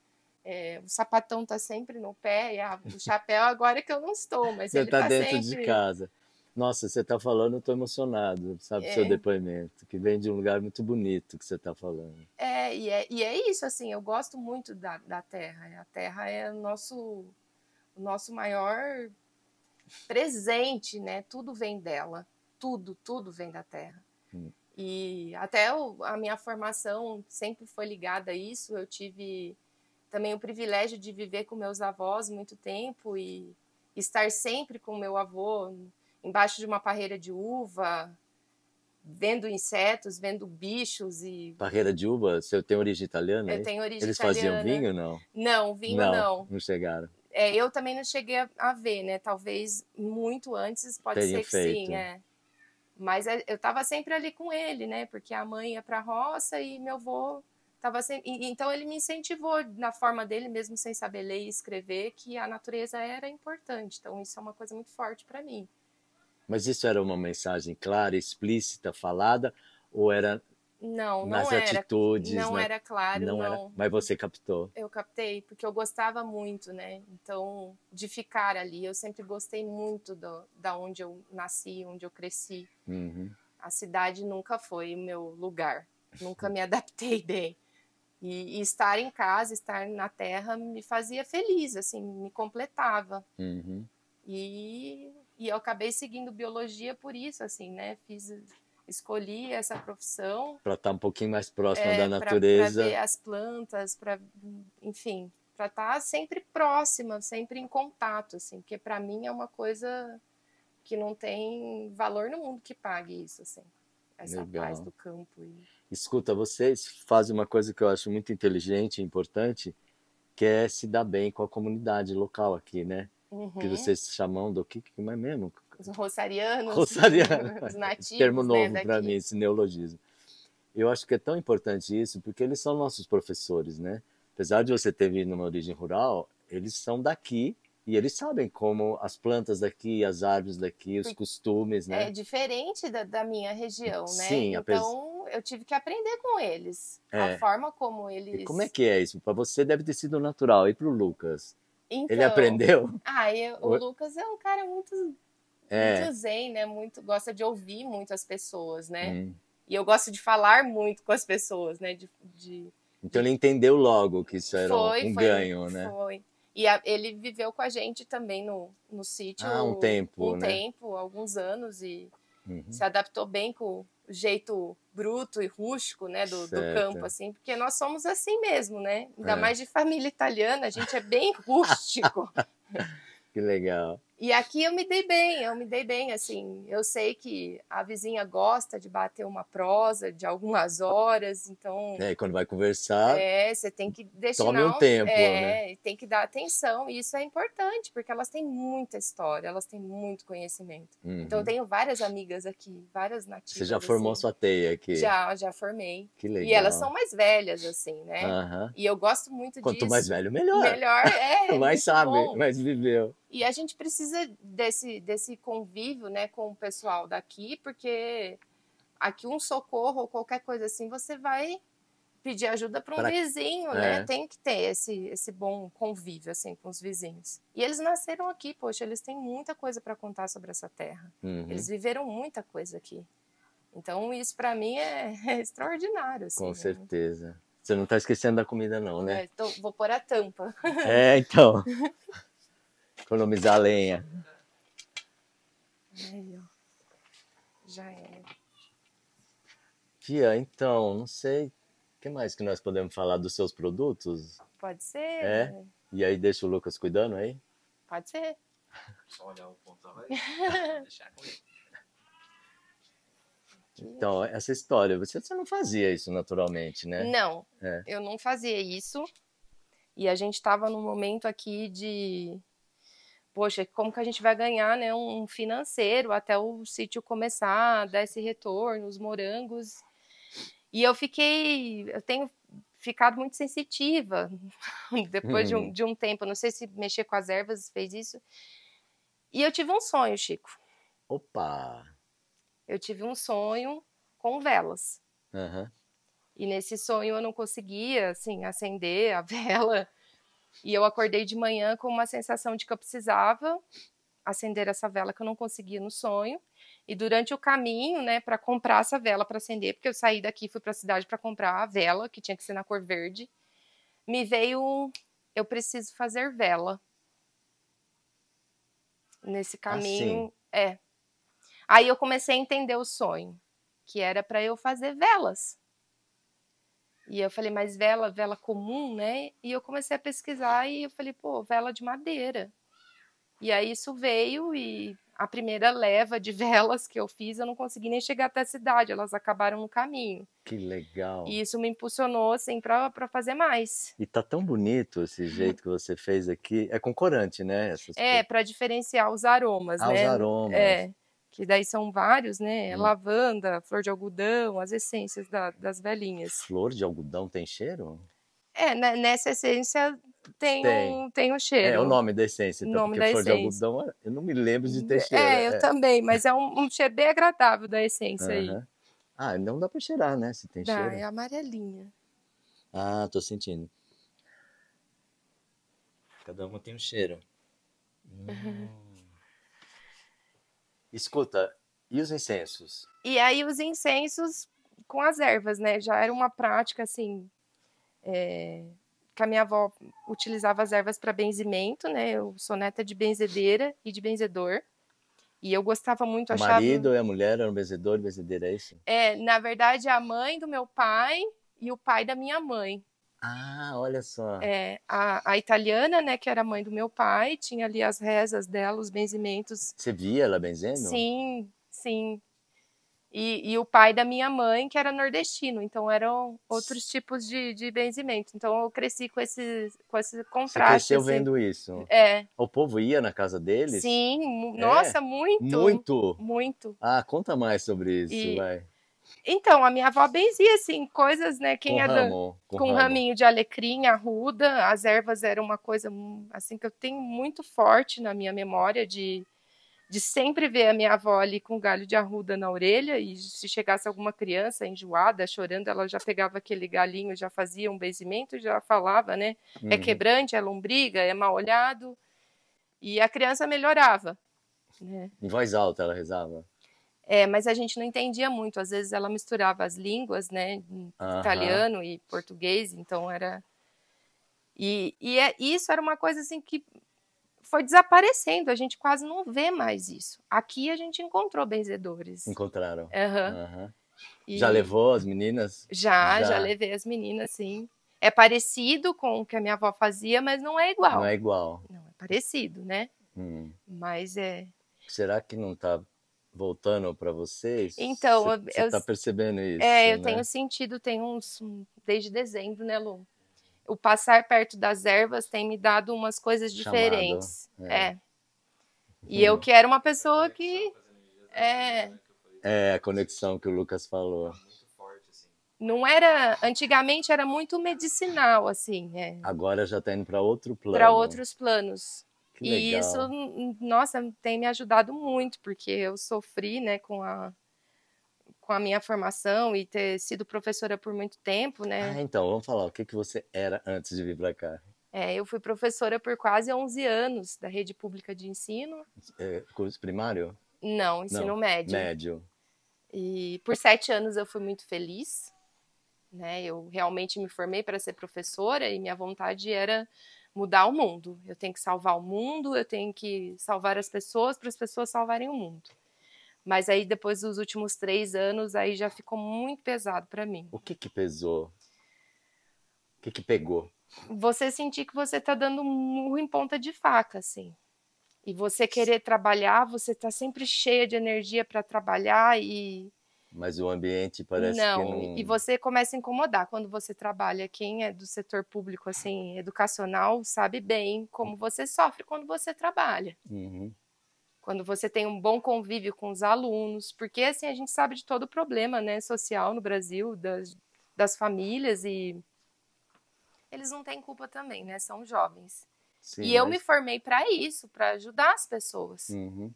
É, o sapatão tá sempre no pé e a, o chapéu agora é que eu não estou, mas você ele tá, tá dentro sempre... de casa. Nossa, você tá falando, eu tô emocionado, sabe, é. seu depoimento, que vem de um lugar muito bonito que você tá falando. É, e é, e é isso, assim, eu gosto muito da, da terra. A terra é o nosso, o nosso maior presente, né? Tudo vem dela tudo, tudo vem da terra. Hum. E até o, a minha formação sempre foi ligada a isso. Eu tive também o privilégio de viver com meus avós muito tempo e estar sempre com meu avô embaixo de uma parreira de uva, vendo insetos, vendo bichos e. Parreira de uva, você tem origem italiana? Eu é tenho origem Eles italiana. faziam vinho não? Não, vinho não. Não, não chegaram. É, eu também não cheguei a, ver, né? Talvez muito antes, pode ser que feito. sim, é. Mas é, eu estava sempre ali com ele, né? Porque a mãe ia para a roça e meu avô estava sempre. Então ele me incentivou na forma dele, mesmo sem saber ler e escrever, que a natureza era importante. Então isso é uma coisa muito forte para mim. Mas isso era uma mensagem clara, explícita, falada, ou era não, não nas era. atitudes. Não né? era claro, não. não. Era, mas você captou. Eu captei, porque eu gostava muito, né? Então, de ficar ali. Eu sempre gostei muito do, da onde eu nasci, onde eu cresci. Uhum. A cidade nunca foi o meu lugar. Nunca me adaptei bem. E, e, estar em casa, estar na terra, me fazia feliz, assim, me completava. Uhum. E, e eu acabei seguindo biologia por isso, assim, né? Fiz escolhi essa profissão para estar tá um pouquinho mais próxima é, da natureza, para ver as plantas, para enfim, para estar tá sempre próxima, sempre em contato, assim, porque para mim é uma coisa que não tem valor no mundo que pague isso, assim, essa Legal. paz do campo. E... Escuta, vocês fazem uma coisa que eu acho muito inteligente e importante, que é se dar bem com a comunidade local aqui, né? Uhum. Que vocês chamam do que, que é mesmo? os rossarianos, Rossariano. os nativos. Termo né, novo né, para mim, esse neologismo. Eu acho que é tão importante isso, porque eles são nossos professores, né? Apesar de você ter vindo numa origem rural, eles são daqui e eles sabem como as plantas daqui, as árvores daqui, os porque costumes, né? É diferente da, da minha região, né? Sim, então eu tive que aprender com eles, é. a forma como eles. E como é que é isso? Para você deve ter sido natural. E para o Lucas? Então, ele aprendeu? Ah, eu, o Lucas é um cara muito é. muito zen, né? Muito, gosta de ouvir muito as pessoas, né? Hum. E eu gosto de falar muito com as pessoas, né? De, de... Então ele entendeu logo que isso era foi, um foi, ganho, né? Foi. E a, ele viveu com a gente também no, no sítio. Ah, um tempo, um né? tempo, alguns anos e uhum. se adaptou bem com o jeito bruto e rústico, né, do, do, campo, assim, porque nós somos assim mesmo, né? Ainda é. mais de família italiana, a gente é bem rústico. que legal. E aqui eu me dei bem, eu me dei bem, assim, eu sei que a vizinha gosta de bater uma prosa de algumas horas, então... É, quando vai conversar... É, você tem que deixar... Tome um tempo, é, né? tem que dar atenção, e isso é importante, porque elas têm muita história, elas têm muito conhecimento. Uhum. Então eu uhum. tenho várias amigas aqui, várias nativas. Você já formou assim. sua teia aqui? Já, já formei. Que legal. E elas são mais velhas, assim, né? Uhum. E eu gosto muito Quanto disso. Quanto mais velho, melhor. Melhor, é. mais sabe, bom. mais viveu. E a gente precisa desse, desse convívio né, com o pessoal daqui, porque aqui um socorro ou qualquer coisa assim, você vai pedir ajuda para um pra... vizinho, né? é. né? Tem que ter esse, esse bom convívio assim com os vizinhos. E eles nasceram aqui, poxa, eles têm muita coisa para contar sobre essa terra. Uhum. Eles viveram muita coisa aqui. Então isso para mim é, é extraordinário. Assim, com né? certeza. Você não está esquecendo da comida não, né? É, tô, vou pôr a tampa. É, então. Economizar lenha. Aí, ó. Já é. Tia, então, não sei. O que mais que nós podemos falar dos seus produtos? Pode ser. É? E aí deixa o Lucas cuidando aí? Pode ser. Só olhar o ponto aí. deixar com ele. Então, essa história, você, você não fazia isso naturalmente, né? Não, é. eu não fazia isso. E a gente estava num momento aqui de poxa, como que a gente vai ganhar né, um financeiro até o sítio começar, dar esse retorno, os morangos. E eu fiquei, eu tenho ficado muito sensitiva depois uhum. de, um, uhum. de um tempo, não sei se mexer com as ervas fez isso. E eu tive um sonho, Chico. Opa! Eu tive um sonho com velas. Uhum. E nesse sonho eu não conseguia, assim, acender a vela. E eu acordei de manhã com uma sensação de que eu precisava acender essa vela que eu não conseguia no sonho. E durante o caminho, né, para comprar essa vela para acender, porque eu saí daqui fui para a cidade para comprar a vela que tinha que ser na cor verde, me veio eu preciso fazer vela. Nesse ah, caminho, assim. é. Aí eu comecei a entender o sonho, que era para eu fazer velas. E eu falei, mas vela, vela comum, né? E eu comecei a pesquisar e eu falei, pô, vela de madeira. E aí isso veio e a primeira leva de velas que eu fiz, eu não consegui nem chegar até a cidade, elas acabaram no caminho. Que legal. E isso me impulsionou assim para fazer mais. E tá tão bonito esse uhum. jeito que você fez aqui, é com corante, né? Essas é, para diferenciar os aromas, ah, né? os aromas. É que daí são vários, né? Hum. Lavanda, flor de algodão, as essências da, das velhinhas. Flor de algodão tem cheiro? É, né, nessa essência tem, tem. Um, tem um é, cheiro. É, o nome da essência. Então, nome porque da flor essência. de algodão, eu não me lembro de ter é, cheiro. É, eu é. também, mas é um, um, cheiro bem agradável da essência uhum. aí. Ah, não dá para cheirar, né? Se tem dá, cheiro. é amarelinha. Ah, tô sentindo. Cada uma tem um cheiro. Uhum. Escuta, e os incensos? E aí os incensos com as ervas, né? Já era uma prática assim. É... Que a minha avó utilizava as ervas para benzimento, né? Eu sou neta de benzedeira e de benzedor. E eu gostava muito, o achava... O marido e a mulher eram benzedor e benzedeira, é isso? É, na verdade, a mãe do meu pai e o pai da minha mãe. Ah, olha só. É, a, a, italiana, né, que era mãe do meu pai, tinha ali as rezas dela, os benzimentos. Você via ela benzendo? Sim, sim. E, e o pai da minha mãe, que era nordestino, então eram outros tipos de, de benzimento. Então eu cresci com esse, com esse contraste. Você cresceu assim. vendo isso? É. O povo ia na casa deles? Sim, é. nossa, muito. Muito? Muito. Ah, conta mais sobre isso, e... vai. Então, a minha avó benzia, assim, coisas, né? Quem com é ramo, com, com raminho de alecrim, arruda, as ervas era uma coisa, hum, assim, que eu tenho muito forte na minha memória de, de sempre ver a minha avó ali com um galho de arruda na orelha e se chegasse alguma criança enjoada, chorando, ela já pegava aquele galinho, já fazia um benzimento, já falava, né? É uhum. É quebrante, é lombriga, é mal olhado. E a criança melhorava. Né? Em voz alta ela rezava. É, mas a gente não entendia muito. Às vezes ela misturava as línguas, né? Uhum. Italiano e português, então era. E, e é, isso era uma coisa assim que foi desaparecendo. A gente quase não vê mais isso. Aqui a gente encontrou benzedores. Encontraram. Uhum. Uhum. E... Já levou as meninas? Já, já, já levei as meninas, sim. É parecido com o que a minha avó fazia, mas não é igual. Não é igual. Não é parecido, né? Hum. Mas é. Será que não está voltando para vocês? Então, você tá percebendo é, isso? É, eu né? tenho sentido, tem uns hum, desde dezembro, né, Lu? O passar perto das ervas tem me dado umas coisas Chamado, diferentes. É. é. E hum. eu uhum. que era uma pessoa que é né, é a conexão que o Lucas falou. É assim. Não era, antigamente era muito medicinal assim, é. Agora já está indo para outro plano. Para outros planos. Que e isso, hum, nossa, tem me ajudado muito, porque eu sofri, né, com a com a minha formação e ter sido professora por muito tempo, né? Ah, então, vamos falar, o que, que você era antes de vir para cá? É, eu fui professora por quase 11 anos da rede pública de ensino. É, curso primário? Não, ensino Não, médio. Médio. E por sete anos eu fui muito feliz, né? Eu realmente me formei para ser professora e minha vontade era mudar o mundo. Eu tenho que salvar o mundo, eu tenho que salvar as pessoas para as pessoas salvarem o mundo. Mas aí depois dos últimos três anos, aí já ficou muito pesado para mim. O que que pesou? O que que pegou? Você sentir que você tá dando um murro em ponta de faca, assim. E você querer trabalhar, você tá sempre cheia de energia para trabalhar e mas o ambiente parece não, que não... E você começa a incomodar quando você trabalha. Quem é do setor público, assim, educacional, sabe bem como hum. você sofre quando você trabalha. Uhum. Quando você tem um bom convívio com os alunos. Porque, assim, a gente sabe de todo o problema né, social no Brasil, das, das famílias e... Eles não têm culpa também, né? São jovens. Sim, e mas... eu me formei para isso, para ajudar as pessoas. Uhum.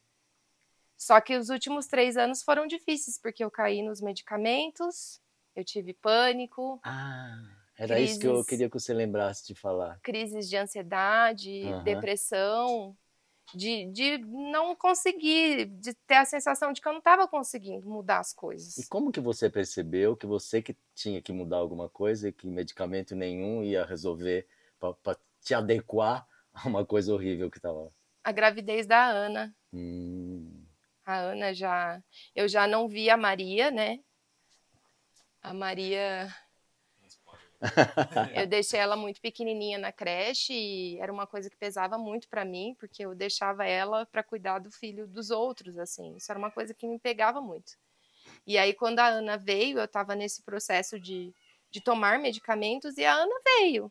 Só que os últimos três anos foram difíceis, porque eu caí nos medicamentos, eu tive pânico. Ah, era crises, isso que eu queria que você lembrasse de falar. Crises de ansiedade, uhum. depressão, de, de não conseguir, de ter a sensação de que eu não estava conseguindo mudar as coisas. E como que você percebeu que você que tinha que mudar alguma coisa e que medicamento nenhum ia resolver para te adequar a uma coisa horrível que estava? A gravidez da Ana. Hum. A Ana já. Eu já não vi a Maria, né? A Maria. eu deixei ela muito pequenininha na creche e era uma coisa que pesava muito para mim, porque eu deixava ela para cuidar do filho dos outros, assim. Isso era uma coisa que me pegava muito. E aí, quando a Ana veio, eu estava nesse processo de, de tomar medicamentos e a Ana veio.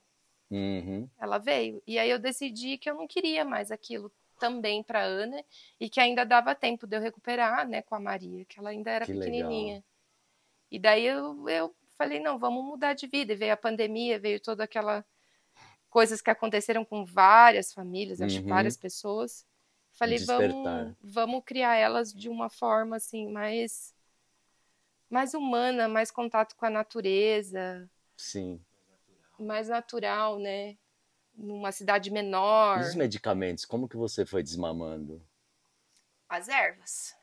Uhum. Ela veio. E aí eu decidi que eu não queria mais aquilo também para Ana e que ainda dava tempo de eu recuperar, né, com a Maria, que ela ainda era que pequenininha. Legal. E daí eu, eu falei, não, vamos mudar de vida. E veio a pandemia, veio toda aquela coisas que aconteceram com várias famílias, acho uhum. várias pessoas. Falei, vamos, vamos criar elas de uma forma assim mais mais humana, mais contato com a natureza. Sim. Mais natural, né? numa cidade menor. E os medicamentos, como que você foi desmamando? As ervas.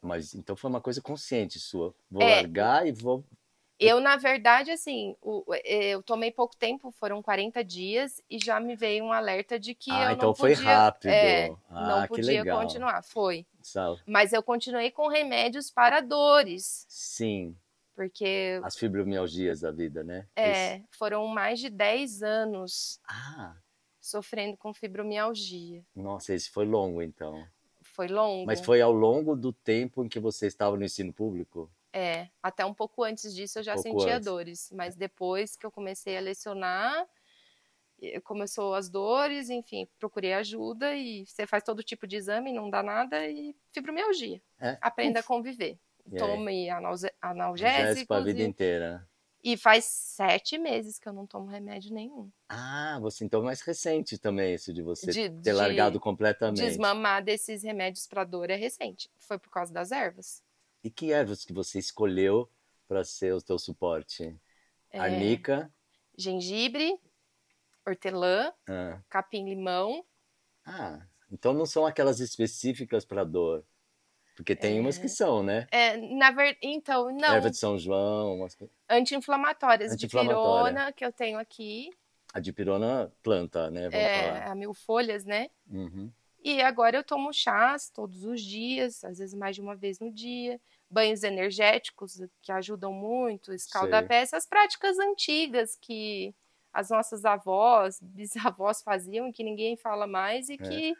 Mas então foi uma coisa consciente sua. Vou é, largar e vou. Eu, na verdade, assim, o, é, eu tomei pouco tempo, foram 40 dias, e já me veio um alerta de que ah, eu então não podia. foi rápido. É, ah, não podia continuar, foi. Sal. Mas eu continuei com remédios para dores. Sim. Porque. As fibromialgias da vida, né? É, Isso. foram mais de 10 anos ah. sofrendo com fibromialgia. Nossa, esse foi longo, então. Foi longo. Mas foi ao longo do tempo em que você estava no ensino público? É, até um pouco antes disso eu já pouco sentia antes. dores, mas depois que eu comecei a lecionar, começou as dores, enfim, procurei ajuda e você faz todo tipo de exame, não dá nada e fibromialgia. É. Aprenda Uf. a conviver tome analgésico. a vida e... inteira. E faz sete meses que eu não tomo remédio nenhum. Ah, você então é mais recente também isso de você de, ter de largado completamente. Desmamar desses remédios para dor é recente. Foi por causa das ervas. E que ervas que você escolheu para ser o seu suporte? É, Arnica, gengibre, hortelã, ah. capim-limão. Ah, então não são aquelas específicas para dor. Porque tem é... umas que é. são, né? É, na verdade, então, não. Erva de São João, umas Anti-inflamatórias. Anti dipirona, que eu tenho aqui. A dipirona planta, né? Vamos é, falar. a mil folhas, né? Uhum. E agora eu tomo chás todos os dias, às vezes mais de uma vez no dia. Banhos energéticos, eh, que ajudam muito, escaldapé, essas práticas antigas que as nossas avós, bisavós faziam, que ninguém fala mais e é. que,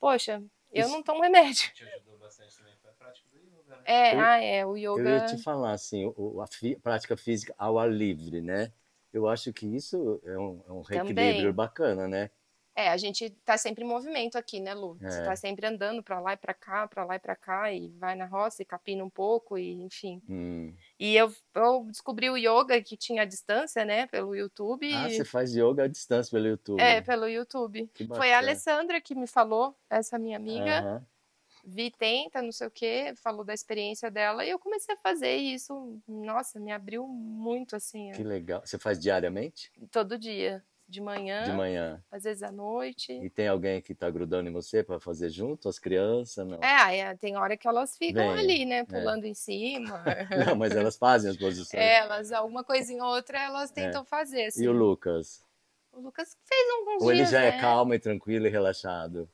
poxa, eu Isso... não tomo remédio. Te ajudou bastante também para né? É, eu, ah, é, o yoga. Eu ia te falar, assim, o, a fi, prática física ao ar livre, né? Eu acho que isso é um, é um reequilíbrio bacana, né? É, a gente tá sempre em movimento aqui, né, Lu? É. Você tá sempre andando para lá e para cá, para lá e para cá, e vai na roça e capina um pouco, e enfim. Hum. E eu, eu, descobri o yoga que tinha a distância, né, pelo YouTube. Ah, e... você faz yoga à distância pelo YouTube. É, pelo YouTube. Foi a Alessandra que me falou, essa minha amiga. Uhum vi, tenta, não sei o que, falou da experiência dela, e eu comecei a fazer e isso, nossa, me abriu muito, assim. Que legal. Você faz diariamente? Todo dia. De manhã, de manhã, às vezes à noite. E tem alguém que tá grudando em você para fazer junto, as crianças, não? É, ah, tem hora que elas ficam Bem, ali, né, é. pulando é. em cima. não, mas elas fazem as posições. É, elas, alguma coisinha ou outra, elas é. tentam é. fazer, assim. E o assim. Lucas? O Lucas fez alguns Ou ele já é né? é calmo e tranquilo e relaxado?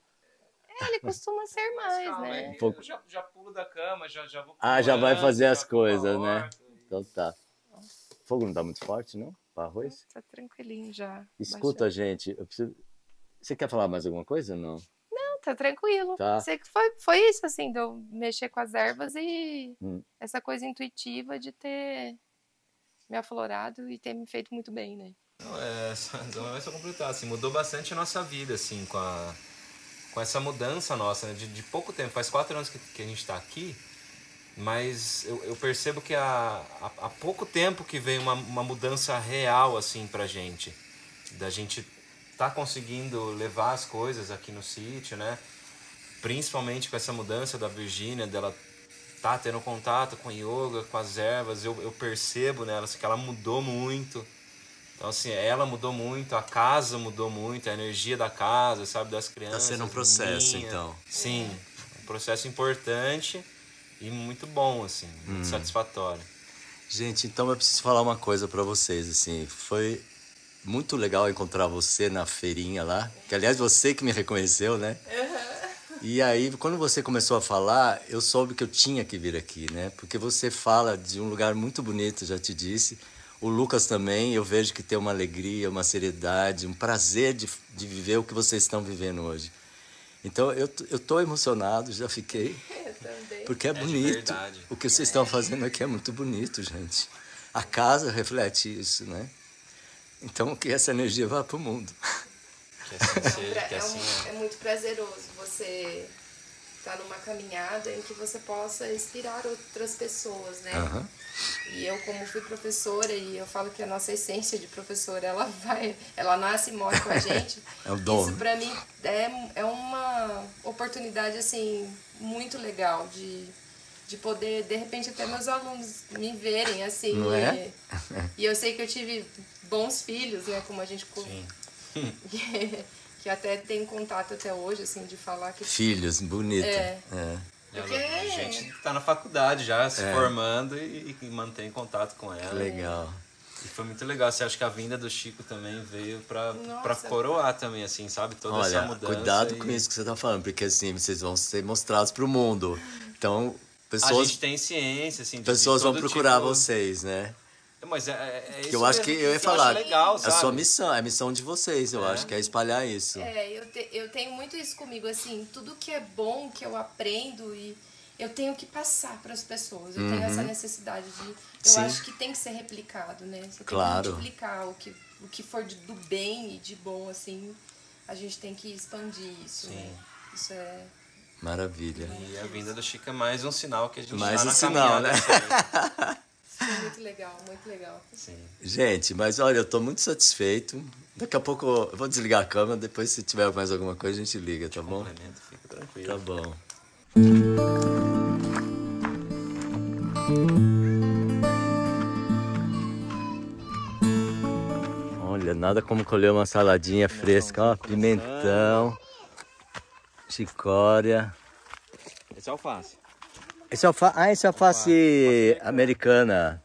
ele costuma ser mais, né? Eu já, já, pulo da cama, já, já vou. Ah, já vai fazer as coisas, né? Então tá. O fogo não tá muito forte, não? Para arroz? Tá tranquilinho já. Escuta, baixando. gente, eu preciso. Você quer falar mais alguma coisa ou não? Não, tá tranquilo. Tá. Sei que foi, foi isso, assim, de eu mexer com as ervas e hum. essa coisa intuitiva de ter me aflorado e ter me feito muito bem, né? Não, é, só, só completar, assim, mudou bastante a nossa vida, assim, com a com essa mudança nossa, né? de, de, pouco tempo, faz quatro anos que, que a gente está aqui, mas eu, eu percebo que há, há, há, pouco tempo que vem uma, uma mudança real assim a gente, da gente tá conseguindo levar as coisas aqui no sítio, né? Principalmente com essa mudança da Virgínia, dela tá tendo contato com yoga, com as ervas, eu, eu percebo nela né, que ela mudou muito então, assim, ela mudou muito, a casa mudou muito, a energia da casa, sabe, das crianças. Tá sendo um processo, minha. então. Sim, um processo importante e muito bom, assim, muito hum. satisfatório. Gente, então eu preciso falar uma coisa para vocês, assim, foi muito legal encontrar você na feirinha lá, que aliás você que me reconheceu, né? E aí, quando você começou a falar, eu soube que eu tinha que vir aqui, né? Porque você fala de um lugar muito bonito, já te disse, o Lucas também, eu vejo que tem uma alegria, uma seriedade, um prazer de, de viver o que vocês estão vivendo hoje. Então, eu estou emocionado, já fiquei. Eu também. Porque é, é bonito. O que vocês é. estão fazendo aqui é muito bonito, gente. A casa reflete isso, né? Então, que essa energia vá para o mundo. Que assim seja, é, que assim é. é muito prazeroso você está numa caminhada em que você possa inspirar outras pessoas, né? Uhum. E eu, como fui professora, e eu falo que a nossa essência de professora, ela vai, ela nasce e morre com a gente. é o dom. Isso né? para mim é, é uma oportunidade, assim, muito legal de, de poder, de repente, até meus alunos me verem, assim. Não é? E, e eu sei que eu tive bons filhos, né? Como a gente... Sim. que até tem contato até hoje, assim, de falar que. Filhos, bonito. É. é. a é é. gente tá na faculdade já, se é. formando e, e, mantém contato com ela. legal. E foi muito legal. Você acha que a vinda do Chico também veio pra, pra coroar também, assim, sabe? Toda Olha, essa mudança. Cuidado e... com isso que você tá falando, porque assim, vocês vão ser mostrados pro mundo. Então, pessoas. A gente tem ciência, assim, de Pessoas vão procurar tipo... vocês, né? Mas é, é, é isso eu acho que eu ia falar. Legal, a sua missão, é a missão de vocês, eu é. acho, que é espalhar isso. É, eu, te, eu tenho muito isso comigo, assim, tudo que é bom, que eu aprendo e eu tenho que passar para as pessoas. Eu uhum. tenho essa uhum. necessidade de. Eu Sim. acho que tem que ser replicado, né? Você claro. tem que multiplicar o que, o que for de, do bem e de bom, assim, a gente tem que expandir isso. Né? Sim. Né? Isso é. Maravilha. E a vinda do Chica é mais um sinal que a gente Mais tá um sinal, né? Muito legal, muito legal. Sim. Gente, mas olha, eu estou muito satisfeito. Daqui a pouco eu vou desligar a câmera, depois se tiver mais alguma coisa a gente liga, tá bom? Fica tranquilo. Tá bom. Olha, nada como colher uma saladinha fresca, ó, pimentão, chicória. Esse é alface. Esse é alfa... Ah, esse é alface americana.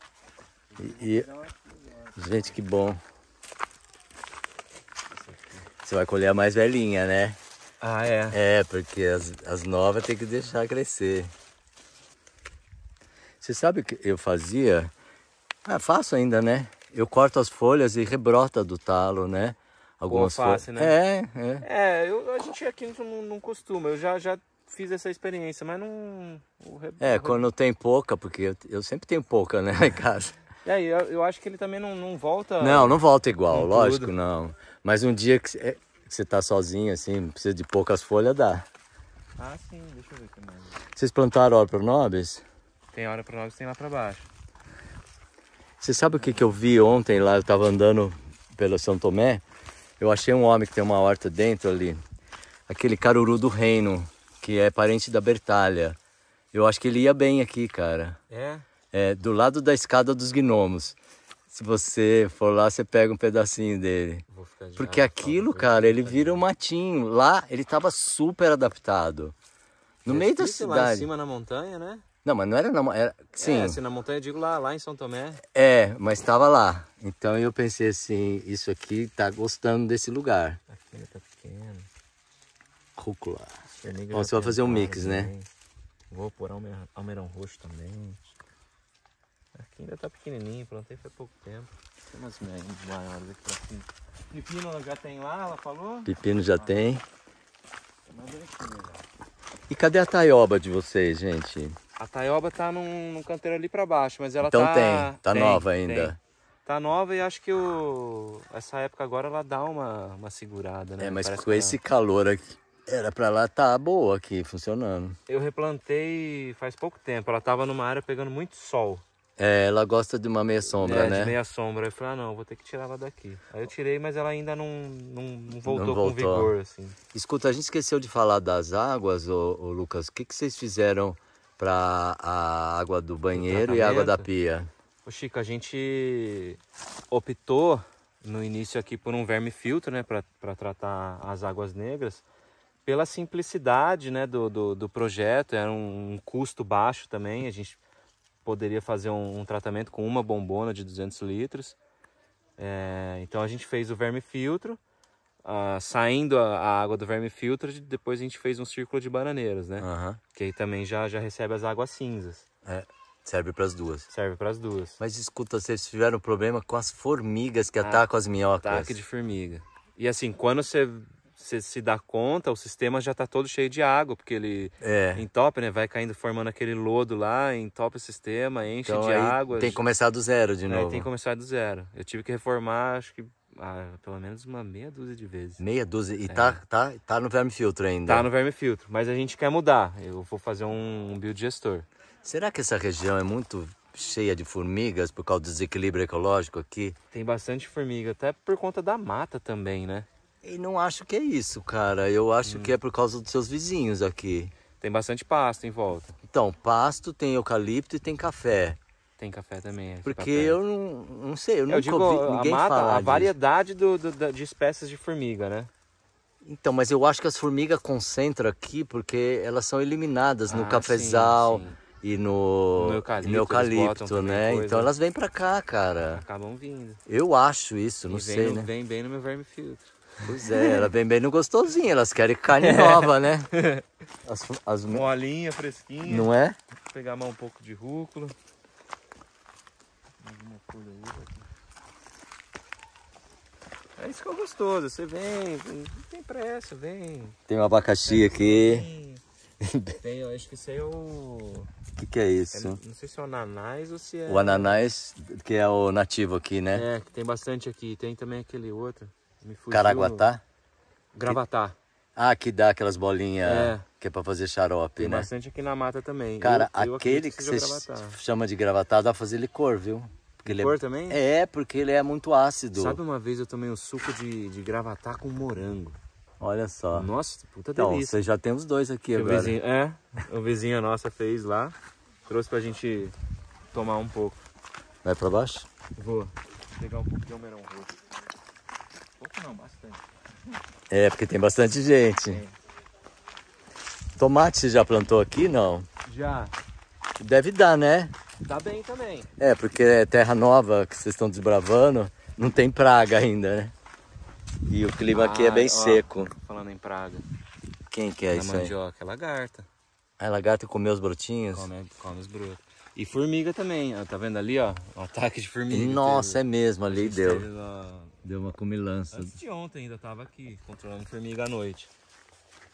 E, e... Gente, que bom. Você vai colher a mais velhinha, né? Ah, é? É, porque as, as novas tem que deixar crescer. Você sabe o que eu fazia? Ah, faço ainda, né? Eu corto as folhas e rebrota do talo, né? Algumas Boa face, folhas. né? É, é. É, eu, a gente aqui não, não costuma. Eu já, já fiz essa experiência, mas não. É, quando tem pouca, porque eu, eu sempre tenho pouca, né, em casa. É, eu, eu acho que ele também não, não volta. Não, não volta igual, lógico, tudo. não. Mas um dia que, você tá sozinho, assim, precisa de poucas folhas, dá. Ah, sim, deixa eu ver aqui mais. Vocês plantaram hora nobis? Tem hora nobis, tem lá pra baixo. Você sabe o que, que eu vi ontem lá? Eu tava andando pelo São Tomé. Eu achei um homem que tem uma horta dentro ali. Aquele caruru do reino que é parente da Bertalha. Eu acho que ele ia bem aqui, cara. É? É, do lado da escada dos gnomos. Se você for lá, você pega um pedacinho dele. Porque aquilo, cara, ele vira um matinho. Lá, ele tava super adaptado. No é meio da cidade. lá em cima na montanha, né? Não, mas não era na montanha. É, sim. É, assim, na montanha eu digo lá, lá em São Tomé. É, mas estava lá. Então eu pensei assim, isso aqui tá gostando desse lugar. Aqui ele tá pequeno. Rúcula. Bom, você vai fazer um mix, né? Vou pôr almeirão, almeirão roxo também. Aqui ainda tá pequenininho, plantei faz pouco tempo. Tem umas maiores aqui pra cima. Pepino já tem lá, ela falou? Pepino já ah, tem. Né? E cadê a taioba de vocês, gente? A taioba tá num, num canteiro ali pra baixo, mas ela então tá... Então tem, tá tem, nova ainda. Tem. Tá nova e acho que o... essa época agora ela dá uma, uma segurada, né? É, mas Parece com esse ela... calor aqui era pra lá tá boa aqui, funcionando. Eu replantei faz pouco tempo. Ela tava numa área pegando muito sol. É, ela gosta de uma meia sombra, é, né? De meia sombra. Eu falei, ah, não, vou ter que tirar ela daqui. Aí eu tirei, mas ela ainda não, não, não, voltou, não voltou, com vigor, assim. Escuta, a gente esqueceu de falar das águas, ô, ô Lucas. O que, que vocês fizeram pra a água do tá banheiro e a água da pia? Ô, Chico, a gente optou no início aqui por um verme filtro, né, para tratar as águas negras pela simplicidade né, do, do, do projeto, era um, um, custo baixo também, a gente poderia fazer um, um tratamento com uma bombona de 200 litros. É, então a gente fez o verme filtro, ah, saindo a, a, água do verme filtro, depois a gente fez um círculo de bananeiras, né? Uhum. Que aí também já, já recebe as águas cinzas. É. Serve para as duas. Serve para as duas. Mas escuta, vocês tiveram um problema com as formigas que ah, atacam as minhocas. Ataque de formiga. E assim, quando você você se dá conta, o sistema já está todo cheio de água, porque ele é. entope, né? Vai caindo, formando aquele lodo lá, entope o sistema, enche então, de água. Tem que começar do zero de aí é, novo. Tem que começar do zero. Eu tive que reformar, acho que ah, pelo menos uma meia dúzia de vezes. Meia dúzia? E é. tá, tá, tá no verme filtro ainda? Tá no verme filtro, mas a gente quer mudar. Eu vou fazer um, um biodigestor. Será que essa região é muito cheia de formigas por causa do desequilíbrio ecológico aqui? Tem bastante formiga, até por conta da mata também, né? E não acho que é isso, cara. Eu acho hum. que é por causa dos seus vizinhos aqui. Tem bastante pasto em volta. Então, pasto, tem eucalipto e tem café. Tem café também. É Porque eu não, não sei, eu, é, eu nunca digo, ouvi ninguém a mata, falar A disso. variedade do, do, de espécies de formiga, né? Então, mas eu acho que as formigas concentram aqui porque elas são eliminadas no ah, cafezal sim, sim. e no, no eucalipto, no eucalipto né? Então elas vêm para cá, cara. Acabam vindo. Eu acho isso, e não vem, sei, né? Vem bem no meu verme filtro. Pois é, ela vem bem no gostosinho, elas querem carne é. nova, né? As, as... Molinha, fresquinha. Não é? Vou pegar mais um pouco de rúcula. É isso que é gostoso, você vem, não tem pressa, vem. Tem um abacaxi aqui. Tem, tem, acho que isso aí é o... O que, que é isso? É, não sei se é o ananás ou se é... O ananás, que é o nativo aqui, né? É, que tem bastante aqui. Tem também aquele outro. Caraguatá? Gravatá. Que... Ah, que dá aquelas bolinhas é. que é pra fazer xarope, Tem né? bastante aqui na mata também. Cara, eu, eu aquele que, que você chama de gravatá dá pra fazer licor, viu? Porque é licor é... também? É, porque ele é muito ácido. Sabe uma vez eu tomei um suco de, de gravatá com morango. Olha só. Nossa, puta então, delícia. Então, você já tem os dois aqui que agora. O vizinho, é, o vizinho nossa fez lá, trouxe pra gente tomar um pouco. Vai pra baixo? Vou. Pegar um pouco de almeirão roxo pouco não, bastante. É, porque tem bastante gente. É. Tomate você já plantou aqui, não? Já. Deve dar, né? Dá bem também. É, porque é terra nova que vocês estão desbravando, não tem praga ainda, né? E o clima ah, aqui é ah, bem ó, seco. Falando em praga. Quem que é Na isso mandioca, aí? mandioca, é lagarta. A é lagarta comeu os brotinhos? Come, come os brotos. E formiga também, ó, tá vendo ali, ó? Um ataque de formiga. Nossa, teve... é mesmo, ali deu. Deu uma comilança. Antes de ontem ainda tava aqui, controlando formiga à noite.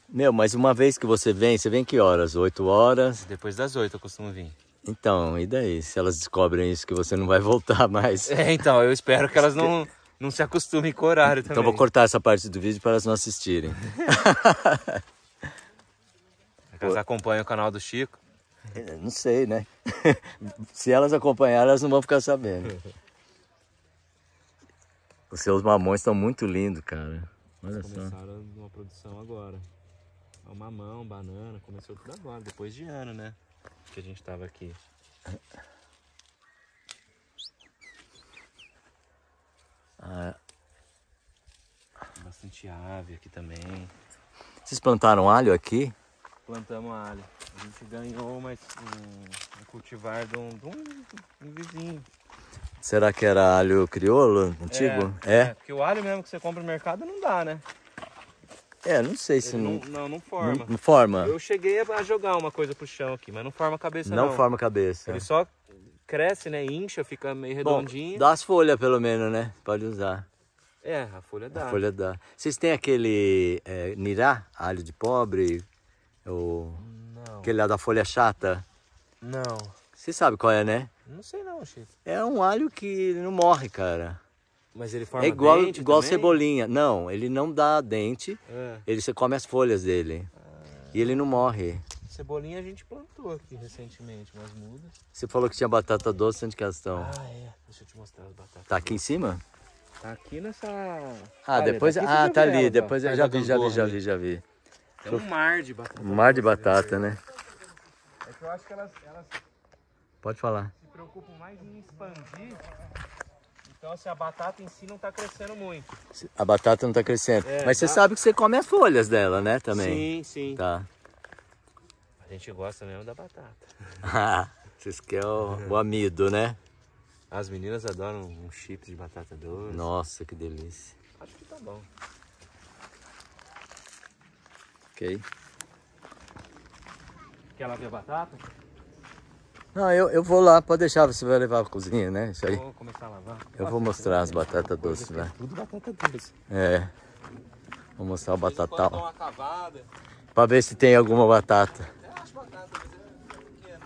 Meu, mas uma vez que você vem, você vem que horas? 8 horas? Depois das 8 eu costumo vir. Então, e daí? Se elas descobrem isso, que você não vai voltar mais. É, então, eu espero que elas não, não se acostumem com o horário então também. Então vou cortar essa parte do vídeo para elas não assistirem. elas acompanham o canal do Chico? Não sei, né? se elas acompanharem, elas não vão ficar sabendo. Os seus mamões estão muito lindos, cara. Olha Eles só. começaram uma produção agora. É mamão, banana, começou tudo agora, depois de ano, né? Que a gente tava aqui. Ah. Bastante ave aqui também. Vocês plantaram alho aqui? Plantamos alho. A gente ganhou mais um, um cultivar de um, de um vizinho Será que era alho crioulo antigo? É, é. é, porque o alho mesmo que você compra no mercado não dá, né? É, não sei se não, não... não. forma. Não, forma. Eu cheguei a jogar uma coisa pro chão aqui, mas não forma a cabeça não. Não forma a cabeça. Ele só cresce, né? Incha, fica meio redondinho. Bom, dá as folhas pelo menos, né? Pode usar. É, a folha dá. A folha dá. Vocês têm aquele é, nirá, alho de pobre? Ou... Não. Aquele lá da folha chata? Não. Você sabe qual é, né? Não sei não, Chico. É um alho que não morre, cara. Mas ele é forma é igual, dente igual cebolinha. Não, ele não dá dente. É. Ele você come as folhas dele. E ele não morre. Cebolinha a gente plantou aqui recentemente, umas mudas. Você falou que tinha batata doce elas estão. Ah, é. Deixa eu te mostrar as batatas. Tá aqui doce. em cima? Tá aqui nessa. Ah, tá depois. Tá ah, tá ali. Ela, depois eu tá já vi, já vi, já vi, já vi. É um mar de batata. Um mar de né? batata, né? É que eu acho que elas... elas... Pode falar preocupo mais em expandir. Então, assim, a batata em si não está crescendo muito. A batata não está crescendo. É, Mas tá... você sabe que você come as folhas dela, né, também? Sim, sim. Tá. A gente gosta mesmo da batata. Vocês querem o, o amido, né? As meninas adoram um chips de batata doce. Nossa, que delícia. Acho que tá bom. Ok. Quer lá ver a batata? Não, eu, eu vou lá, pode deixar, você vai levar a cozinha, né? Isso aí. Eu vou começar a lavar. Eu vou mostrar as batatas doces, né? Tudo batata doce. É. Vou mostrar o batatal. Pra ver se tem alguma batata. É, é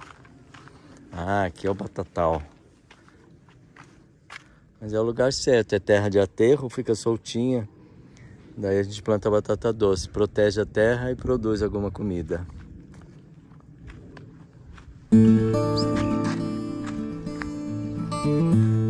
ah, aqui é o batatal. Mas é o lugar certo, é terra de aterro, fica soltinha. Daí a gente planta batata doce, protege a terra e produz alguma comida. Thank you.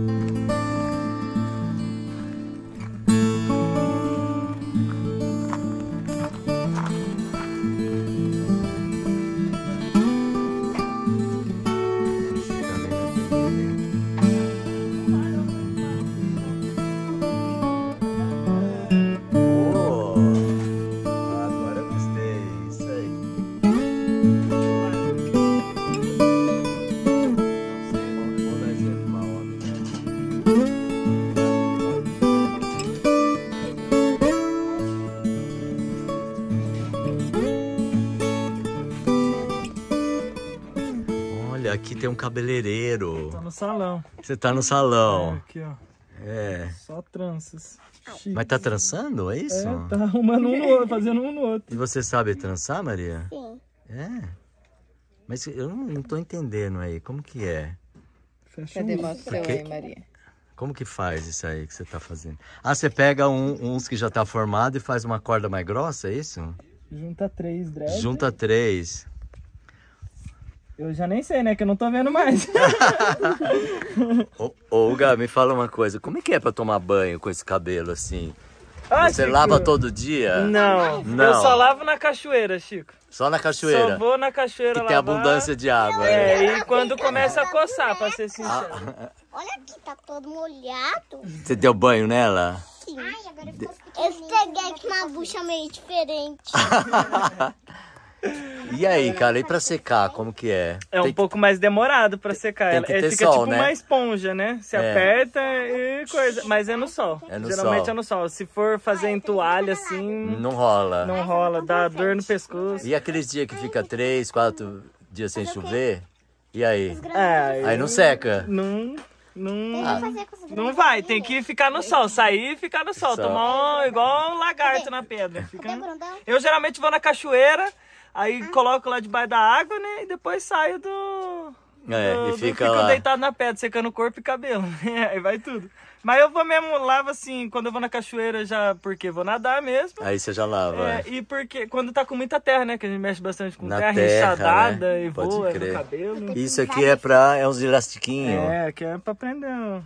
um cabeleireiro. Tá no salão. Você tá no salão. É, aqui, ó. É. Só tranças. Chique. Mas tá trançando, é isso? É, tá arrumando um no outro, fazendo um no outro. E você sabe trançar, Maria? Sim. É? Mas eu não, não tô entendendo aí, como que é? Fecha Cadê? Mostra Porque... Maria. Como que faz isso aí que você tá fazendo? Ah, você pega um, uns que já tá formado e faz uma corda mais grossa, é isso? Junta três Junta três. Eu já nem sei, né? Que eu não tô vendo mais. ô, ô, Gá, me fala uma coisa. Como é que é pra tomar banho com esse cabelo assim? Ah, Você Chico. lava todo dia? Não. não. Eu só lavo na cachoeira, Chico. Só na cachoeira? Só vou na cachoeira que lavar. tem abundância de água. É, é. e quando começa a coçar, pra ser ah. sincero. Ah. Olha aqui, tá todo molhado. Você deu banho nela? Sim. Ai, agora eu, eu peguei aqui uma bucha meio diferente. E aí, cara, e pra secar, como que é? É um tem pouco que... mais demorado pra secar tem Que ter é, fica sol, tipo né? uma esponja, né? Se é. aperta e coisa. Mas é no sol. É no Geralmente sol. é no sol. Se for fazer em toalha assim. Não rola. Não rola, dá dor no pescoço. E aqueles dias que fica três, quatro dias sem chover? E aí? É, aí não seca. Não. Não, não vai, tem que assim, ficar no sol, sair e ficar no sol, sol. tomar um, igual um lagarto na pedra. Fica... Eu geralmente vou na cachoeira, Aí ah. coloco lá debaixo da água, né? E depois saio do. É, do, e fica do, lá. deitado na pedra, secando o corpo e cabelo. Né, aí vai tudo. Mas eu vou mesmo, lavo assim, quando eu vou na cachoeira já, porque vou nadar mesmo. Aí você já lava. É, E porque quando tá com muita terra, né? Que a gente mexe bastante com na terra, terra enxadada né? e Pode voa crer. no cabelo. Isso aqui é pra. É uns elastiquinhos. É, que é pra prender. Ah.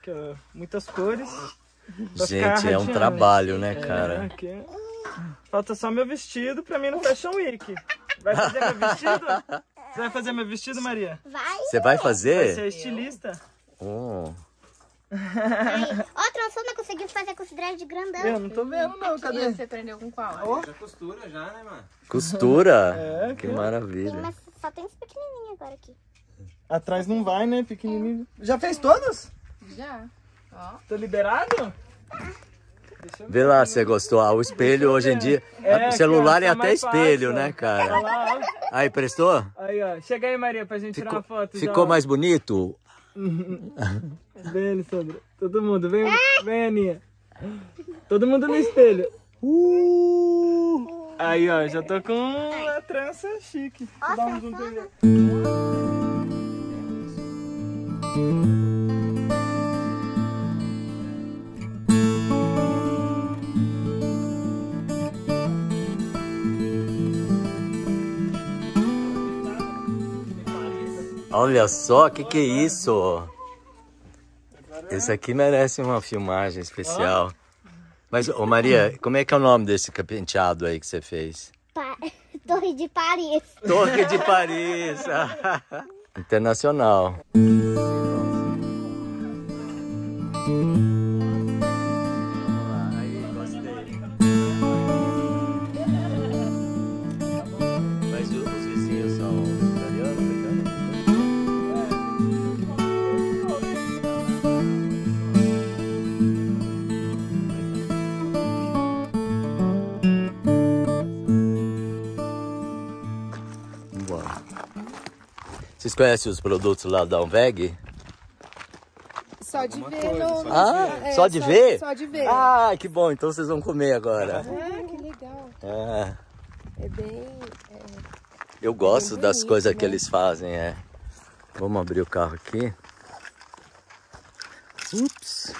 Aqui, ó, muitas cores. Gente, é um trabalho, né, é, cara? É, aqui... Falta só meu vestido pra mim no Fashion Week. Vai fazer meu vestido? Você vai fazer meu vestido, Maria? Vai. Você vai fazer? Vai ser estilista. Oh. Ó, oh, Transona conseguiu fazer costuragem de grandão. Eu não tô vendo, não. Cadê? você aprendeu com qual? Oh. Já é costura já, né, mano? Costura? É, que, maravilha. mas só tem esse pequenininho agora aqui. Atrás não vai, né? Pequenininho. É. Já fez todos? Já. Ó. Tô tá liberado? Tá. Vê lá se você gostou. Ah, o espelho hoje em dia. É, celular é tá até espelho, né, cara? Tá aí, prestou? Aí, ó. Chega aí, Maria, pra gente ficou, tirar uma foto. Ficou então, mais bonito? vem, Alessandra. Todo mundo, vem, vem, Aninha. Todo mundo no espelho. Uh! Aí, ó, já tô com uma trança chique. Dá um zoom Olha só, o que, que é isso? Esse aqui merece uma filmagem especial. Mas, ô Maria, como é que é o nome desse penteado aí que você fez? Torre de Paris. Torre de Paris. Internacional. Vocês conhecem os produtos lá da Unveg? Só de Alguma ver, coisa, não. Só ah, de ver. É, só de só, ver? Só de ver. Ah, que bom. Então vocês vão comer agora. Ah, que legal. É, é bem. É... Eu gosto bem das bonito, coisas né? que eles fazem, é. Vamos abrir o carro aqui. Ups.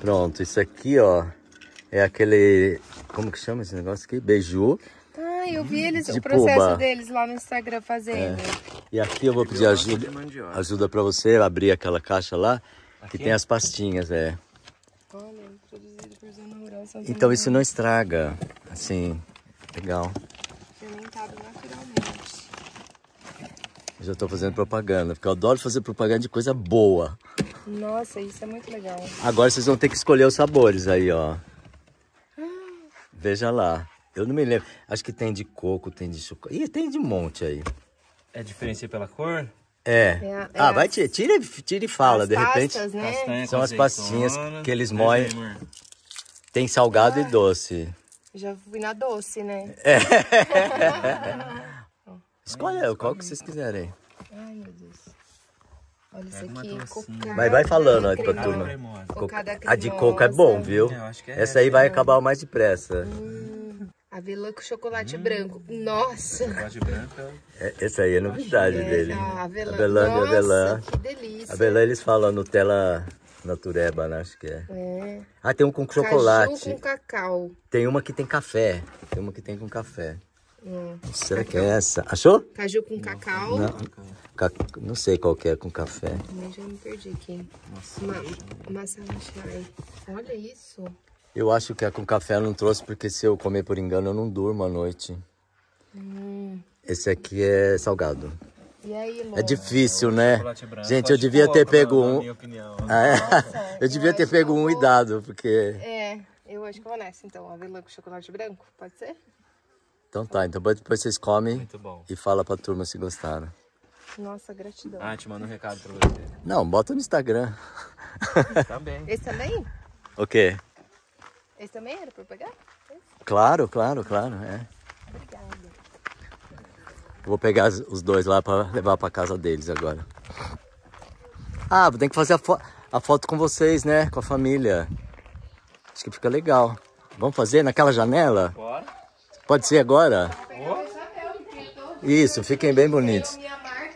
Pronto, isso aqui, ó, é aquele, como que chama esse negócio aqui? Beiju eu vi hum, eles, o processo deles lá no Instagram fazendo. É. E aqui eu vou pedir ajuda, ajuda para você abrir aquela caixa lá, que tem as pastinhas, é. Então isso não estraga, assim, legal. Eu já estou fazendo propaganda, porque eu adoro fazer propaganda de coisa boa. Nossa, isso é muito legal. Agora vocês vão ter que escolher os sabores aí, ó. Ah. Veja lá. Eu não me lembro. Acho que tem de coco, tem de chocolate. Ih, tem de monte aí. É diferencia pela cor? É. é, é ah, vai, tira, tira, tira e fala, de repente. né? Castanha, são as pastinhas que eles moem. Tem salgado ah, e doce. Já fui na doce, né? É. Escolha Ai, qual que vocês quiserem. Ai, meu Deus. Olha isso aqui, cocada. Mas vai falando aí pra turma. A de coco é bom, viu? É, é Essa aí vai né? acabar mais depressa. Hum. Avelã com chocolate hum, branco. Nossa! Chocolate branco. É, é essa aí é novidade é, dele. avelã. Avelã Nossa, avelã. que delícia. Avelã eles falam Nutella natureba, né? Acho que é. é. Ah, tem um com chocolate. Caju com cacau. Tem uma que tem café. Tem uma que tem com café. Hum, Será cacau. que é essa? Achou? Caju com cacau. Não, não sei qual é com café. Também já me perdi aqui. Nossa, Ma massa Olha isso. Eu acho que a é com café eu não trouxe, porque se eu comer por engano, eu não durmo à noite. Hum. Esse aqui é salgado. Aí, é difícil, né? Gente, eu devia ter pego um. eu devia ter pego um e dado, porque. É, eu acho que vou nessa, então. Avelã com chocolate branco, pode ser? Então tá, então depois vocês comem e fala pra turma se gostaram. Nossa, gratidão. Ah, te manda um recado pra você. Não, bota no Instagram. Tá bem. Esse também? O quê? Esse também era para pegar? Esse? Claro, claro, claro. É. Obrigada. Vou pegar os dois lá para levar para casa deles agora. Ah, vou ter que fazer a, fo a foto com vocês, né? Com a família. Acho que fica legal. Vamos fazer naquela janela? Bora. Pode ser agora? Isso, fiquem bem bonitos.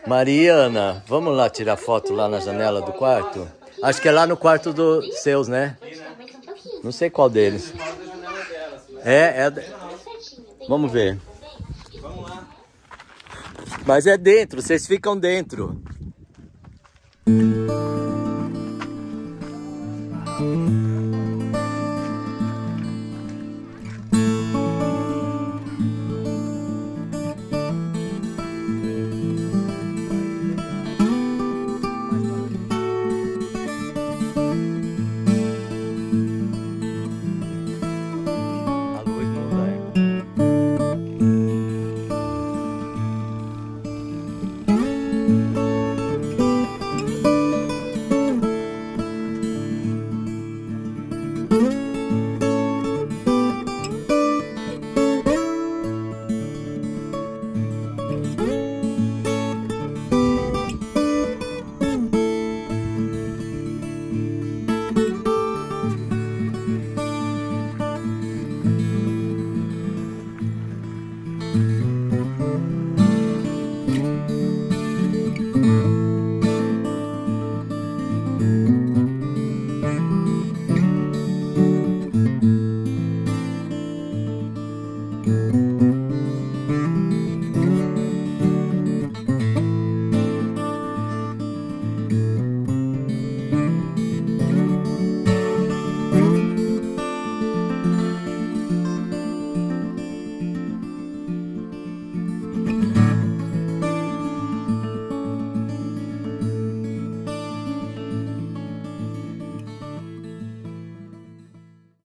Mariana, vamos lá tirar foto lá na janela do quarto? Acho que é lá no quarto dos seus, né? Não sei qual deles. É, é. Vamos ver. Vamos lá. Mas é dentro, vocês ficam dentro.